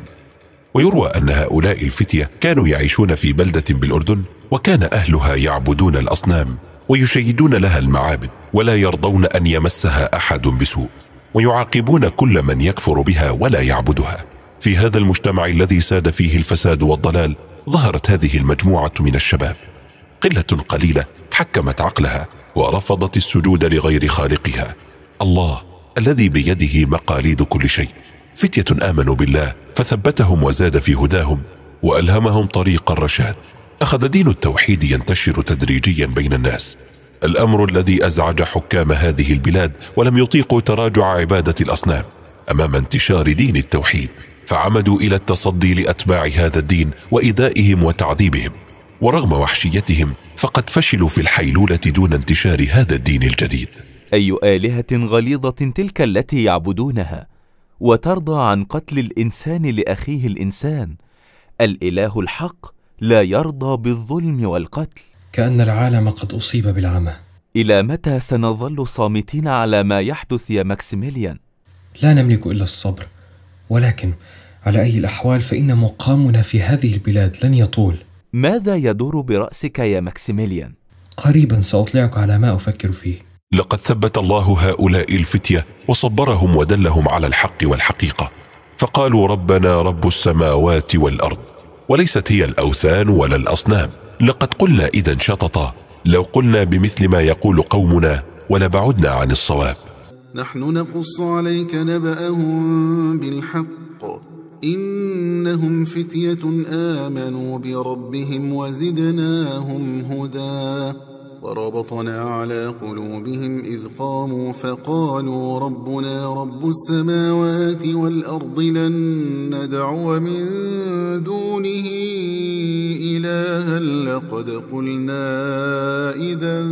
A: ويروى أن هؤلاء الفتية كانوا يعيشون في بلدة بالأردن وكان أهلها يعبدون الأصنام ويشيدون لها المعابد ولا يرضون أن يمسها أحد بسوء ويعاقبون كل من يكفر بها ولا يعبدها في هذا المجتمع الذي ساد فيه الفساد والضلال ظهرت هذه المجموعة من الشباب قلة قليلة حكمت عقلها ورفضت السجود لغير خالقها الله الذي بيده مقاليد كل شيء فتية آمنوا بالله فثبتهم وزاد في هداهم وألهمهم طريق الرشاد أخذ دين التوحيد ينتشر تدريجيا بين الناس الأمر الذي أزعج حكام هذه البلاد ولم يطيقوا تراجع عبادة الأصنام أمام انتشار دين التوحيد فعمدوا إلى التصدي لأتباع هذا الدين وإيذائهم وتعذيبهم ورغم وحشيتهم فقد فشلوا في الحيلولة دون انتشار هذا الدين الجديد أي آلهة غليظة تلك التي يعبدونها وترضى
C: عن قتل الإنسان لأخيه الإنسان الإله الحق لا يرضى بالظلم والقتل
H: كأن العالم قد أصيب بالعمى
C: إلى متى سنظل صامتين على ما يحدث يا ماكسيميليان؟
H: لا نملك إلا الصبر ولكن على أي الأحوال فإن مقامنا في هذه البلاد لن يطول ماذا يدور
C: برأسك يا ماكسيميليان؟
H: قريبا سأطلعك على ما أفكر فيه
A: لقد ثبت الله هؤلاء الفتية وصبرهم ودلهم على الحق والحقيقة فقالوا ربنا رب السماوات والأرض وليست هي الأوثان ولا الأصنام لقد قلنا إذا شططا لو قلنا بمثل ما يقول قومنا ولبعدنا عن الصواب
D: نحن نقص عليك نبأهم بالحق إنهم فتية آمنوا بربهم وزدناهم هدى وربطنا على قلوبهم إذ قاموا فقالوا ربنا رب السماوات والأرض لن ندعو من دونه إلها لقد قلنا إذا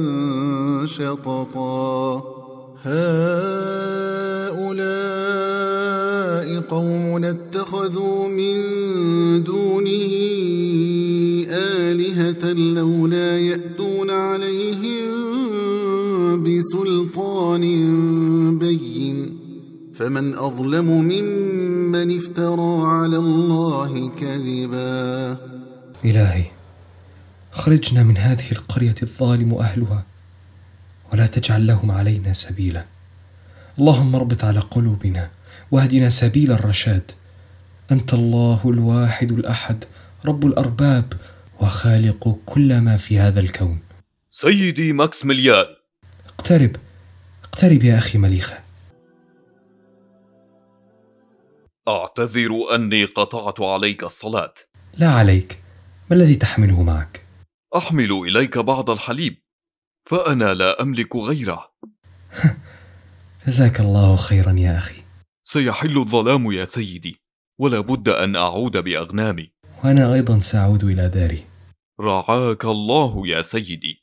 D: شططا هؤلاء قوم اتخذوا من دونه آلهة لولا يأتون عليهم بسلطان بين فمن أظلم ممن افترى على الله كذبا
H: إلهي خرجنا من هذه القرية الظالم أهلها ولا تجعل لهم علينا سبيلا اللهم اربط على قلوبنا واهدنا سبيل الرشاد انت الله الواحد الاحد رب الارباب وخالق كل ما في هذا الكون
I: سيدي ماكس مليان
H: اقترب اقترب يا اخي مليخه
I: اعتذر اني قطعت عليك الصلاه
H: لا عليك ما الذي تحمله معك
I: احمل اليك بعض الحليب فأنا لا أملك غيره
H: جزاك الله خيرا يا أخي
I: سيحل الظلام يا سيدي ولا بد أن أعود بأغنامي
H: وأنا أيضا سأعود إلى داري
I: رعاك الله يا سيدي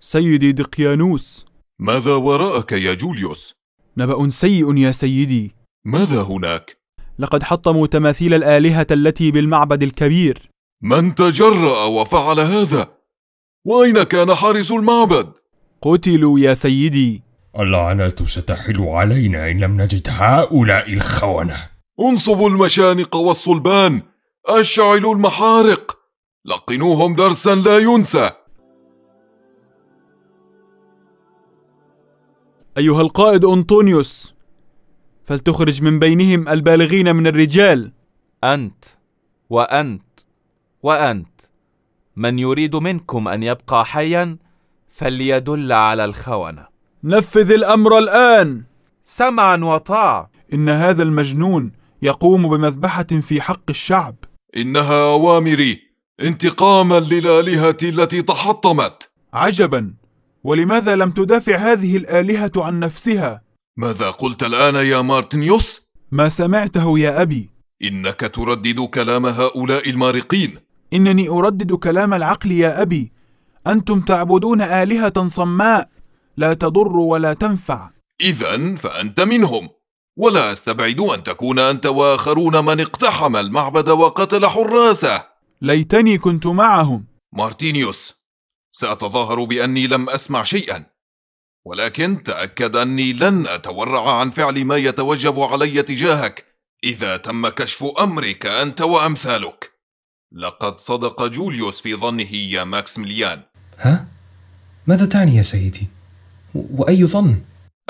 O: سيدي دقيانوس ماذا وراءك يا جوليوس؟ نبأ سيء يا سيدي ماذا هناك؟ لقد حطموا تماثيل الآلهة التي بالمعبد الكبير من تجرأ وفعل هذا؟ وأين كان حارس المعبد؟ قتلوا يا سيدي اللعنة ستحل علينا إن لم نجد هؤلاء الخونة انصبوا المشانق والصلبان أشعلوا المحارق لقنوهم درسا لا ينسى أيها القائد أنطونيوس فلتخرج من بينهم البالغين من الرجال أنت وأنت وأنت من يريد منكم أن يبقى حيا فليدل على الخونة نفذ الأمر الآن سمعا وطاعة إن هذا المجنون يقوم بمذبحة في حق الشعب إنها أوامري انتقاما للآلهة التي تحطمت عجبا ولماذا لم تدافع هذه الآلهة عن نفسها؟ ماذا قلت الآن يا مارتنيوس؟ ما سمعته يا أبي إنك تردد كلام هؤلاء المارقين إنني أردد كلام العقل يا أبي أنتم تعبدون آلهة صماء لا تضر ولا تنفع إذا فأنت منهم ولا أستبعد أن تكون أنت وآخرون من اقتحم المعبد وقتل حراسه ليتني كنت معهم مارتينيوس
I: سأتظاهر بأني لم أسمع شيئا ولكن تأكد أني لن أتورع عن فعل ما يتوجب علي تجاهك إذا تم كشف أمرك أنت وأمثالك لقد صدق جوليوس في ظنه يا ماكسميليان
H: ها؟ ماذا تعني يا سيدي؟ وأي ظن؟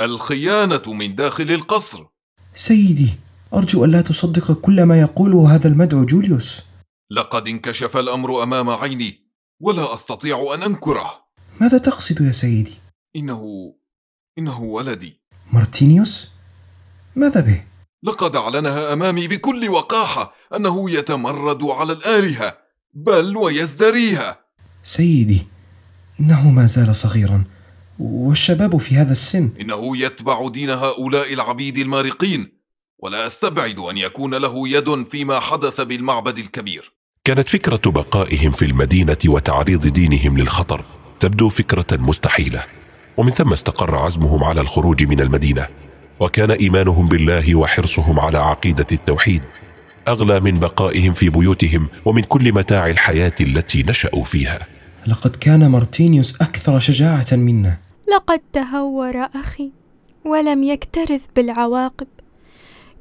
I: الخيانة من داخل القصر
H: سيدي أرجو ألا تصدق كل ما يقوله هذا المدعو جوليوس
I: لقد انكشف الأمر أمام عيني ولا أستطيع أن أنكره
H: ماذا تقصد يا سيدي؟
I: إنه إنه ولدي
H: مارتينيوس؟ ماذا به؟
I: لقد أعلنها أمامي بكل وقاحة أنه يتمرد على الآلهة بل ويزدريها
H: سيدي إنه ما زال صغيرا والشباب في هذا السن
I: إنه يتبع دين هؤلاء العبيد المارقين ولا أستبعد أن يكون له يد فيما حدث بالمعبد الكبير
A: كانت فكرة بقائهم في المدينة وتعريض دينهم للخطر تبدو فكرة مستحيلة ومن ثم استقر عزمهم على الخروج من المدينة وكان إيمانهم بالله وحرصهم على عقيدة التوحيد أغلى من بقائهم في بيوتهم ومن كل متاع الحياة التي نشأوا فيها
H: لقد كان مارتينيوس أكثر شجاعة منا
B: لقد تهور أخي ولم يكترث بالعواقب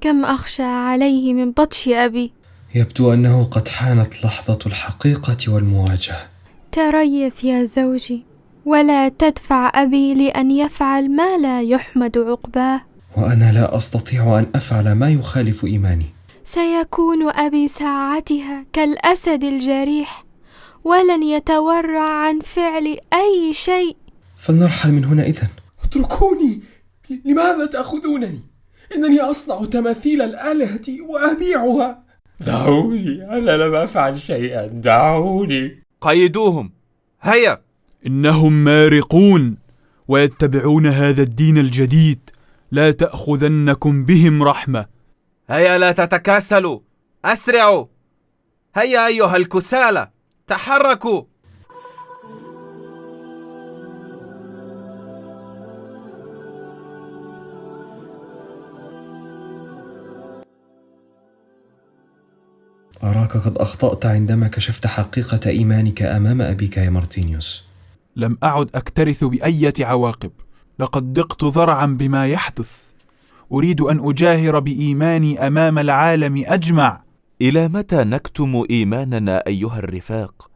B: كم أخشى عليه من بطش أبي
H: يبدو أنه قد حانت لحظة الحقيقة والمواجهة
B: تريث يا زوجي ولا تدفع أبي لأن يفعل ما لا يحمد عقباه
H: وأنا لا أستطيع أن أفعل ما يخالف إيماني
B: سيكون أبي ساعتها كالأسد الجريح ولن يتورع عن فعل
H: أي شيء فلنرحل من هنا إذا اتركوني لماذا تأخذونني؟ إنني أصنع تماثيل الآلهة وأبيعها دعوني
C: أنا لم أفعل شيئا دعوني قيدوهم
O: هيا إنهم مارقون ويتبعون هذا الدين الجديد لا تأخذنكم بهم رحمة هيا لا تتكاسلوا أسرعوا
I: هيا أيها الكسالى تحركوا
H: أراك قد أخطأت عندما كشفت حقيقة إيمانك أمام أبيك يا مارتينيوس
O: لم أعد أكترث بأية عواقب لقد دقت ذرعا بما يحدث أريد أن أجاهر بإيماني أمام العالم أجمع إلى متى نكتم إيماننا أيها الرفاق؟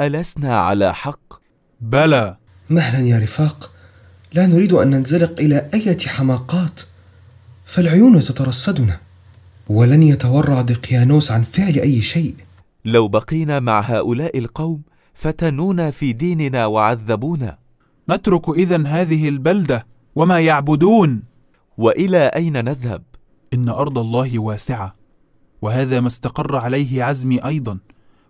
O: ألسنا على حق؟ بلى
H: مهلا يا رفاق لا نريد أن ننزلق إلى أية حماقات فالعيون تترصدنا ولن يتورع دقيانوس عن فعل
O: أي شيء لو بقينا مع هؤلاء القوم فتنونا في ديننا وعذبونا نترك إذا هذه البلدة وما يعبدون وإلى أين نذهب؟ إن أرض الله واسعة وهذا ما استقر عليه عزمي أيضا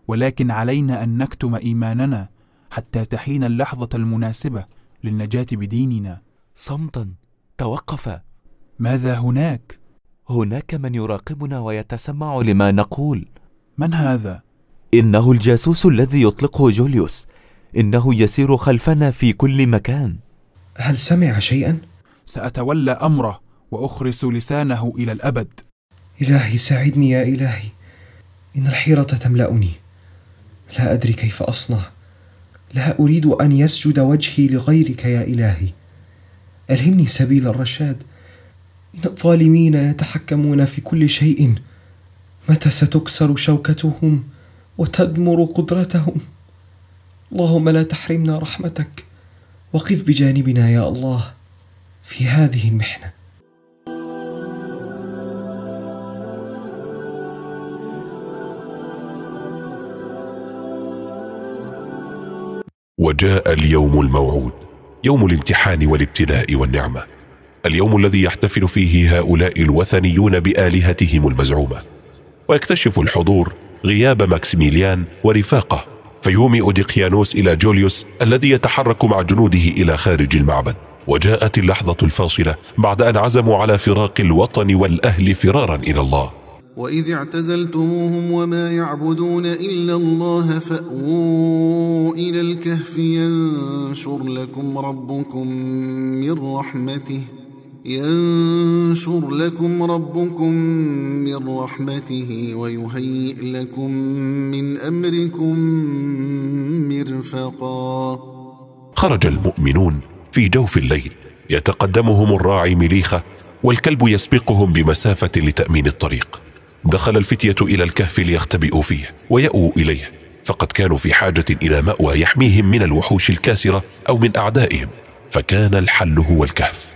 O: ولكن علينا أن نكتم إيماننا حتى تحين اللحظة المناسبة للنجاة بديننا صمتا توقف ماذا هناك؟ هناك من يراقبنا ويتسمع
C: لما نقول
O: من هذا
C: انه الجاسوس الذي يطلقه جوليوس انه يسير خلفنا في كل مكان
O: هل سمع شيئا ساتولى امره واخرس لسانه الى الابد الهي ساعدني يا الهي
H: ان الحيره تملاني لا ادري كيف اصنع لا اريد ان يسجد وجهي لغيرك يا الهي الهمني سبيل الرشاد الظالمين يتحكمون في كل شيء متى ستكسر شوكتهم وتدمر قدرتهم اللهم لا تحرمنا رحمتك وقف بجانبنا يا الله في هذه المحنه
A: وجاء اليوم الموعود يوم الامتحان والابتلاء والنعمه اليوم الذي يحتفل فيه هؤلاء الوثنيون بالهتهم المزعومه ويكتشف الحضور غياب ماكسيميليان ورفاقه فيومئ ديقيانوس الى جوليوس الذي يتحرك مع جنوده الى خارج المعبد وجاءت اللحظه الفاصله بعد ان عزموا على فراق الوطن والاهل فرارا الى الله
D: واذ اعتزلتموهم وما يعبدون الا الله فاووا الى الكهف ينشر لكم ربكم من رحمته ينشر لكم ربكم من رحمته ويهيئ لكم من امركم مرفقا
A: خرج المؤمنون في جوف الليل يتقدمهم الراعي مليخه والكلب يسبقهم بمسافه لتامين الطريق دخل الفتيه الى الكهف ليختبئوا فيه وياووا اليه فقد كانوا في حاجه الى ماوى يحميهم من الوحوش الكاسره او من اعدائهم فكان الحل هو الكهف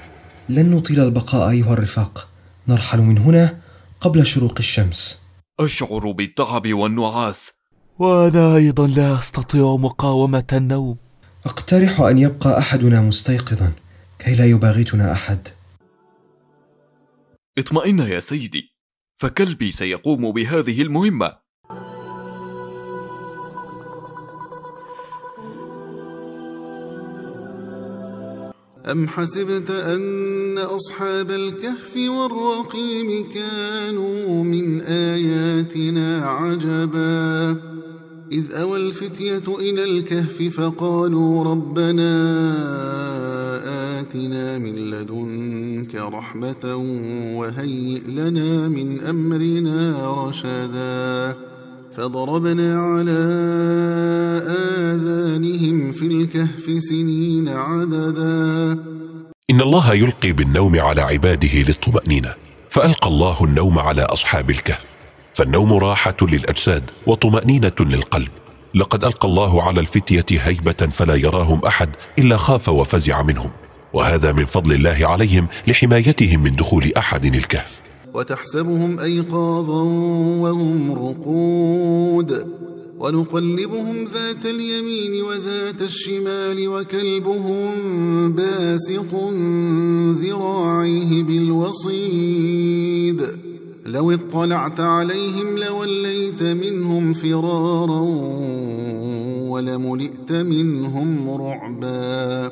H: لن نطيل البقاء أيها الرفاق نرحل من هنا قبل شروق الشمس
I: أشعر بالتعب والنعاس
H: وأنا أيضا لا أستطيع مقاومة النوم أقترح أن يبقى أحدنا مستيقظا كي لا يباغتنا أحد
I: اطمئن يا سيدي فكلبي سيقوم بهذه المهمة
D: أم حسبت أن أصحاب الكهف والرقيم كانوا من آياتنا عجبا إذ أوى الفتية إلى الكهف فقالوا ربنا آتنا من لدنك رحمة وهيئ لنا من أمرنا رشداً فضربنا على آذانهم في الكهف سنين عددا
A: إن الله يلقي بالنوم على عباده للطمأنينة فألقى الله النوم على أصحاب الكهف فالنوم راحة للأجساد وطمأنينة للقلب لقد ألقى الله على الفتية هيبة فلا يراهم أحد إلا خاف وفزع منهم وهذا من فضل الله عليهم لحمايتهم من دخول أحد الكهف
D: وتحسبهم أيقاظا وهم رقود ونقلبهم ذات اليمين وذات الشمال وكلبهم باسق ذراعيه بالوصيد لو اطلعت عليهم لوليت منهم فرارا ولملئت منهم رعبا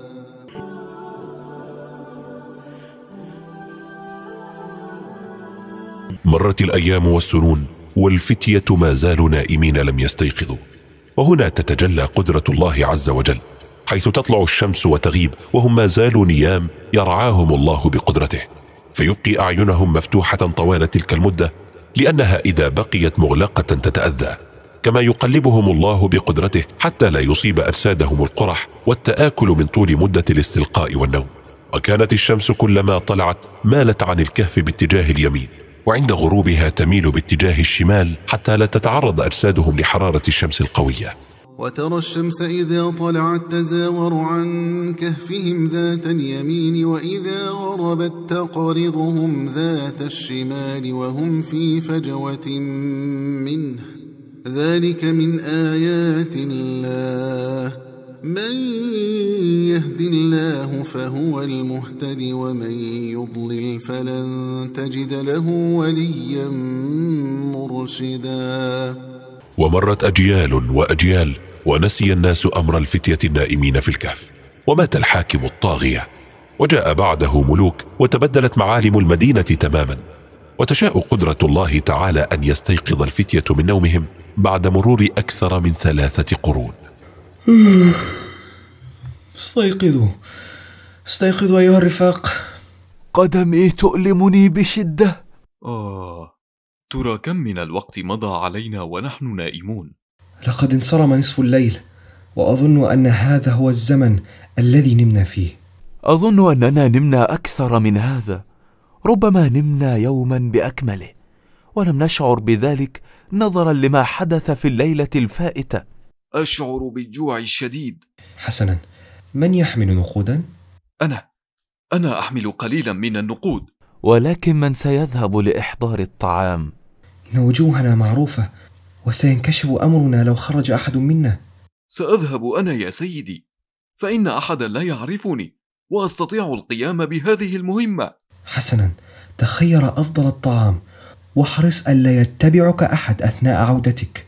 A: مرت الأيام والسنون والفتية ما زالوا نائمين لم يستيقظوا وهنا تتجلى قدرة الله عز وجل حيث تطلع الشمس وتغيب وهم ما زالوا نيام يرعاهم الله بقدرته فيبقي أعينهم مفتوحة طوال تلك المدة لأنها إذا بقيت مغلقة تتأذى كما يقلبهم الله بقدرته حتى لا يصيب أجسادهم القرح والتآكل من طول مدة الاستلقاء والنوم وكانت الشمس كلما طلعت مالت عن الكهف باتجاه اليمين وعند غروبها تميل باتجاه الشمال حتى لا تتعرض أجسادهم لحرارة الشمس القوية
D: وترى الشمس إذا طلعت تزاور عن كهفهم ذات اليمين وإذا غربت تقرضهم ذات الشمال وهم في فجوة منه ذلك من آيات الله من يهد الله فهو المهتد ومن يضلل فلن تجد له وليا
A: مرشدا ومرت أجيال وأجيال ونسي الناس أمر الفتية النائمين في الكهف ومات الحاكم الطاغية وجاء بعده ملوك وتبدلت معالم المدينة تماما وتشاء قدرة الله تعالى أن يستيقظ الفتية من نومهم بعد مرور أكثر من ثلاثة قرون
H: استيقظوا استيقظوا أيها الرفاق قدمي تؤلمني بشدة
I: آه ترى كم من الوقت مضى علينا ونحن
H: نائمون لقد انصرم نصف الليل وأظن أن هذا هو الزمن الذي نمنا فيه
C: أظن أننا نمنا أكثر من هذا ربما نمنا يوما بأكمله ولم نشعر بذلك نظرا لما
H: حدث في الليلة الفائتة
I: أشعر بالجوع الشديد
H: حسنا من يحمل نقودا؟
I: أنا أنا أحمل قليلا من النقود
C: ولكن من سيذهب لإحضار الطعام؟
H: إن وجوهنا معروفة وسينكشف أمرنا لو خرج أحد منا
I: سأذهب أنا يا سيدي فإن أحدا لا يعرفني وأستطيع القيام بهذه المهمة
H: حسنا تخير أفضل الطعام واحرص ألا يتبعك أحد أثناء عودتك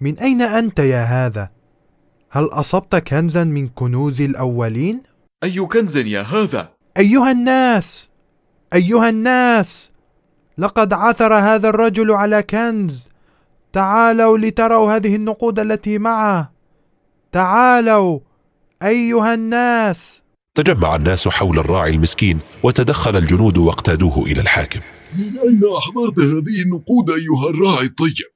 O: من أين أنت يا هذا؟ هل أصبت كنزا من كنوز الأولين؟ أي كنز يا هذا؟ أيها الناس! أيها الناس! لقد عثر هذا الرجل على كنز تعالوا لتروا هذه النقود التي معه تعالوا ايها الناس
A: تجمع الناس حول الراعي المسكين وتدخل الجنود واقتادوه الى الحاكم
O: من اين احضرت هذه النقود ايها
I: الراعي الطيب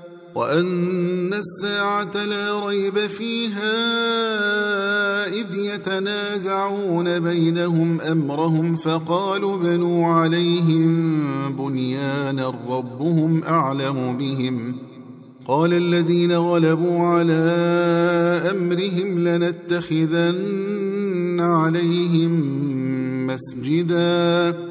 D: وأن الساعة لا ريب فيها إذ يتنازعون بينهم أمرهم فقالوا بنوا عليهم بنيانا ربهم أعلم بهم قال الذين غلبوا على أمرهم لنتخذن عليهم مسجداً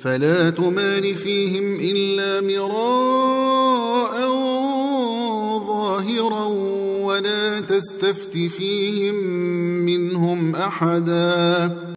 D: فلا تمار فيهم إلا مراء ظاهرا ولا تستفت فيهم منهم أحدا